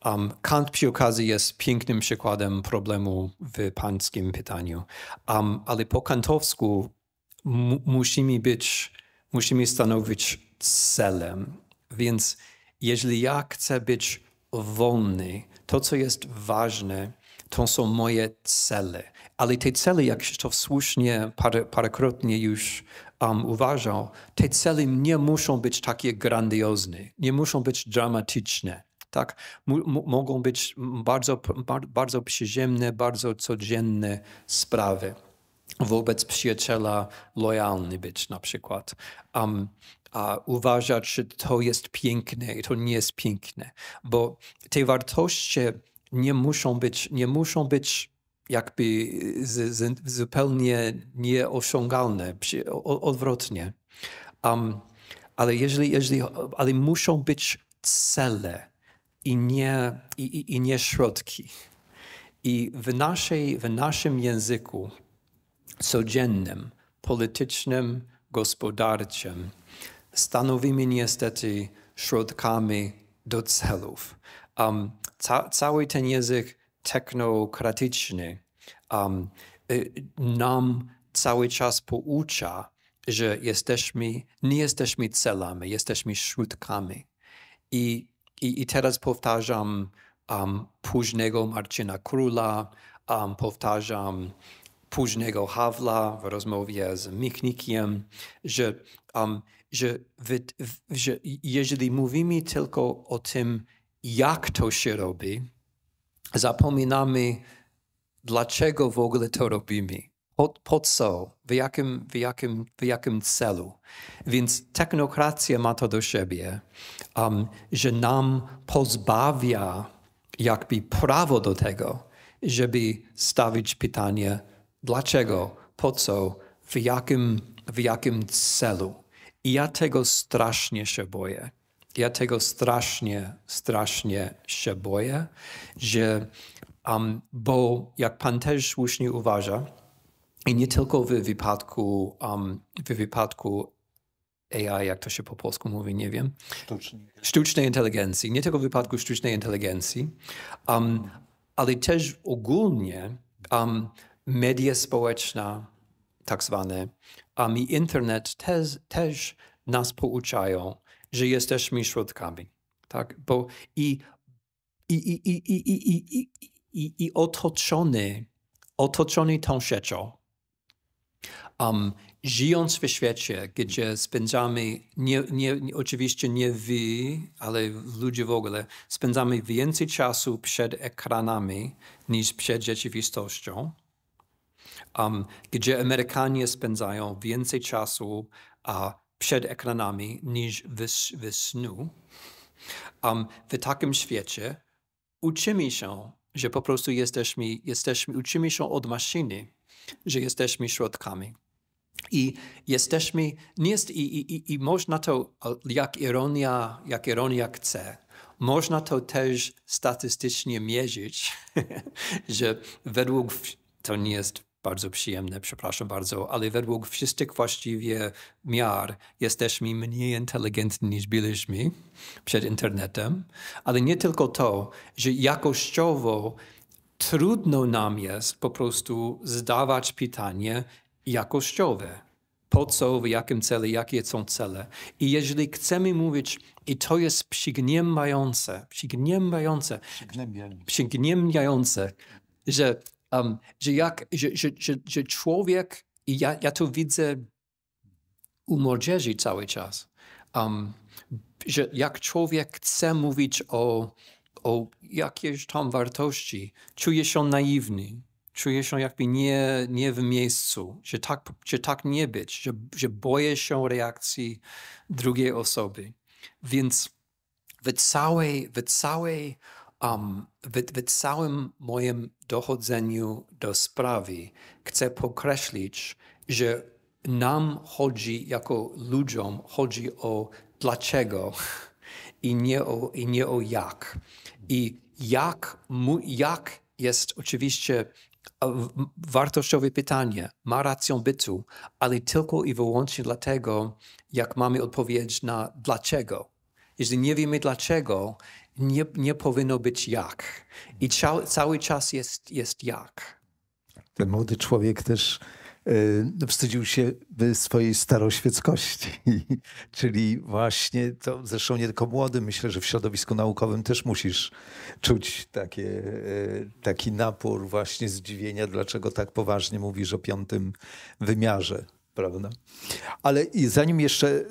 um, Kant przy okazji jest pięknym przykładem problemu w pańskim pytaniu, um, ale po kantowsku musimy być, musimy stanowić celem, więc jeżeli ja chcę być wolny, to co jest ważne, to są moje cele. Ale te cele, jak Krzysztof słusznie parę, parokrotnie już um, uważał, te cele nie muszą być takie grandiozne, nie muszą być dramatyczne. Tak? M mogą być bardzo, bardzo przyziemne, bardzo codzienne sprawy. Wobec przyjaciela lojalny być na przykład. Um, a uważać, że to jest piękne i to nie jest piękne, bo te wartości nie muszą być, nie muszą być jakby y, z, z, zupełnie nieosiągalne, odwrotnie. Um, ale jeżeli, jeżeli, ale muszą być cele i nie, i, i nie środki. I w, naszej, w naszym języku codziennym, politycznym, gospodarczym, stanowimy niestety środkami do celów. Um, ca cały ten język technokratyczny um, nam cały czas poucza, że jesteśmy, nie jesteśmy celami, jesteśmy środkami. I, i, i teraz powtarzam um, późnego Marcina Króla, um, powtarzam późnego Hawla w rozmowie z Michnikiem, że um, że, że jeżeli mówimy tylko o tym, jak to się robi, zapominamy, dlaczego w ogóle to robimy. Po, po co? W jakim, w, jakim, w jakim celu? Więc technokracja ma to do siebie, um, że nam pozbawia jakby prawo do tego, żeby stawić pytanie, dlaczego, po co, w jakim, w jakim celu. I ja tego strasznie się boję. Ja tego strasznie, strasznie się boję, że, um, bo jak pan też słusznie uważa, i nie tylko w wypadku, um, w wypadku AI, jak to się po polsku mówi, nie wiem. Sztucznej, sztucznej inteligencji. Nie tylko w wypadku sztucznej inteligencji, um, ale też ogólnie um, media społeczne, tak zwane, i internet też, też nas pouczają, że jesteśmy środkami. Tak? Bo i, i, i, i, i, i, i, i, i otoczony, otoczony tą siecią, um, żyjąc w świecie, gdzie spędzamy, nie, nie, oczywiście nie wy, ale ludzie w ogóle, spędzamy więcej czasu przed ekranami niż przed rzeczywistością, um, gdzie Amerykanie spędzają więcej czasu przed ekranami niż w, w snu. Um, w takim świecie uczymy się, że po prostu jesteśmy, jesteśmy, uczymy się od maszyny, że jesteśmy środkami. I jesteśmy, nie jest, i, i, i można to, jak ironia, jak ironia chce, można to też statystycznie mierzyć, że według, to nie jest bardzo przyjemne, przepraszam bardzo, ale według wszystkich właściwie miar jesteśmy mniej inteligentni niż byliśmy przed internetem, ale nie tylko to, że jakościowo trudno nam jest po prostu zdawać pytanie jakościowe. Po co, w jakim celu, jakie są cele. I jeżeli chcemy mówić, i to jest przygniemające, przygniemające, przygnębiające, że um, że, jak, że, że, że, że człowiek, i ja, ja to widzę u młodzieży cały czas, um, że jak człowiek chce mówić o, o jakiejś tam wartości, czuje się naiwny, czuje się jakby nie, nie w miejscu, że tak, że tak nie być, że, że boję się reakcji drugiej osoby. Więc w całej, w całej um, w, w całym moim dochodzeniu do sprawy chcę podkreślić, że nam chodzi, jako ludziom, chodzi o dlaczego i nie o, i nie o jak. I jak, jak jest oczywiście e, wartościowe pytanie, ma rację bytu, ale tylko i wyłącznie dlatego, jak mamy odpowiedź na dlaczego. Jeśli nie wiemy dlaczego, nie, nie powinno być jak. I cał, cały czas jest, jest jak. Ten młody człowiek też yy, wstydził się swojej staroświeckości. Czyli właśnie to, zresztą nie tylko młody, myślę, że w środowisku naukowym też musisz czuć takie, e, taki napór właśnie zdziwienia, dlaczego tak poważnie mówisz o piątym wymiarze. Prawda? Ale i zanim jeszcze e,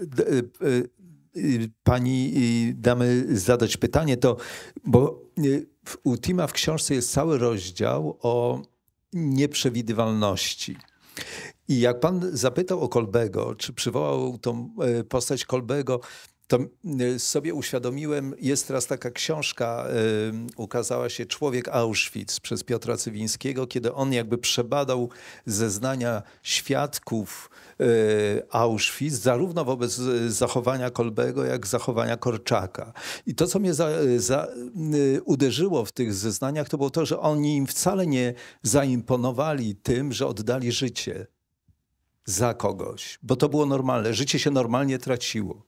Y, pani y, damy zadać pytanie, to bo y, u Tima w książce jest cały rozdział o nieprzewidywalności. I jak pan zapytał o Kolbego, czy przywołał tą postać Kolbego, to y, sobie uświadomiłem, jest teraz taka książka, y, ukazała się Człowiek Auschwitz przez Piotra Cywińskiego, kiedy on jakby przebadał zeznania świadków y, Auschwitz, zarówno wobec zachowania Kolbego, jak zachowania Korczaka. I to, co mnie za, za, uderzyło w tych zeznaniach, to było to, że oni im wcale nie zaimponowali tym, że oddali życie za kogoś, bo to było normalne, życie się normalnie traciło.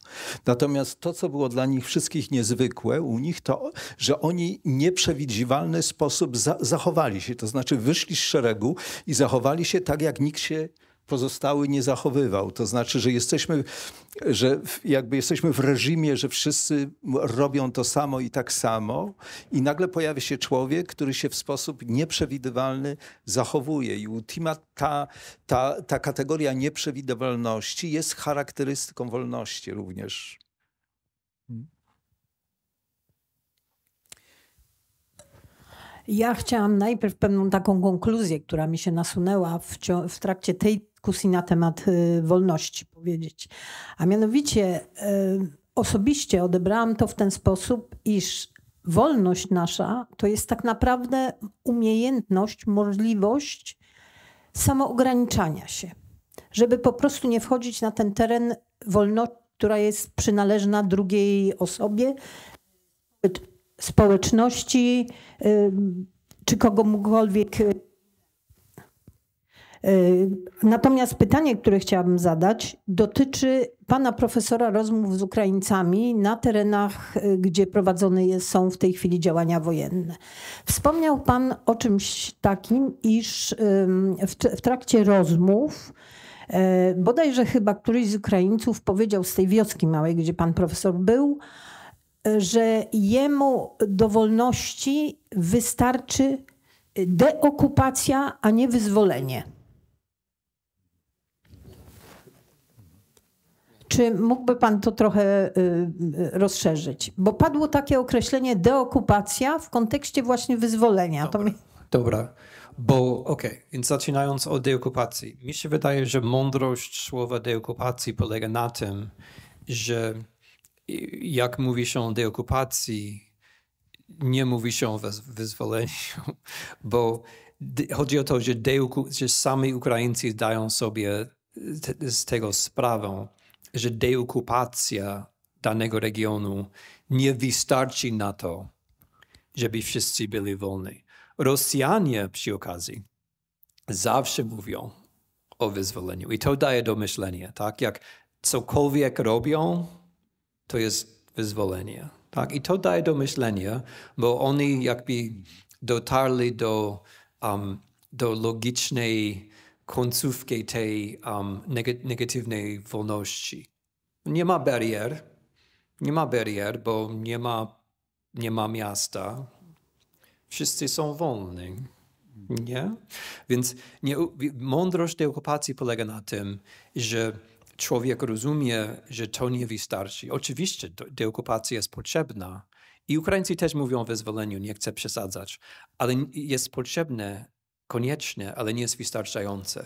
Natomiast to, co było dla nich wszystkich niezwykłe, u nich to, że oni nieprzewidywalny sposób za zachowali się, to znaczy wyszli z szeregu i zachowali się tak, jak nikt się nie pozostały nie zachowywał. To znaczy, że jesteśmy, że jakby jesteśmy w reżimie, że wszyscy robią to samo i tak samo i nagle pojawia się człowiek, który się w sposób nieprzewidywalny zachowuje i ultima ta, ta, ta kategoria nieprzewidywalności jest charakterystyką wolności również. Ja chciałam najpierw pewną taką konkluzję, która mi się nasunęła w, w trakcie tej dyskusji na temat y, wolności powiedzieć. A mianowicie y, osobiście odebrałam to w ten sposób, iż wolność nasza to jest tak naprawdę umiejętność, możliwość samoograniczania się, żeby po prostu nie wchodzić na ten teren wolności, która jest przynależna drugiej osobie, społeczności y, czy kogokolwiek. Y, y, natomiast pytanie, które chciałabym zadać, dotyczy pana profesora rozmów z Ukraińcami na terenach, gdzie prowadzone są w tej chwili działania wojenne. Wspomniał pan o czymś takim, iż w trakcie rozmów bodajże chyba któryś z Ukraińców powiedział z tej wioski małej, gdzie pan profesor był, że jemu do wolności wystarczy deokupacja, a nie wyzwolenie. Czy mógłby Pan to trochę y, rozszerzyć? Bo padło takie określenie deokupacja w kontekście właśnie wyzwolenia. Dobra, mi... dobra. bo okej, okay. więc zaczynając od deokupacji. Mi się wydaje, że mądrość słowa deokupacji polega na tym, że jak mówi się o deokupacji, nie mówi się o wyzwoleniu, bo chodzi o to, że, że sami Ukraińcy dają sobie te, z tego sprawę, że deokupacja danego regionu nie wystarczy na to, żeby wszyscy byli wolni. Rosjanie przy okazji zawsze mówią o wyzwoleniu i to daje do myślenia, tak? Jak cokolwiek robią, to jest wyzwolenie. Tak? I to daje do myślenia, bo oni jakby dotarli do, um, do logicznej końcówki tej um, negatywnej wolności. Nie ma barier, nie ma barier, bo nie ma, nie ma miasta. Wszyscy są wolni. Nie? Więc nie, mądrość tej okupacji polega na tym, że człowiek rozumie, że to nie wystarczy. Oczywiście deokupacja jest potrzebna i Ukraińcy też mówią o wyzwoleniu, nie chcę przesadzać, ale jest potrzebne, koniecznie, ale nie jest wystarczające.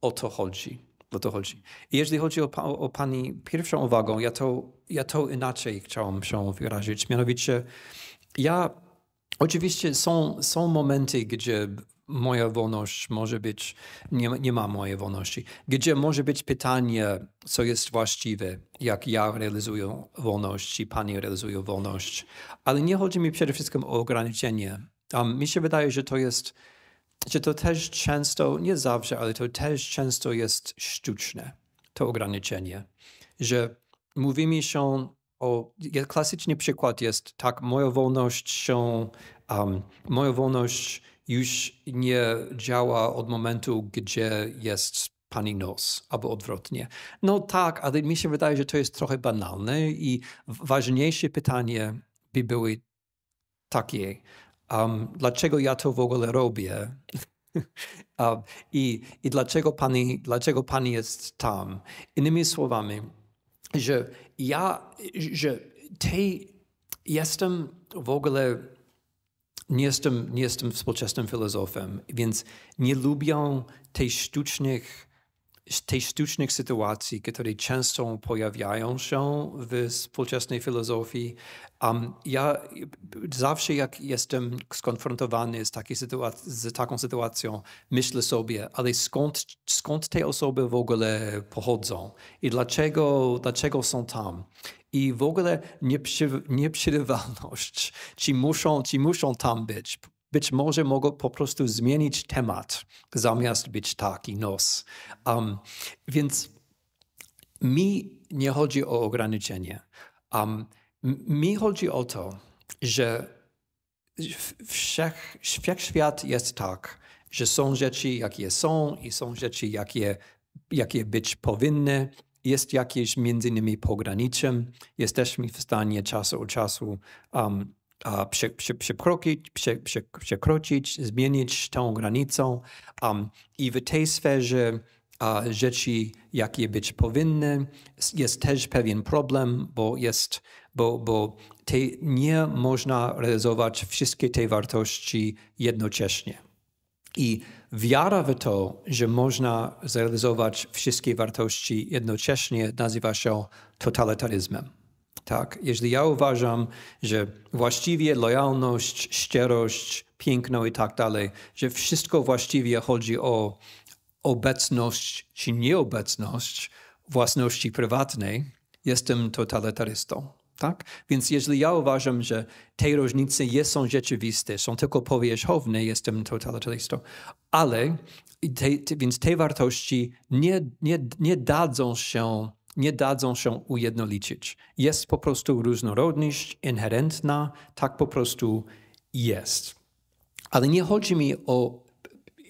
O to chodzi. O to chodzi. I jeżeli chodzi o, o, o Pani pierwszą uwagę, ja to, ja to inaczej chciałam się wyrazić. Mianowicie, ja Oczywiście są, są momenty, gdzie moja wolność może być, nie, nie ma mojej wolności. Gdzie może być pytanie, co jest właściwe, jak ja realizuję wolność czy pani realizuje wolność. Ale nie chodzi mi przede wszystkim o ograniczenie. Um, mi się wydaje, że to jest, że to też często, nie zawsze, ale to też często jest sztuczne, to ograniczenie. Że mówimy się o, klasyczny przykład jest tak, moja wolność się, um, moja wolność już nie działa od momentu, gdzie jest pani nos, albo odwrotnie. No tak, ale mi się wydaje, że to jest trochę banalne i ważniejsze pytanie by były takie, um, dlaczego ja to w ogóle robię? um, I i dlaczego, pani, dlaczego pani jest tam? Innymi słowami, że ja, że tej jestem w ogóle nie jestem, nie jestem współczesnym filozofem, więc nie lubię tych sztucznych tych sztucznych sytuacji, które często pojawiają się w współczesnej filozofii. Um, ja zawsze, jak jestem skonfrontowany z, takiej z taką sytuacją, myślę sobie, ale skąd, skąd te osoby w ogóle pochodzą i dlaczego, dlaczego są tam? I w ogóle nieprzy, nieprzerywalność, czy muszą, czy muszą tam być być może mogą po prostu zmienić temat, zamiast być taki nos. Um, więc mi nie chodzi o ograniczenie. Um, mi chodzi o to, że wszech, wszechświat jest tak, że są rzeczy, jakie są i są rzeczy, jakie, jakie być powinny. Jest jakieś między innymi pograniczem. Jesteśmy w stanie czasu od czasu um, a przekroczyć, zmienić tą granicą. Um, I w tej sferze a, rzeczy, jakie być powinny, jest też pewien problem, bo, jest, bo, bo te, nie można realizować wszystkie te wartości jednocześnie. I wiara w to, że można zrealizować wszystkie wartości jednocześnie, nazywa się totalitaryzmem. Tak, jeśli ja uważam, że właściwie lojalność, szczerość, piękno i tak dalej, że wszystko właściwie chodzi o obecność czy nieobecność własności prywatnej, jestem totalitarystą. Tak? Więc jeżeli ja uważam, że te różnice nie są rzeczywiste, są tylko powierzchowne, jestem totalitarystą. Ale te, te, więc te wartości nie, nie, nie dadzą się nie dadzą się ujednolicić. Jest po prostu różnorodność inherentna, tak po prostu jest. Ale nie chodzi mi o,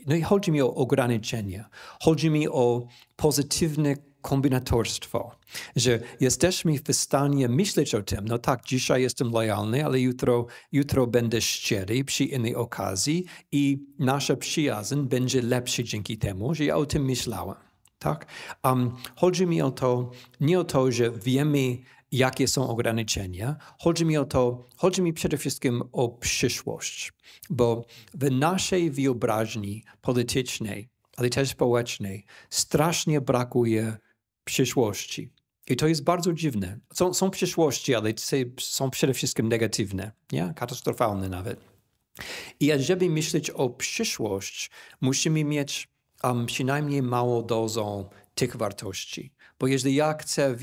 nie no chodzi mi o ograniczenie, chodzi mi o pozytywne kombinatorstwo, że jesteśmy w stanie myśleć o tym, no tak, dzisiaj jestem lojalny, ale jutro, jutro będę szczery przy innej okazji i nasza przyjaźń będzie lepsza dzięki temu, że ja o tym myślałem. Tak? Um, chodzi mi o to, nie o to, że wiemy, jakie są ograniczenia. Chodzi mi o to, chodzi mi przede wszystkim o przyszłość, bo w naszej wyobraźni politycznej, ale też społecznej, strasznie brakuje przyszłości. I to jest bardzo dziwne. Są, są przyszłości, ale są przede wszystkim negatywne, nie? katastrofalne nawet. I żeby myśleć o przyszłość, musimy mieć um, przynajmniej małą dozą tych wartości. Bo jeżeli ja chcę,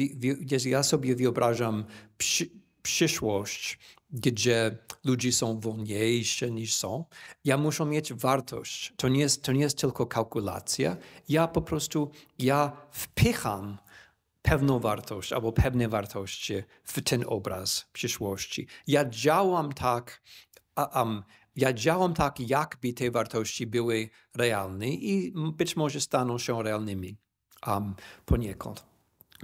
jeżeli ja sobie wyobrażam przy, przyszłość, gdzie ludzie są wolniejsi niż są, ja muszę mieć wartość. To nie jest, to nie jest tylko kalkulacja. Ja po prostu, ja wpycham pewną wartość albo pewne wartości w ten obraz przyszłości. Ja działam tak, a um, ja działam tak, jakby te wartości były realne i być może staną się realnymi um, poniekąd.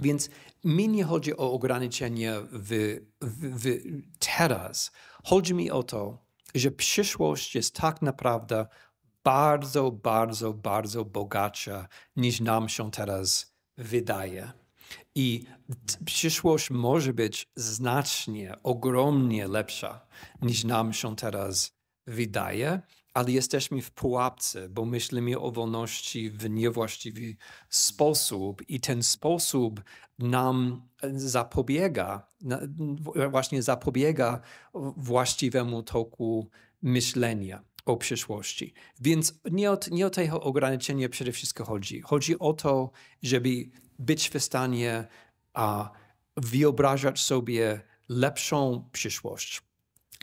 Więc mi nie chodzi o ograniczenie w, w, w teraz. Chodzi mi o to, że przyszłość jest tak naprawdę bardzo, bardzo, bardzo bogatsza niż nam się teraz wydaje. I przyszłość może być znacznie, ogromnie lepsza niż nam się teraz wydaje, ale jesteśmy w pułapce, bo myślimy o wolności w niewłaściwy sposób i ten sposób nam e, zapobiega, właśnie zapobiega właściwemu toku myślenia o przyszłości. Więc nie o, nie o to ograniczenie przede wszystkim chodzi. Chodzi o to, żeby być w stanie a, wyobrażać sobie lepszą przyszłość,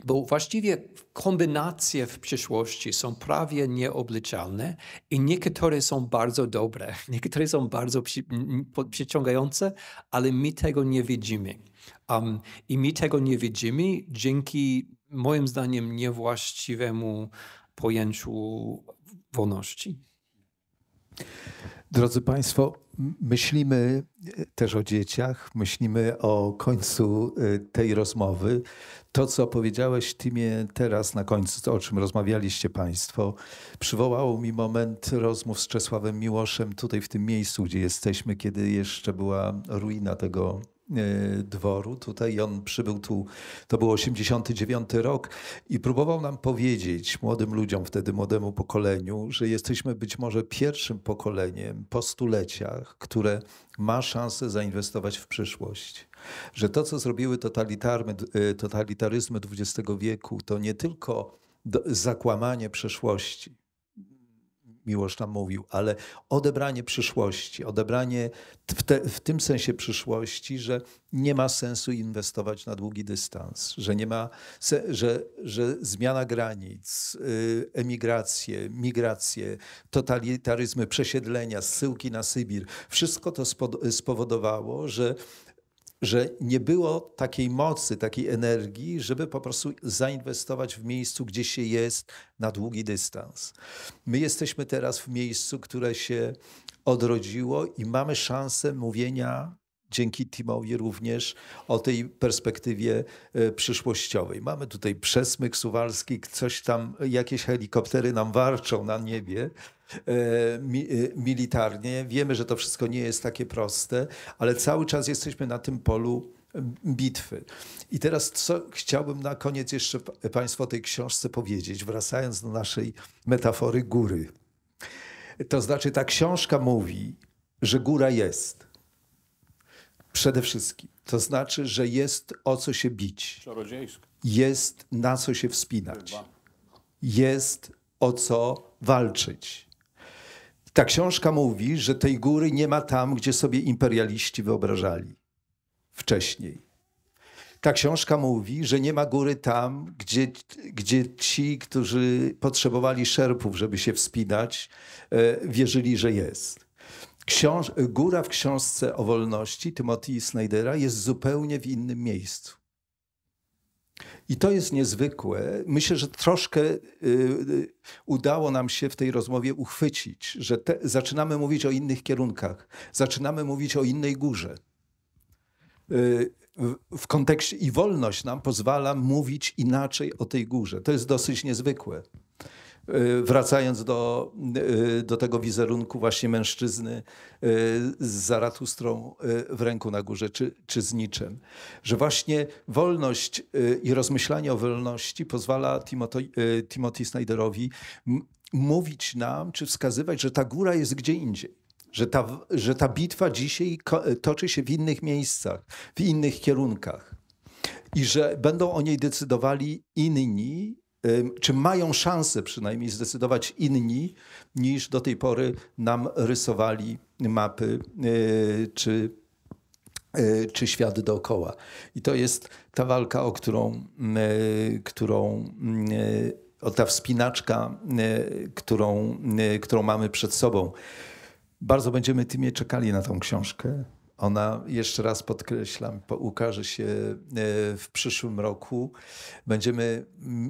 bo właściwie kombinacje w przyszłości są prawie nieobliczalne i niektóre są bardzo dobre, niektóre są bardzo przyciągające, ale my tego nie widzimy. Um, I my tego nie widzimy dzięki moim zdaniem niewłaściwemu pojęciu wolności. Drodzy Państwo, myślimy też o dzieciach, myślimy o końcu y, tej rozmowy. To, co powiedziałeś, Timie, teraz na końcu, to, o czym rozmawialiście Państwo, przywołało mi moment rozmów z Czesławem Miłoszem tutaj w tym miejscu, gdzie jesteśmy, kiedy jeszcze była ruina tego E, dworu tutaj. On przybył tu, to był 89 rok i próbował nam powiedzieć, młodym ludziom wtedy, młodemu pokoleniu, że jesteśmy być może pierwszym pokoleniem po stuleciach, które ma szansę zainwestować w przyszłość. Że to, co zrobiły totalitaryzmy XX e, wieku, to nie tylko zakłamanie przeszłości, Miłosz tam mówił, ale odebranie przyszłości, odebranie w, te, w tym sensie przyszłości, że nie ma sensu inwestować na długi dystans, że nie ma, że, że zmiana granic, y, emigracje, migracje, totalitaryzmy, przesiedlenia, zsyłki na Sybir, wszystko to spowodowało, że że nie było takiej mocy, takiej energii, żeby po prostu zainwestować w miejscu, gdzie się jest na długi dystans. My jesteśmy teraz w miejscu, które się odrodziło i mamy szansę mówienia dzięki Timowi również o tej perspektywie e, przyszłościowej. Mamy tutaj przesmyk suwalski, coś tam, jakieś helikoptery nam warczą na niebie, E, e, militarnie. Wiemy, że to wszystko nie jest takie proste, ale cały czas jesteśmy na tym polu bitwy. I teraz co chciałbym na koniec jeszcze Państwu o tej książce powiedzieć, wracając do naszej metafory góry. To znaczy, ta książka mówi, że góra jest. Przede wszystkim. To znaczy, że jest o co się bić. Jest na co się wspinać. Jest o co walczyć ta książka mówi, że tej góry nie ma tam, gdzie sobie imperialiści wyobrażali wcześniej. Ta książka mówi, że nie ma góry tam, gdzie, gdzie ci, którzy potrzebowali szerpów, żeby się wspinać, e, wierzyli, że jest. Książ góra w książce o wolności Timothy Snydera jest zupełnie w innym miejscu. I to jest niezwykłe. Myślę, że troszkę y, y, udało nam się w tej rozmowie uchwycić, że te, zaczynamy mówić o innych kierunkach, zaczynamy mówić o innej górze. Y, w, w kontekście i wolność nam pozwala mówić inaczej o tej górze. To jest dosyć niezwykłe. Y, wracając do, y, do tego wizerunku właśnie mężczyzny y, z zaratustrą w ręku na górze czy, czy z niczym, że właśnie wolność i rozmyślanie o wolności pozwala Timothy, Timothy Snyderowi mówić nam, czy wskazywać, że ta góra jest gdzie indziej że ta, że ta bitwa dzisiaj toczy się w innych miejscach, w innych kierunkach i że będą o niej decydowali inni czy mają szansę przynajmniej zdecydować inni niż do tej pory nam rysowali mapy y, czy, y, czy świat dookoła. I to jest ta walka, o którą, y, którą o ta wspinaczka, którą, którą mamy przed sobą. Bardzo będziemy tymi czekali na tą książkę. Ona, jeszcze raz podkreślam, ukaże się e, w przyszłym roku. Będziemy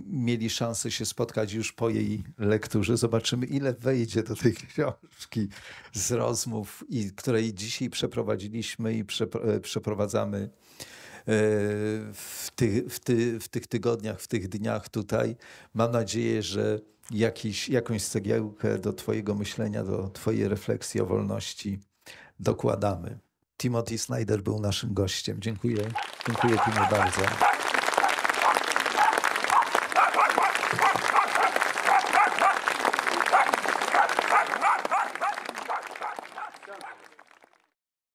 mieli szansę się spotkać już po jej lekturze. Zobaczymy, ile wejdzie do tej książki z rozmów, i, której dzisiaj przeprowadziliśmy i e, przeprowadzamy e, w, ty, w, ty, w tych tygodniach, w tych dniach tutaj. Mam nadzieję, że jakiś, jakąś cegiełkę do Twojego myślenia, do Twojej refleksji o wolności dokładamy. Timothy Snyder był naszym gościem. Dziękuję. Dziękuję Timo bardzo.